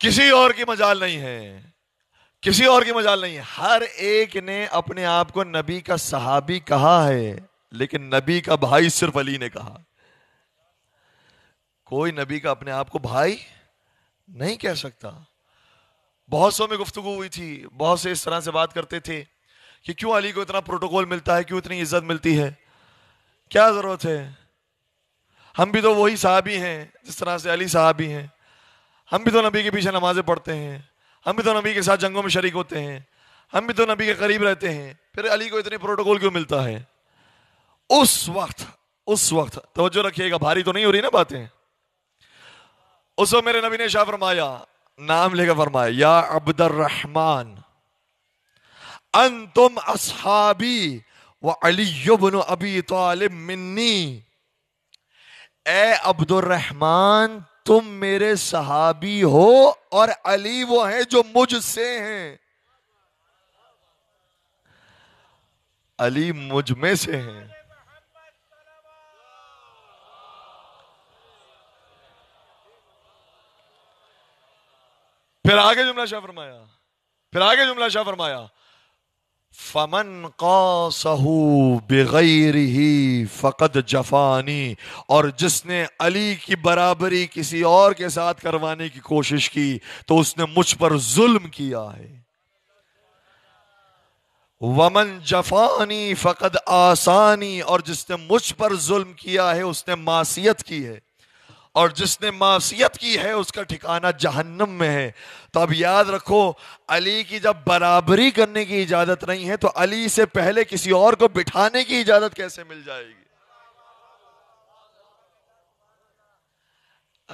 किसी और की मजाल नहीं है किसी और की मजाल नहीं है हर एक ने अपने आप को नबी का सहाबी कहा है लेकिन नबी का भाई सिर्फ अली ने कहा कोई नबी का अपने आप को भाई नहीं कह सकता बहुत सौ में गुफ्तु हुई थी बहुत से इस तरह से बात करते थे कि क्यों अली को इतना प्रोटोकॉल मिलता है क्यों इतनी इज्जत मिलती है क्या ज़रूरत है हम भी तो वही साहबी हैं जिस तरह से अली साहबी हैं हम भी तो नबी के पीछे नमाज़ें पढ़ते हैं हम भी तो नबी के साथ जंगों में शरीक होते हैं हम भी तो नबी के करीब रहते हैं फिर अली को इतनी प्रोटोकॉल क्यों मिलता है उस वक्त उस वक्त तो रखिएगा भारी तो नहीं हो रही ना बातें उस वक्त मेरे नबी ने शाह फरमाया नाम लेकर फरमाया या अब्दर रहमान अंतुम असहाबी व अलीबन अबी तालिब मिन्नी ए अब्दुल रहमान तुम मेरे सहाबी हो और अली वो है जो मुझसे हैं अली मुझ में से हैं फिर आगे जुमला शाह फरमाया फिर आगे जुमला शाह फरमाया फमन का सहू बेगैर ही फ़कत जफानी और जिसने अली की बराबरी किसी और के साथ करवाने की कोशिश की तो उसने मुझ पर जुल्म किया है वमन जफानी फ़कत आसानी और जिसने मुझ पर जुल्म किया है उसने मासीत की है और जिसने मासीत की है उसका ठिकाना जहन्नम में है तो अब याद रखो अली की जब बराबरी करने की इजाज़त नहीं है तो अली से पहले किसी और को बिठाने की इजाज़त कैसे मिल जाएगी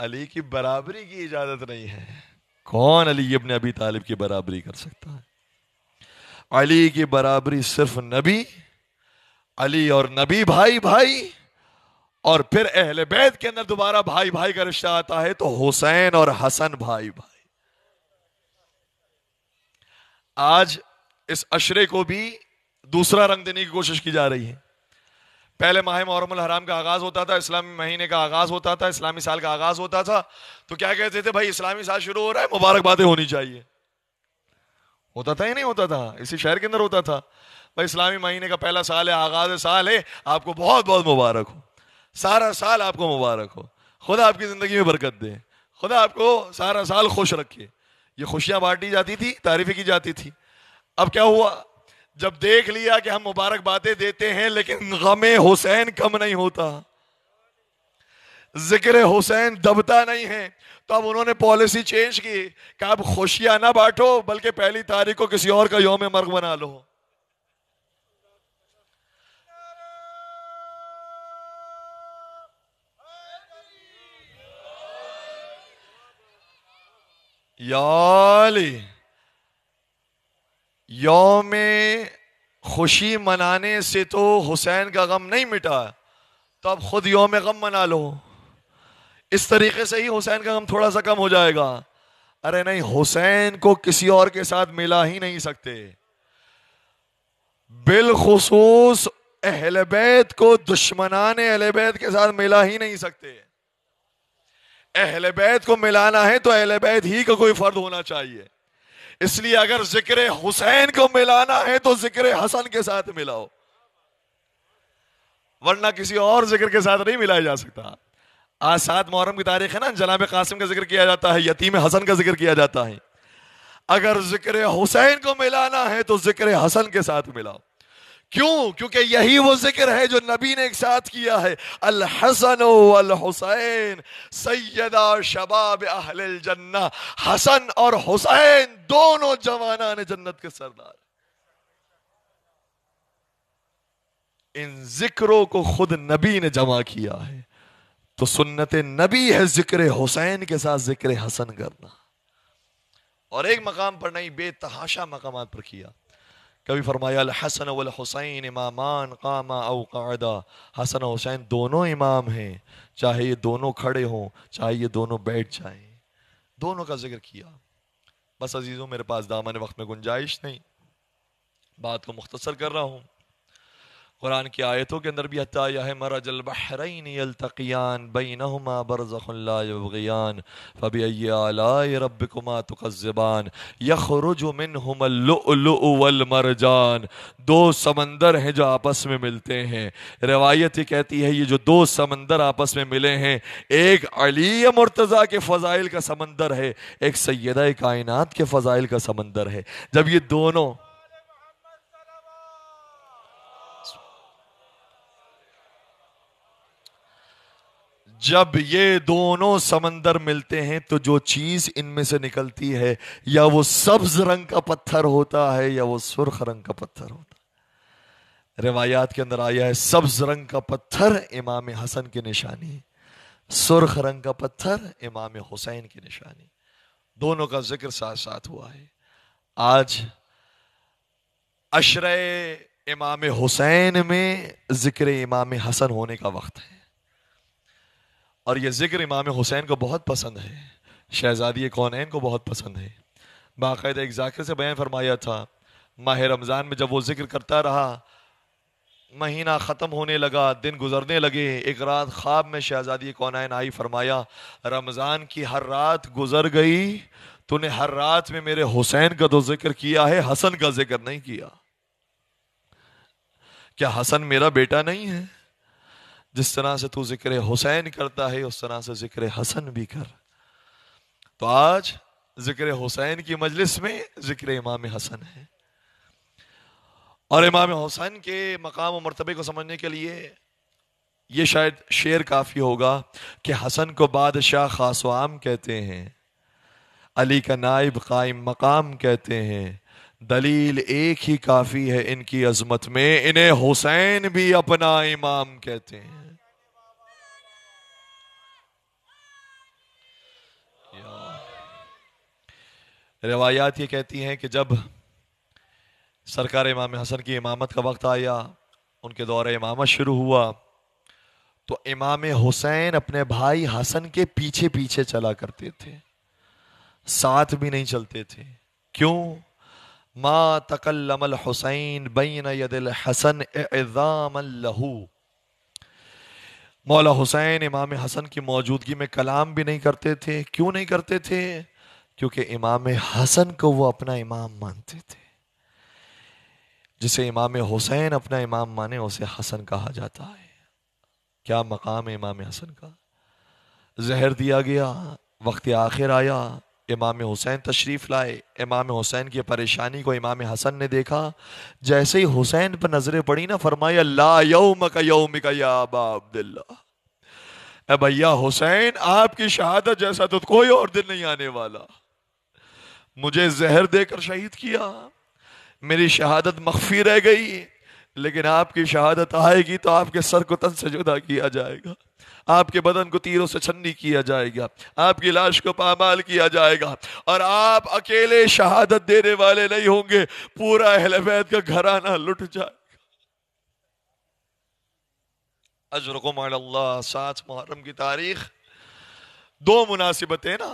अली की बराबरी की इजाज़त नहीं है कौन अली अपने अभी तालिब की बराबरी कर सकता है अली की बराबरी सिर्फ नबी अली और नबी भाई भाई और फिर अहले बैद के अंदर दोबारा भाई भाई का रिश्ता आता है तो हुसैन और हसन भाई भाई आज इस अशरे को भी दूसरा रंग देने की कोशिश की जा रही है पहले माह मुहरम हराम का आगाज होता था इस्लामी महीने का आगाज होता था इस्लामी साल का आगाज होता था तो क्या कहते थे भाई इस्लामी साल शुरू हो रहा है मुबारकबादें होनी चाहिए होता था या नहीं होता था इसी शहर के अंदर होता था भाई इस्लामी महीने का पहला साल है आगाज साल है आपको बहुत बहुत मुबारक हो सारा साल आपको मुबारक हो खुदा आपकी ज़िंदगी में बरकत दे खुदा आपको सारा साल खुश रखे ये खुशियाँ बांटी जाती थी तारीफ की जाती थी अब क्या हुआ जब देख लिया कि हम मुबारक बातें देते हैं लेकिन गमे हुसैन कम नहीं होता जिक्र हुसैन दबता नहीं है तो अब उन्होंने पॉलिसी चेंज की कि आप खुशियां ना बांटो बल्कि पहली तारीख को किसी और का योम मर्ग बना लो याली योम खुशी मनाने से तो हुसैन का गम नहीं मिटा तो अब खुद योम गम मना लो इस तरीके से ही हुसैन का गम थोड़ा सा कम हो जाएगा अरे नहीं हुसैन को किसी और के साथ मिला ही नहीं सकते बिलखसूस अहलबैत को दुश्मनान अहलबैत के साथ मिला ही नहीं सकते अहल बैत को मिलाना है तो अहल बैत ही का कोई फर्द होना चाहिए इसलिए अगर जिक्र हुसैन को मिलाना है तो जिक्र हसन के साथ मिलाओ वरना किसी और जिक्र के साथ नहीं मिलाया जा सकता आज सात मुहर्रम की तारीख है ना जनाब कासिम का जिक्र किया जाता है यतीम हसन का जिक्र किया जाता है अगर जिक्र हुसैन को मिलाना है तो जिक्र हसन के साथ मिलाओ क्यों क्योंकि यही वो जिक्र है जो नबी ने एक साथ किया है अल हसन अल हुसैन सैदा शबाब अहल जन्ना हसन और हुसैन दोनों जवाना ने जन्नत के सरदार इन जिक्रों को खुद नबी ने जमा किया है तो सुन्नत नबी है जिक्र हुसैन के साथ जिक्र हसन करना और एक मकाम पर नहीं बेतहाशा मकाम पर किया कभी फरमाया हसन वल हुसैन इमामान कामा औ कादा हसन हुसैन दोनों इमाम हैं चाहे ये दोनों खड़े हों चाहे ये दोनों बैठ जाएं दोनों का जिक्र किया बस अजीज़ों मेरे पास दामन वक्त में गुंजाइश नहीं बात को मुख्तसर कर रहा हूँ कुरान की आयतों के अंदर भी हता या मरजलबहरतकियान बैनहुमा बरज़ान फ़बी रबकुमा तकज़बान यखरुज मिन हमलमरजान दो समंदर हैं जो आपस में मिलते हैं रवायत ये कहती है ये जो दो समंदर आपस में मिले हैं एक अली मुर्तज़ा के फ़ज़ाइल का समंदर है एक सैदा कायनत के फ़ज़ाइल का समंदर है जब ये दोनों जब ये दोनों समंदर मिलते हैं तो जो चीज इनमें से निकलती है या वो सब्ज रंग का पत्थर होता है या वो सुर्ख रंग का पत्थर होता है रिवायात के अंदर आया है सब्ज रंग का पत्थर इमाम हसन की निशानी सुर्ख रंग का पत्थर इमाम हुसैन की निशानी दोनों का जिक्र साथ साथ हुआ है आज अशर इमाम हुसैन में जिक्र इमाम हसन होने का वक्त है और ये जिक्र इमाम हुसैन को बहुत पसंद है शहजादी कौनैन को बहुत पसंद है बाकायदा एक जाकिर से बयान फरमाया था माह रमज़ान में जब वो जिक्र करता रहा महीना ख़त्म होने लगा दिन गुजरने लगे एक रात ख्वाब में शहजादी कौनैन आई फरमाया रमज़ान की हर रात गुजर गई तूने हर रात में मेरे हुसैन का तो जिक्र किया है हसन का जिक्र नहीं किया क्या हसन मेरा बेटा नहीं है जिस तरह से तू जिक्र हुसैन करता है उस तरह से जिक्र हसन भी कर तो आज जिक्र हुसैन की मजलिस में जिक्र इमाम हसन है और इमाम हुसैन के मकाम और मरतबे को समझने के लिए ये शायद शेर काफ़ी होगा कि हसन को बादशाह खास आम कहते हैं अली का नायब कायम मकाम कहते हैं दलील एक ही काफ़ी है इनकी अजमत में इन्हें हुसैन भी अपना इमाम कहते हैं रवायात ये कहती हैं कि जब सरकार इमाम हसन की इमामत का वक्त आया उनके दौर इमामत शुरू हुआ तो इमाम हुसैन अपने भाई हसन के पीछे पीछे चला करते थे साथ भी नहीं चलते थे क्यों मा तकल्लमल हुसैन बैन यदिल हसन एजाम लहू मौला हुसैन इमाम हसन की मौजूदगी में कलाम भी नहीं करते थे क्यों नहीं करते थे क्योंकि इमाम हसन को वो अपना इमाम मानते थे जिसे इमाम हुसैन अपना इमाम माने उसे हसन कहा जाता है क्या मकाम है इमाम हसन का जहर दिया गया वक्त आखिर आया इमाम हुसैन तशरीफ़ लाए इमाम हुसैन की परेशानी को इमाम हसन ने देखा जैसे ही हुसैन पर नज़रें पड़ी ना फरमाई अल्लाह यौम का यौम का या अबा अब्दुल्ला भैया हुसैन आपकी शहादत जैसा तो कोई और दिन नहीं आने वाला मुझे जहर देकर शहीद किया मेरी शहादत मख्फी रह गई लेकिन आपकी शहादत आएगी तो आपके सर को तन से जुदा किया जाएगा आपके बदन को तीरों से छन्नी किया जाएगा आपकी लाश को पामाल किया जाएगा और आप अकेले शहादत देने वाले नहीं होंगे पूरा अहल का घराना लुट जाएगा अजरकुम अल्लाह सात मुहर्रम की तारीख दो मुनासिबतें ना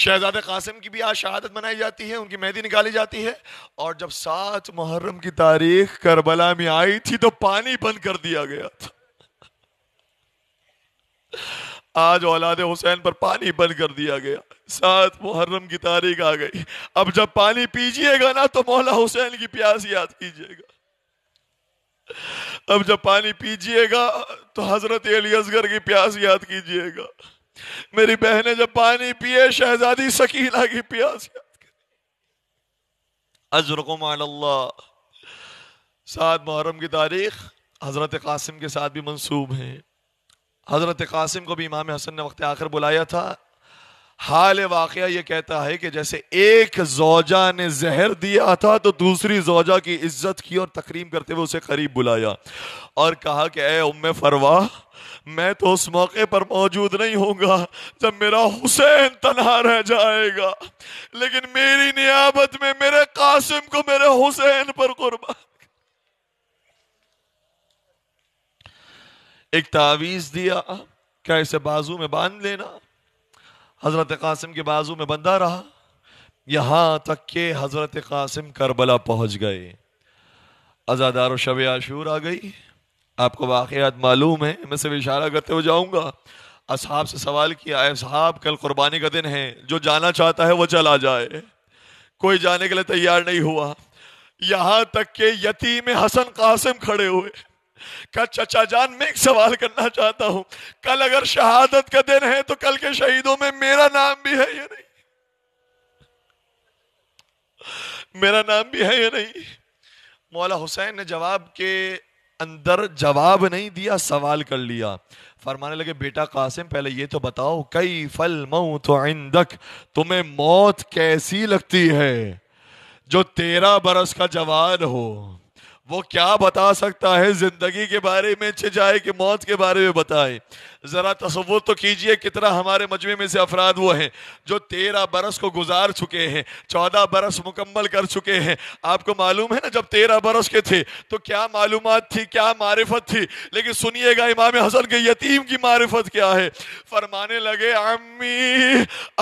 शहजाद कासिम की भी आज शहादत मनाई जाती है उनकी मेहंदी निकाली जाती है और जब सात मुहर्रम की तारीख करबला में आई थी तो पानी बंद कर दिया गया था आज औलाद हुसैन पर पानी बंद कर दिया गया सात मुहर्रम की तारीख आ गई अब जब पानी पीजिएगा ना तो मौला हुसैन की प्यास याद कीजिएगा अब जब पानी पीजिएगा तो हजरत अली असगर की प्यास याद कीजिएगा मेरी ने जब पानी पिए शहजादी सकीला की प्यास याद कर अजरकुम अल्लाह सात मुहर्रम की तारीख हज़रत कासिम के साथ भी मंसूब है हज़रत कासिम को भी इमाम हसन ने वक्त आखिर बुलाया था हाल वाक़ ये कहता है कि जैसे एक जोजा ने जहर दिया था तो दूसरी जोजा की इज्जत की और तकरीम करते हुए उसे करीब बुलाया और कहा कि ए उम फरवा मैं तो उस मौके पर मौजूद नहीं होगा जब मेरा हुसैन तनहा रह जाएगा लेकिन मेरी नियाबत में मेरे कासिम को मेरे हुसैन पर कुर्बान एक तावीज़ दिया क्या इसे बाजू में बांध लेना हज़रत कासिम के बाजू में बंदा रहा यहाँ तक के हज़रत कासिम करबला पहुँच गए अजादार शब आशूर आ गई आपको वाकयात मालूम है मैं सिर्फ इशारा करते हुए जाऊँगा असहाब से सवाल किया है साहब कल कुर्बानी का दिन है जो जाना चाहता है वो चला जाए कोई जाने के लिए तैयार नहीं हुआ यहाँ तक के यतीम हसन कासिम खड़े हुए का चचा जान मैं एक सवाल करना चाहता हूं कल अगर शहादत का दिन है तो कल के शहीदों में मेरा नाम भी है या नहीं मेरा नाम भी है या नहीं मौला हुसैन ने जवाब के अंदर जवाब नहीं दिया सवाल कर लिया फरमाने लगे बेटा कासिम पहले ये तो बताओ कई फल मऊ तो आइंदक तुम्हें मौत कैसी लगती है जो तेरह बरस का जवान हो वो क्या बता सकता है जिंदगी के बारे में छिजाए कि मौत के बारे में बताए ज़रा तस्वुर तो कीजिए कितना हमारे मजमे में से अफराद वो हैं जो तेरह बरस को गुजार चुके हैं चौदह बरस मुकम्मल कर चुके हैं आपको मालूम है ना जब तेरह बरस के थे तो क्या मालूम थी क्या मारिफत थी लेकिन सुनिएगा इमाम हसन के यतीम की मारिफत क्या है फरमाने लगे अम्मी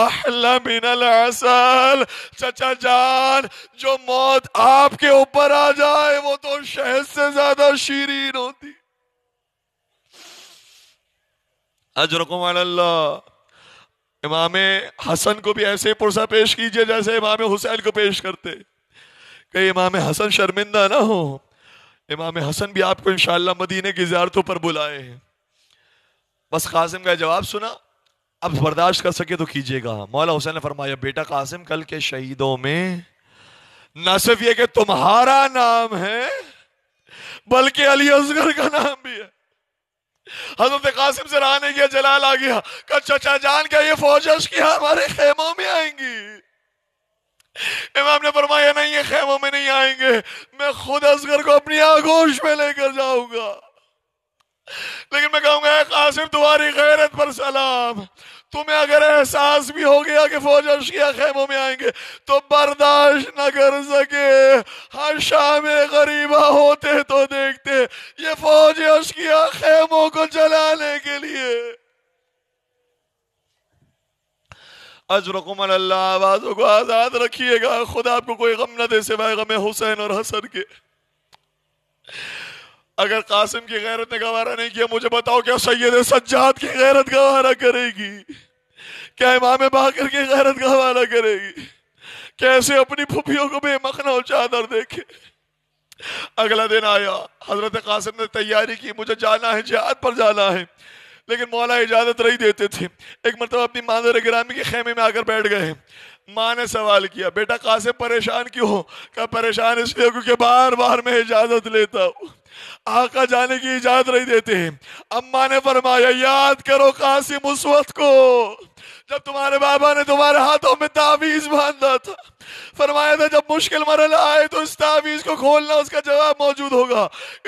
असल चचा जान जो मौत आपके ऊपर आ जाए वो तो और शहद से ज्यादा शीरीन होती अजरकुम अल्लाह इमाम हसन को भी ऐसे पुरसा पेश कीजिए जैसे इमाम हुसैन को पेश करते कई इमाम हसन शर्मिंदा ना हो इमाम हसन भी आपको इनशाला मदीने की जियारतों पर बुलाए हैं बस कासिम का जवाब सुना अब बर्दाश्त कर सके तो कीजिएगा मौला हुसैन ने फरमाया बेटा कासिम कल के शहीदों में न सिर्फ ये कि तुम्हारा नाम है बल्कि अली असगर का नाम भी है हजरत कासिम से राने गया जलाल आ गया का चचा जान क्या ये फौजश की हमारे खेमों में आएंगी इमाम ने फरमाया नहीं ये खेमों में नहीं आएंगे मैं खुद असगर को अपनी आगोश में लेकर जाऊंगा लेकिन मैं कहूंगा कासिम तुम्हारी गैरत पर सलाम तुम्हें अगर एहसास भी हो गया कि फौज या खेमों में आएंगे तो बर्दाश्त न कर सके हर शाम गरीबा होते तो देखते ये फौज अशकिया खेमों को जलाने के लिए अजरकुमन अल्लाह आवाज़ों को आज़ाद रखिएगा खुदा आपको कोई गम न दे सिवाय गमे हुसैन और हसन के अगर कासिम की गैरत ने गवारा नहीं किया मुझे बताओ क्या सैयद सज्जाद की गैरत गवारा करेगी क्या इमाम बाकर की गैरत गवारा करेगी कैसे अपनी फुफियों को बेमखना चादर देखे अगला दिन आया हजरत कासिम ने तैयारी की मुझे जाना है जिहाद पर जाना है लेकिन मौला इजाज़त नहीं देते थे एक मतलब अपनी मादर ग्रामी के खेमे में आकर बैठ गए माँ ने सवाल किया बेटा कासिम परेशान क्यों हो क्या परेशान इसलिए क्योंकि बार बार मैं इजाज़त लेता हूँ आका जाने की इजाजत नहीं देते अम्मा ने फरमाया याद करो कासिम उस वक्त को जब तुम्हारे बाबा ने तुम्हारे हाथों में तावीज बांधा था फरमाया था जब मुश्किल मरल आए तो इस तावीज को खोलना उसका जवाब मौजूद होगा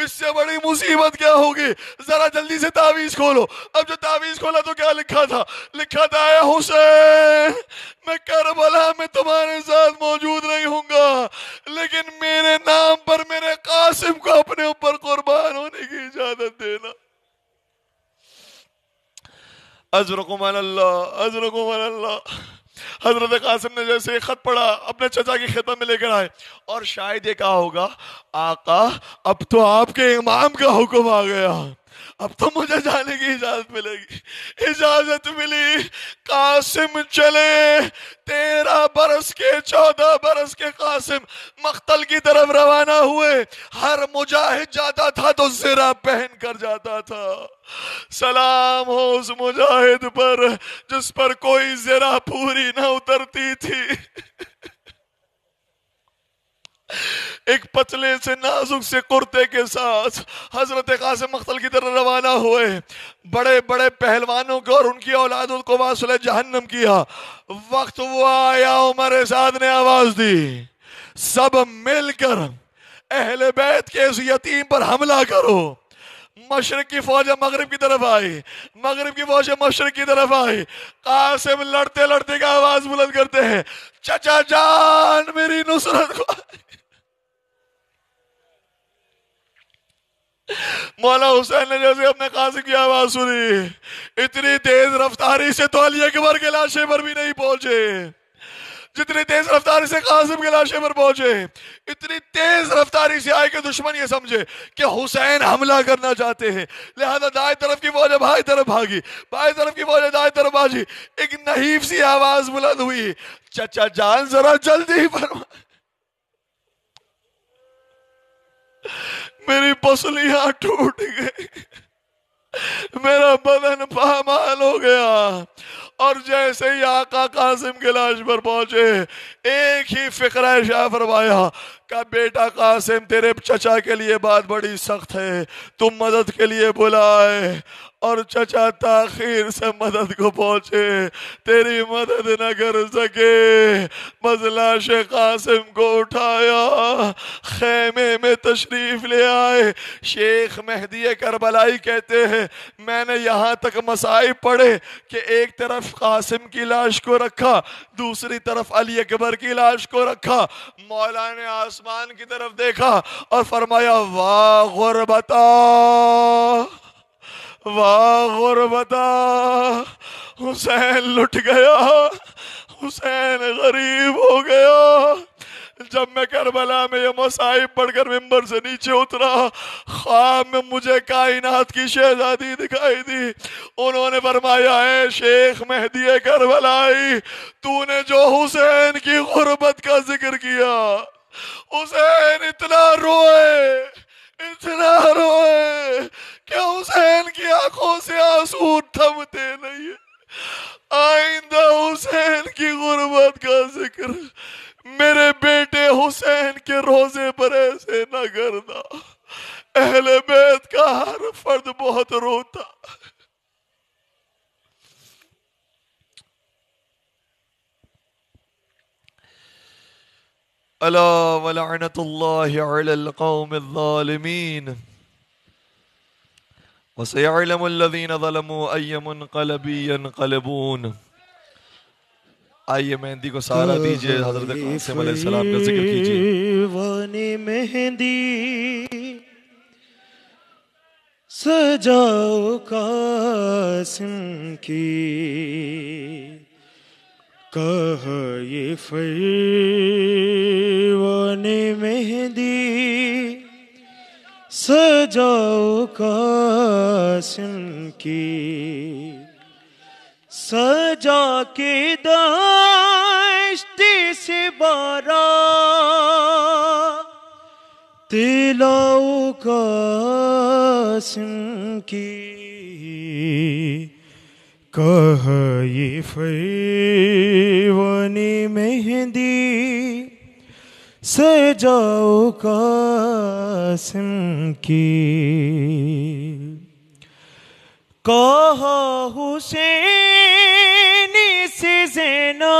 इससे बड़ी मुसीबत क्या होगी जरा जल्दी से तावीज खोलो अब जो तावीज खोला तो क्या लिखा था लिखा था आया हुसैन मैं करबला में तुम्हारे साथ मौजूद नहीं हूंगा लेकिन मेरे नाम पर मेरे कासिम को अपने ऊपर कुर्बान होने की इजाजत देना हजरत कासिम ने जैसे खत पढ़ा अपने चचा की खिदमत में लेकर आए और शायद ये कहा होगा आका अब तो आपके इमाम का हुक्म आ गया अब तो मुझे जाने की इजाजत मिलेगी इजाजत मिली कासिम चले तेरह बरस के चौदह बरस के कासिम मख्तल की तरफ रवाना हुए हर मुजाहिद जाता था तो जरा पहन कर जाता था सलाम हो उस मुजाहिद पर जिस पर कोई जरा पूरी ना उतरती थी एक पतले से नाजुक से कुर्ते के साथ हजरत कासिम अख्तल की तरह रवाना हुए बड़े बड़े पहलवानों को और उनकी औलादों को वास जहन्नम किया वक्त वो आया उमर साद ने आवाज दी सब मिलकर अहले बैत के इस यतीम पर हमला करो मशरक की फौज मगरब की तरफ आई मगरब की फौज मशरक की तरफ आई कासिम लड़ते लड़ते का आवाज बुलंद करते हैं चचा जान मेरी नुसरत को मौला हुसैन ने जैसे अपने काजी की आवाज सुनी इतनी तेज रफ्तारी से तो अली अकबर के लाशे पर भी नहीं पहुंचे जितनी तेज रफ्तारी से कासिम के लाशे पर पहुंचे इतनी तेज रफ्तारी से आए के दुश्मन ये समझे कि हुसैन हमला करना चाहते हैं लिहाजा दाएं तरफ की फौज भाई तरफ भागी बाएं तरफ की फौज दाएं तरफ भागी एक नहीफ सी आवाज बुलंद हुई चचा जान जरा जल्दी फरमा मेरी पसलियां टूट गई मेरा बदन पामाल हो गया और जैसे ही आका कासिम के लाश पर पहुंचे एक ही फिक्र शाह फरमाया का बेटा कासिम तेरे चचा के लिए बात बड़ी सख्त है तुम मदद के लिए बुलाए और चचा ताखिर से मदद को पहुंचे तेरी मदद न कर सके मजला शे कासिम को उठाया खेमे में तशरीफ ले आए शेख मेहदी करबलाई कहते हैं मैंने यहाँ तक मसाई पढ़े कि एक तरफ कासिम की लाश को रखा दूसरी तरफ अली अकबर की लाश को रखा मौला ने आसमान की तरफ देखा और फरमाया वाह गुरबता वाह हुसैन लुट गया हुसैन गरीब हो गया जब मैं करबला में मसाइब पढ़कर मेम्बर से नीचे उतरा खाम में मुझे कायनात की शहजादी दिखाई दी उन्होंने फरमाया है शेख मेहदी करबलाई तूने जो हुसैन की गुर्बत का जिक्र किया हुसैन इतना रोए इतना रोए कि हुसैन की आंखों से आंसू थमते नहीं आइंदा हुसैन की गुर्बत का जिक्र मेरे बेटे हुसैन के रोजे पर ऐसे न करना अहले बैत का हर फर्द बहुत रोता ألا ولعنة الله على القوم الظالمين وسيعلم الذين ظلموا أي منقلب ينقلبون آئیے آية مہندی کو سارا دیجئے حضرت قاسم علیہ السلام کا ذکر کیجئے وانی مہندی سجاؤ قاسم کی कह ये फैवान मेहंदी सजाओ कासिम की सजा के दाश्ती से बारा तिलाओ कासिम की कह ये फरीवनी मेहंदी सजाओ कासिम की कह हुसैन से जैना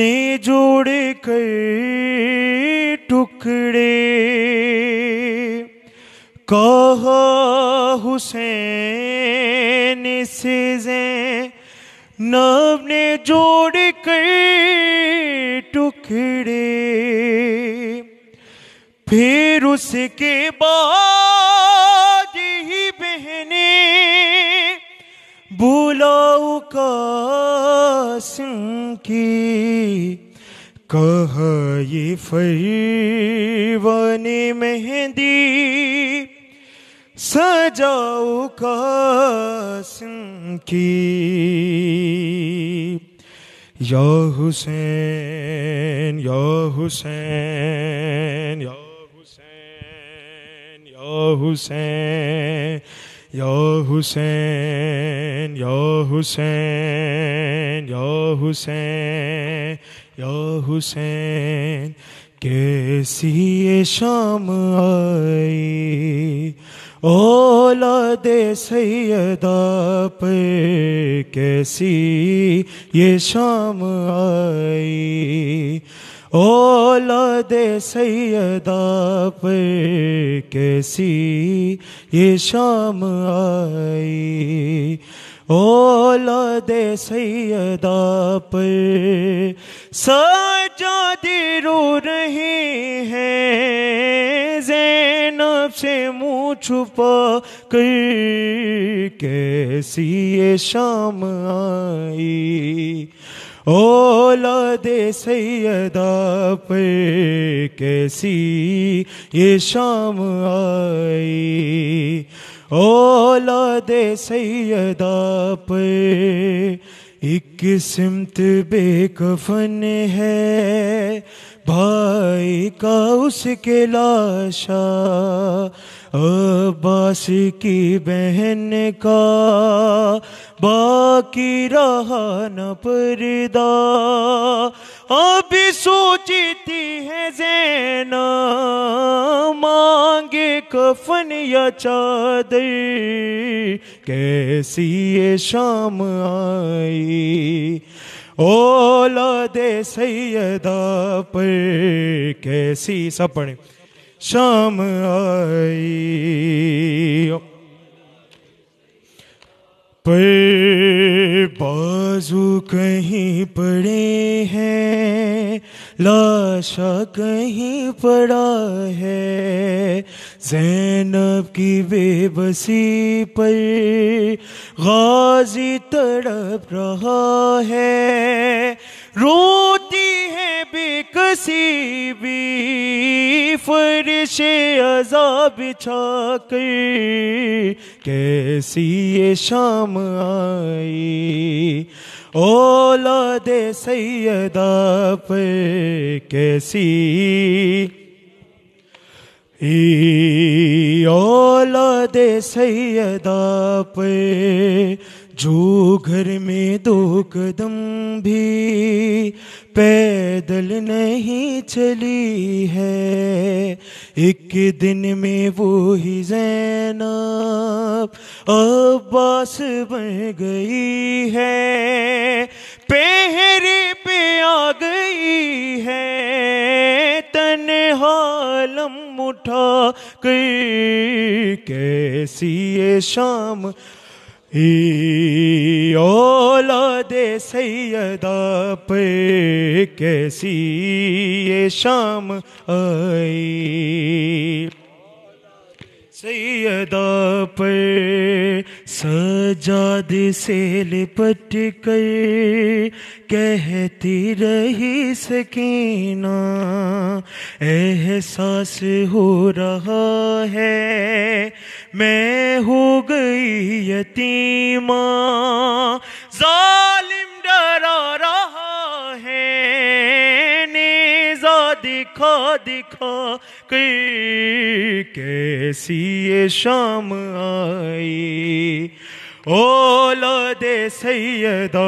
ने जोड़ कर टुकड़े कह हुसैन चीजें नव ने जोड़ के टुकड़े फिर उसके बाद ही बहने बुलाऊ का की कह ये फरवाने मेहंदी सजाऊ कासिम की या हुसैन या हुसैन या हुसैन या हुसैन या हुसैन या हुसैन या हुसैन या हुसैन कैसी ये शाम आई ओला दे सैयद पे कैसी ये शाम आई ओला दे सैयद पे कैसी ये शाम आई औलादे सैदा पर साजा दिरू रही है जैन से मुँह छुपा कर कैसी ये शाम आई औलादे सैदा पर कैसी ये शाम आई ओला दे सैदा पे एक सिमत बेकफन है भाई का उसके लाशा अब्बास की बहन का बाकी रहा न पर्दा अभी सोचती है जैना मांगे कफन या चादर कैसी ये शाम आई ओलादे सैदा पर कैसी सपने शाम आई बाजू कहीं पड़े हैं लाशा कहीं पड़ा है जैनब की बेबसी पर गाजी तड़प रहा है रोती है बेकसी भी फर्श अजा बिछा कैसी ये शाम आई दे सैदा पे कैसी ई दे सैदा पे जो घर में दो कदम भी पैदल नहीं चली है एक दिन में वो ही जैनब अब्बास बन गई है पहरे पे आ गई है तन हालम उठा कर कैसी है शाम औलादे सैदा पे कैसी ये शाम आई सैदा पर सजाद से लिपट कर कहती रही सकीना एहसास हो रहा है मैं हो गई यतीमा जालिम डरा रहा है जादी दिखो दिखो के कैसी ये शाम आई ओ ओलादे सैदा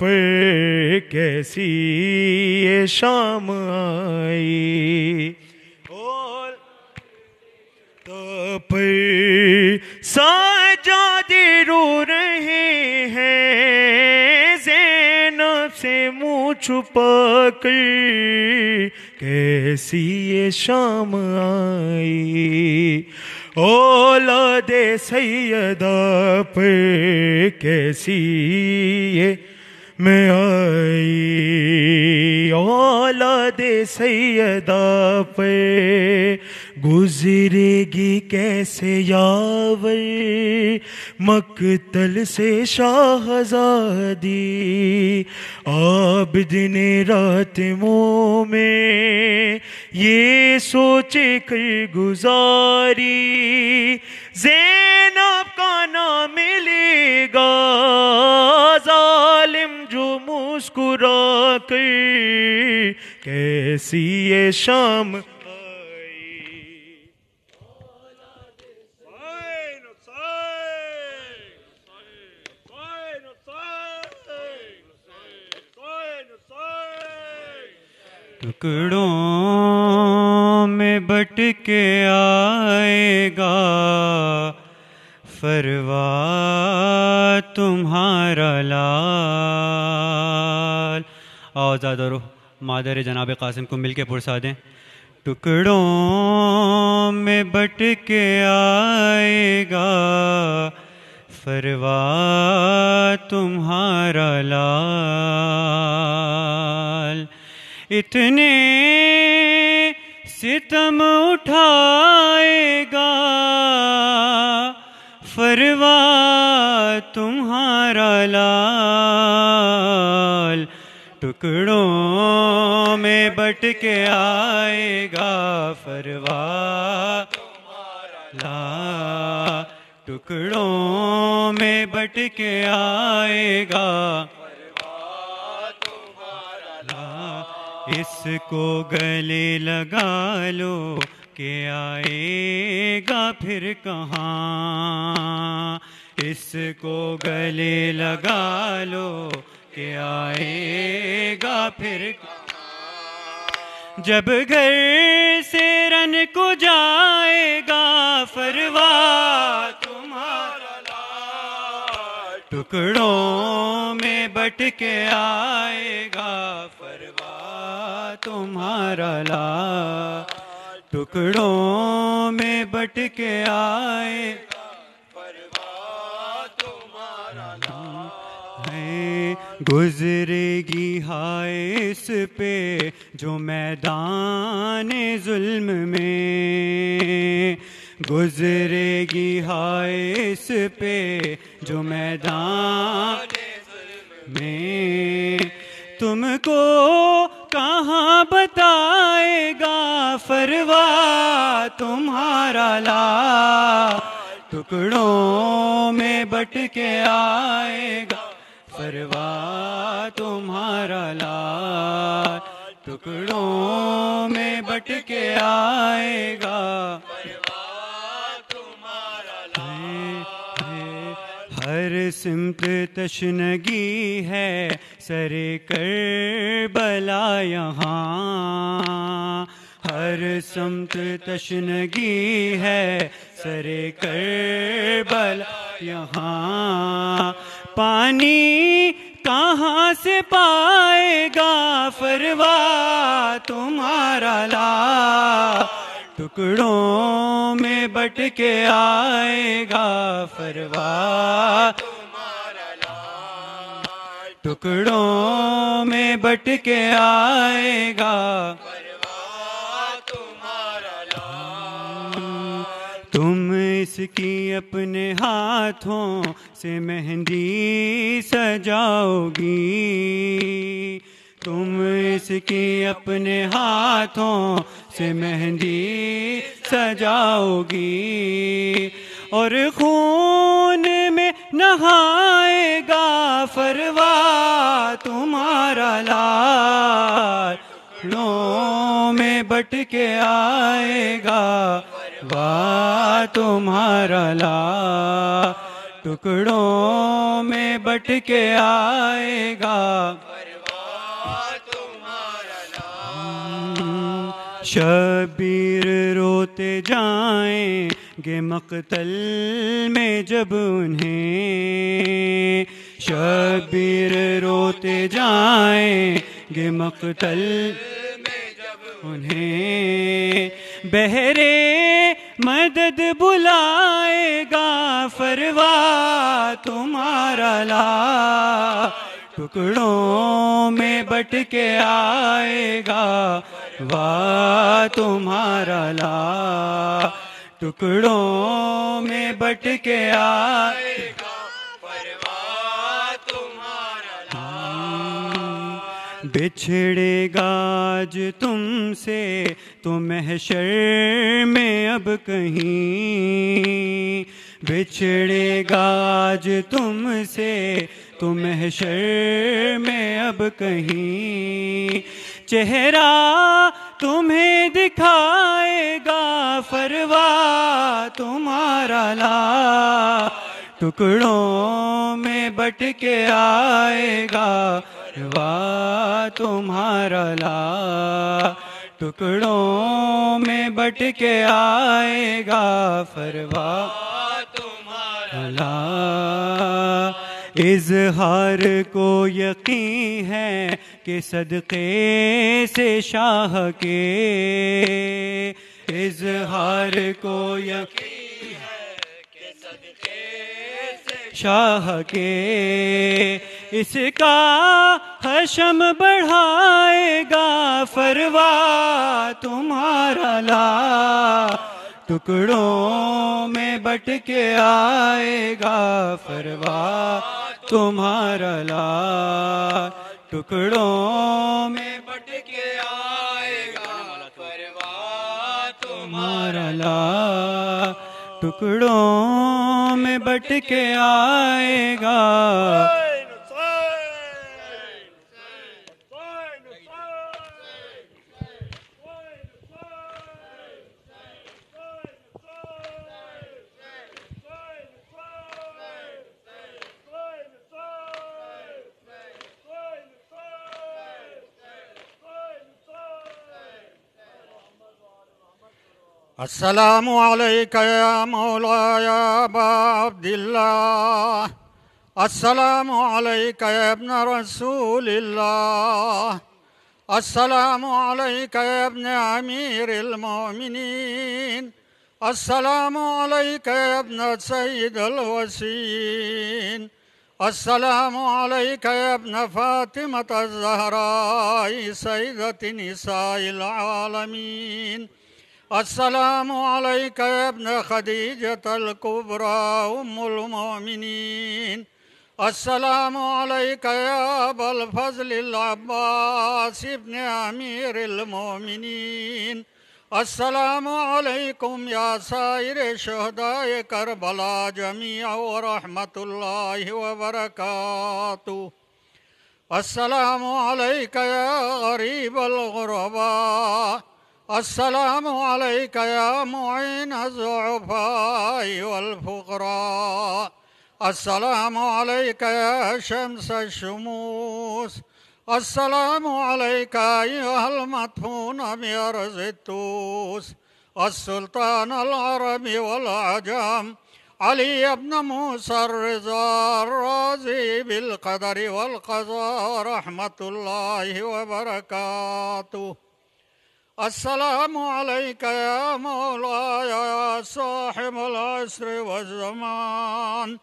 पर कैसी ये शाम आई ओ पर साजा दे रो रहे हैं जैनब से मुँह छुपा कर कैसी ये शाम आई ओला दे सैदा पे कैसी ये मैं आई ओला दे सैदा पे गुजरेगी कैसे यावर मकतल से शाहजादी आप दिन रात मोह में ये सोचे कर गुजारी जैन आपका नाम मिलेगा जालिम जो मुस्कुरा कर कैसी ये शाम टुकड़ों में बट के आएगा फरवा तुम्हारा लाल आजाद और मादर जनाब कासिम को मिल के पुरसा दें टुकड़ों में बट के आएगा फरवा तुम्हारा लाल इतने सितम उठाएगा फरवा तुम्हारा लाल टुकड़ों में बट के आएगा फरवा ला टुकड़ों में बट के आएगा उसको गले लगा लो के आएगा फिर कहाँ इसको गले लगा लो के आएगा फिर जब घर से रन को जाएगा फरवा तुम्हारा टुकड़ों में बट के आएगा तुम्हारा ला टुकड़ों में बट के आए गुजरेगी हाय इस पे जो मैदान जुल्म में गुजरेगी हाय इस पे जो मैदान में तुमको कहाँ बताएगा फरवा तुम्हारा ला टुकड़ों में बट के आएगा फरवा तुम्हारा ला टुकड़ों में बट के आएगा हर सिमत तशनगी है सर कर बला यहाँ हर सिमत तशनगी है सर कर बला यहाँ पानी कहाँ से पाएगा फरवा तुम्हारा ला टुकड़ों में बट के आएगा फरवा टुकड़ों में बट के आएगा तुम इसकी अपने हाथों से मेहंदी सजाओगी तुम इसकी अपने हाथों से मेहंदी सजाओगी और खून में नहाएगा फरवा तुम्हारा लाल लो में बट के आएगा वाह तुम्हारा ला टुकड़ों में बट के आएगा शबीर रोते जाएंगे मकतल में जब उन्हें शबीर रोते जाएंगे मकतल में जब उन्हें बहरे मदद बुलाएगा फरवा तुम्हारा ला टुकड़ों में बट के आएगा वाह तुम्हारा ला टुकड़ों में बट के आएगा बिछड़ेगा आज तुमसे तो महशर में अब कहीं बिछड़ेगा आज तुमसे तो महशर में अब कहीं चेहरा तुम्हें दिखाएगा फरवा तुम्हारा ला टुकड़ों में बट के आएगा फरवा तुम्हारा ला टुकड़ों में बट के आएगा फरवा तुम्हारा ला इजहार को यकीन है कि सदक़े से शाह के इजहार को यकीन है कि सदक़े से शाह के इसका हशम बढ़ाएगा फरवा तुम्हारा ला टुकड़ों में बट के आएगा फरवा तुम्हारा ला टुकड़ों में बट के आएगा फरवा तुम्हारा ला टुकड़ों में बट के आएगा السلام عليك يا مولاي يا أبا عبد الله السلام عليك يا ابن رسول الله السلام عليك يا ابن أمير المؤمنين السلام عليك يا ابن سيد الوسين السلام عليك يا ابن فاطمة الزهراء سيدة نساء العالمين السلام عليك يا ابن خديجة الكبرى أم المؤمنين السلام عليك يا أبا الفضل العباس ابن أمير المؤمنين السلام عليكم يا سائر شهداء كربلاء جميعا ورحمة الله وبركاته السلام عليك يا غريب الغرباء السلام عليك يا معين الزعفاء والفقراء السلام عليك يا شمس الشموس السلام عليك أيها المطفون بأرز التوس السلطان العربي والعجم علي بن موسى الرضا الرازي بالقدر والقضاء رحمة الله وبركاته السلام عليك يا مولاي يا صاحب العصر والزمان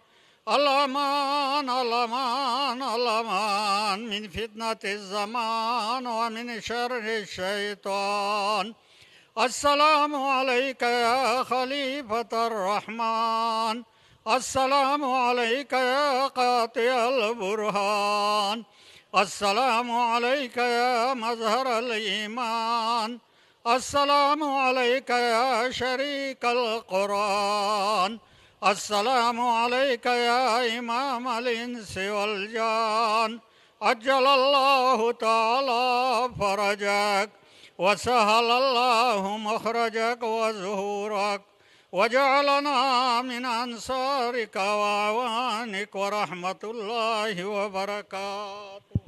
الأمان الأمان الأمان من فتنة الزمان ومن شر الشيطان السلام عليك يا خليفة الرحمن السلام عليك يا قاطع البرهان السلام عليك يا مظهر الإيمان السلام عليك يا شريك القرآن السلام عليك يا إمام الإنس والجان أجل الله تعالى فرجك وسهل الله مخرجك وزهورك وجعلنا من أنصارك وأعوانك ورحمة الله وبركاته